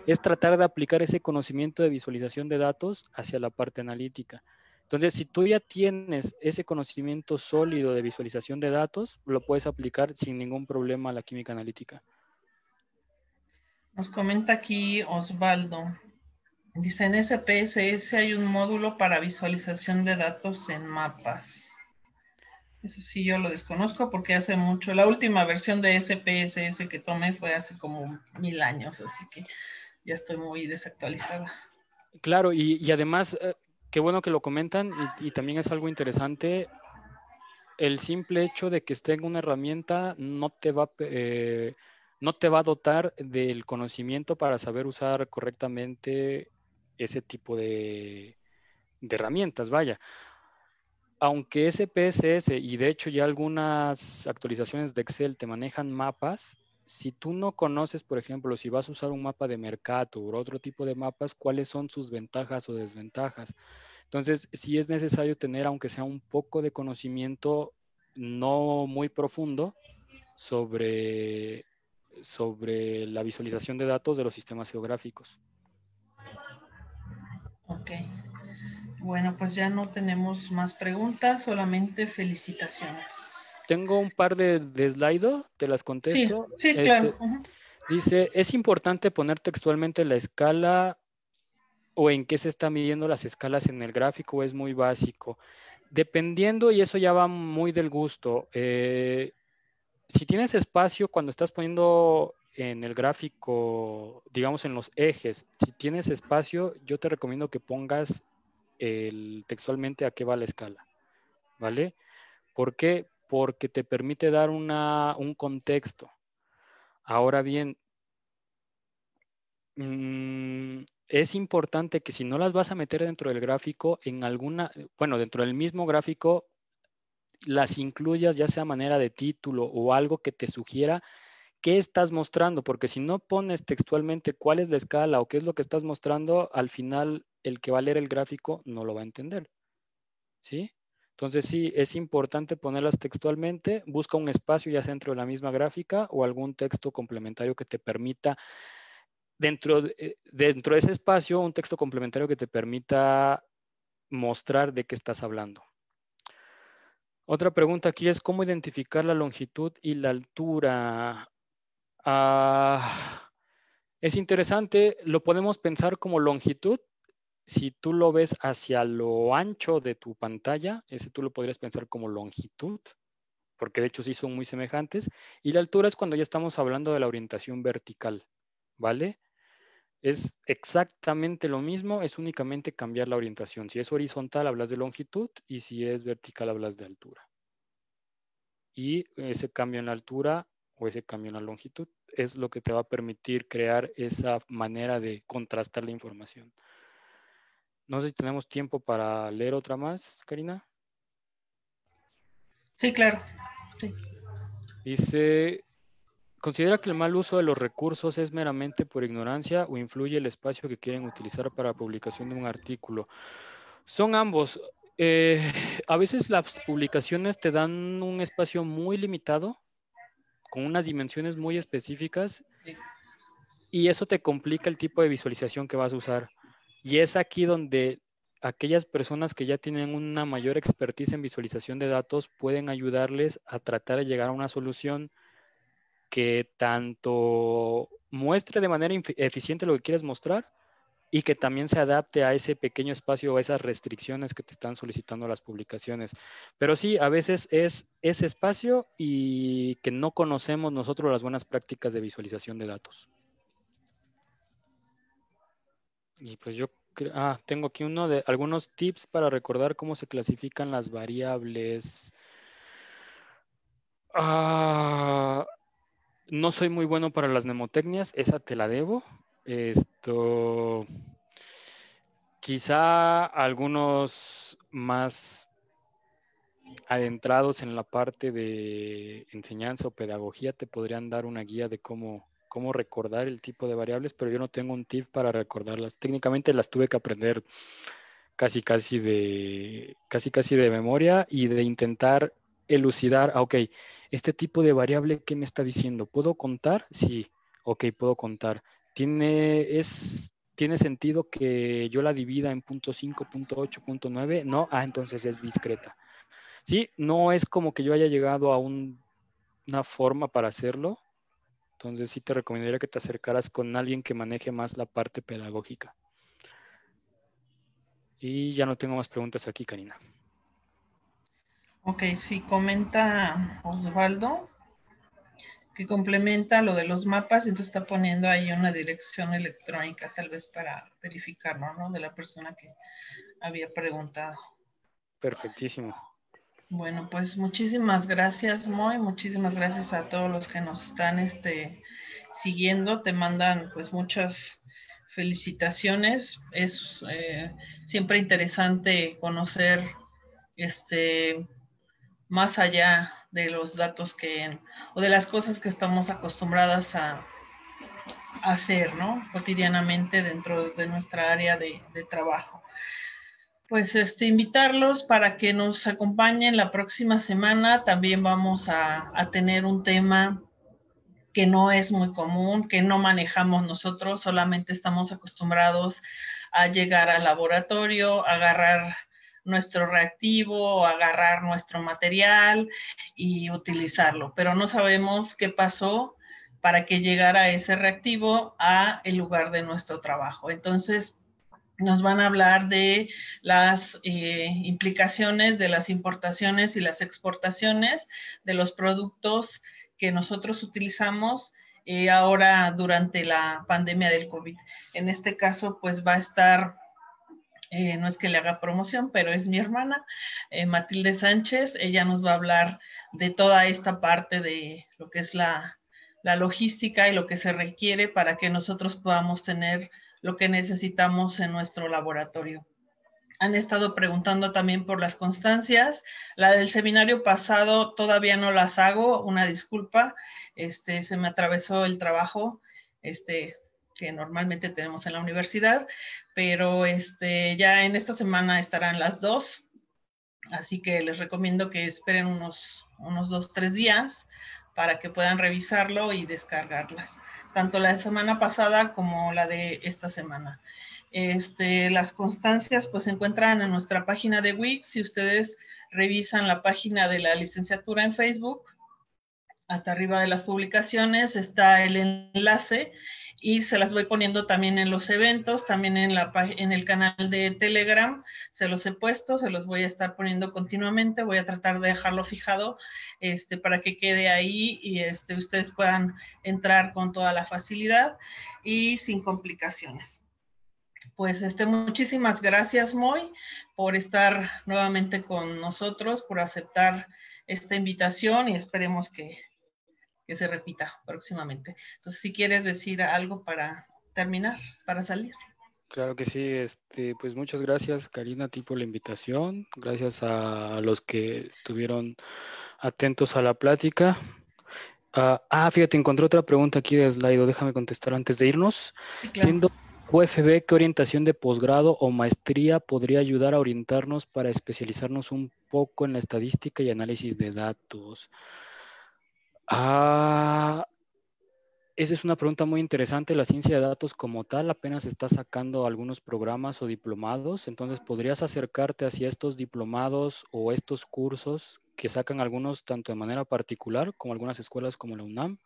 es tratar de aplicar ese conocimiento de visualización de datos hacia la parte analítica. Entonces, si tú ya tienes ese conocimiento sólido de visualización de datos, lo puedes aplicar sin ningún problema a la química analítica. Nos comenta aquí Osvaldo. Dice, en SPSS hay un módulo para visualización de datos en mapas. Eso sí, yo lo desconozco porque hace mucho, la última versión de SPSS que tomé fue hace como mil años, así que ya estoy muy desactualizada. Claro, y, además, eh, qué bueno que lo comentan y, también es algo interesante, el simple hecho de que esté en una herramienta no te va, a... Eh, no te va a dotar del conocimiento para saber usar correctamente ese tipo de, herramientas, vaya. Aunque SPSS y de hecho ya algunas actualizaciones de Excel te manejan mapas, si tú no conoces, por ejemplo, si vas a usar un mapa de mercado o otro tipo de mapas, cuáles son sus ventajas o desventajas. Entonces, sí es necesario tener, aunque sea un poco de conocimiento no muy profundo, sobre sobre la visualización de datos de los sistemas geográficos. Ok. Bueno, pues ya no tenemos más preguntas, solamente felicitaciones. Tengo un par de, de te las contesto. Sí, este, claro. Dice, es importante poner textualmente la escala o en qué se están midiendo las escalas en el gráfico, es muy básico. Dependiendo, y eso ya va muy del gusto, eh, si tienes espacio cuando estás poniendo en el gráfico, digamos en los ejes, si tienes espacio, yo te recomiendo que pongas textualmente a qué va la escala, ¿vale? ¿Por qué? Porque te permite dar un contexto. Ahora bien, mm, es importante que si no las vas a meter dentro del gráfico, en alguna, bueno, dentro del mismo gráfico, las incluyas ya sea manera de título o algo que te sugiera qué estás mostrando, porque si no pones textualmente cuál es la escala o qué es lo que estás mostrando, al final el que va a leer el gráfico no lo va a entender. ¿Sí? Entonces sí, es importante ponerlas textualmente, busca un espacio ya dentro de la misma gráfica o algún texto complementario que te permita dentro eh, dentro de ese espacio un texto complementario que te permita mostrar de qué estás hablando. Otra pregunta aquí es cómo identificar la longitud y la altura. Ah, es interesante, lo podemos pensar como longitud. Si tú lo ves hacia lo ancho de tu pantalla, ese tú lo podrías pensar como longitud, porque de hecho sí son muy semejantes. Y la altura es cuando ya estamos hablando de la orientación vertical, ¿vale? Es exactamente lo mismo, es únicamente cambiar la orientación. Si es horizontal, hablas de longitud y si es vertical, hablas de altura. Y ese cambio en la altura o ese cambio en la longitud es lo que te va a permitir crear esa manera de contrastar la información. No sé si tenemos tiempo para leer otra más, Karina. Sí, claro. Dice Considera que el mal uso de los recursos es meramente por ignorancia o influye el espacio que quieren utilizar para la publicación de un artículo. Son ambos. Eh, a veces las publicaciones te dan un espacio muy limitado, con unas dimensiones muy específicas, y eso te complica el tipo de visualización que vas a usar. Y es aquí donde aquellas personas que ya tienen una mayor expertise en visualización de datos pueden ayudarles a tratar de llegar a una solución que tanto muestre de manera eficiente lo que quieres mostrar y que también se adapte a ese pequeño espacio o esas restricciones que te están solicitando las publicaciones. Pero sí, a veces es ese espacio y que no conocemos nosotros las buenas prácticas de visualización de datos. Y pues yo ah, tengo aquí uno de algunos tips para recordar cómo se clasifican las variables. Ah, no soy muy bueno para las mnemotecnias, esa te la debo. Esto. Quizá algunos más adentrados en la parte de enseñanza o pedagogía te podrían dar una guía de cómo, cómo recordar el tipo de variables, pero yo no tengo un tip para recordarlas. Técnicamente las tuve que aprender casi casi de casi casi de memoria y de intentar elucidar, ah, ok, este tipo de variable, ¿qué me está diciendo? ¿Puedo contar? Sí, ok, puedo contar. ¿Tiene, es, ¿tiene sentido que yo la divida en punto 5, punto 8, punto 9? No, ah, entonces es discreta. Sí, no es como que yo haya llegado a una forma para hacerlo. Entonces sí te recomendaría que te acercaras con alguien que maneje más la parte pedagógica. Y ya no tengo más preguntas aquí, Karina. Ok, sí, comenta Osvaldo que complementa lo de los mapas, entonces está poniendo ahí una dirección electrónica tal vez para verificarlo, ¿no? De la persona que había preguntado. Perfectísimo. Bueno, pues muchísimas gracias, Moy. Muchísimas gracias a todos los que nos están este, siguiendo. Te mandan pues muchas felicitaciones. Es eh, siempre interesante conocer este, más allá de los datos que, o de las cosas que estamos acostumbradas a, hacer, Cotidianamente dentro de nuestra área de, trabajo pues este, invitarlos para que nos acompañen la próxima semana. También vamos a, tener un tema que no es muy común, que no manejamos nosotros, solamente estamos acostumbrados a llegar al laboratorio, agarrar nuestro reactivo, agarrar nuestro material y utilizarlo, pero no sabemos qué pasó para que llegara ese reactivo a el lugar de nuestro trabajo. Entonces, nos van a hablar de las eh, implicaciones de las importaciones y las exportaciones de los productos que nosotros utilizamos eh, ahora durante la pandemia del COVID. En este caso, pues va a estar eh, no es que le haga promoción, pero es mi hermana, eh, Matilde Sánchez. Ella nos va a hablar de toda esta parte de lo que es la, logística y lo que se requiere para que nosotros podamos tener lo que necesitamos en nuestro laboratorio han estado preguntando también por las constancias. La del seminario pasado todavía no las hago, una disculpa, este, se me atravesó el trabajo este, que normalmente tenemos en la universidad, pero este, ya en esta semana estarán las dos, así que les recomiendo que esperen unos, unos dos, tres días para que puedan revisarlo y descargarlas, tanto la de semana pasada como la de esta semana. Este, las constancias pues se encuentran en nuestra página de Wix, si ustedes revisan la página de la licenciatura en Facebook, hasta arriba de las publicaciones está el enlace y se las voy poniendo también en los eventos, también en, la, en el canal de Telegram, se los he puesto, se los voy a estar poniendo continuamente, voy a tratar de dejarlo fijado este, para que quede ahí y este, ustedes puedan entrar con toda la facilidad y sin complicaciones. Pues este, muchísimas gracias, Moy, por estar nuevamente con nosotros, por aceptar esta invitación y esperemos que, que se repita próximamente. Entonces, si quieres decir algo para terminar, para salir. Claro que sí, este, pues muchas gracias Karina a ti por la invitación, gracias a los que estuvieron atentos a la plática. Ah, ah, fíjate, encontré otra pregunta aquí de Slido, déjame contestar antes de irnos. Siendo UFB, ¿qué orientación de posgrado o maestría podría ayudar a orientarnos para especializarnos un poco en la estadística y análisis de datos? Ah, esa es una pregunta muy interesante. La ciencia de datos como tal apenas está sacando algunos programas o diplomados, entonces podrías acercarte hacia estos diplomados o estos cursos que sacan algunos tanto de manera particular como algunas escuelas como la UNAM.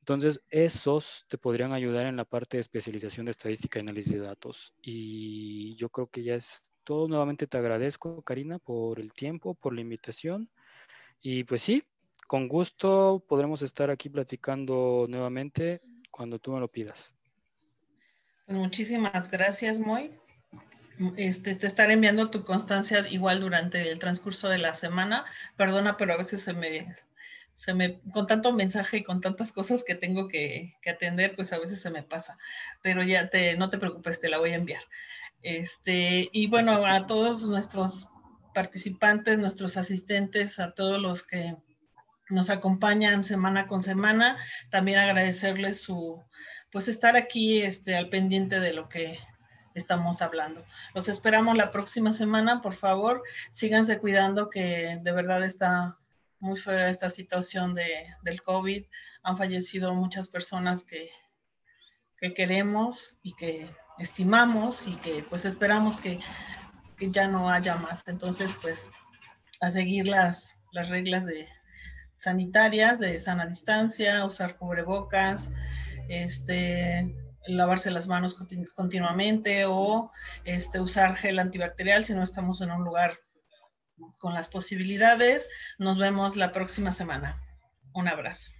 Entonces, esos te podrían ayudar en la parte de especialización de estadística y análisis de datos. Y yo creo que ya es todo. Nuevamente te agradezco, Karina, por el tiempo, por la invitación. Y pues sí, con gusto podremos estar aquí platicando nuevamente cuando tú me lo pidas. Muchísimas gracias, Moy. Este, te estaré enviando tu constancia igual durante el transcurso de la semana. Perdona, pero a veces se me, se me con tanto mensaje y con tantas cosas que tengo que, atender, pues a veces se me pasa. Pero ya te, no te preocupes, te la voy a enviar. Este, y bueno, a todos nuestros participantes, nuestros asistentes, a todos los que nos acompañan semana con semana. También agradecerles su, pues estar aquí este, al pendiente de lo que estamos hablando. Los esperamos la próxima semana, por favor, síganse cuidando que de verdad está muy de esta situación de, del COVID. Han fallecido muchas personas que, que queremos y que estimamos y que pues esperamos que, que ya no haya más. Entonces, pues a seguir las, las reglas de, sanitarias de sana distancia, usar cubrebocas, este, lavarse las manos continuamente o este, usar gel antibacterial si no estamos en un lugar con las posibilidades. Nos vemos la próxima semana. Un abrazo.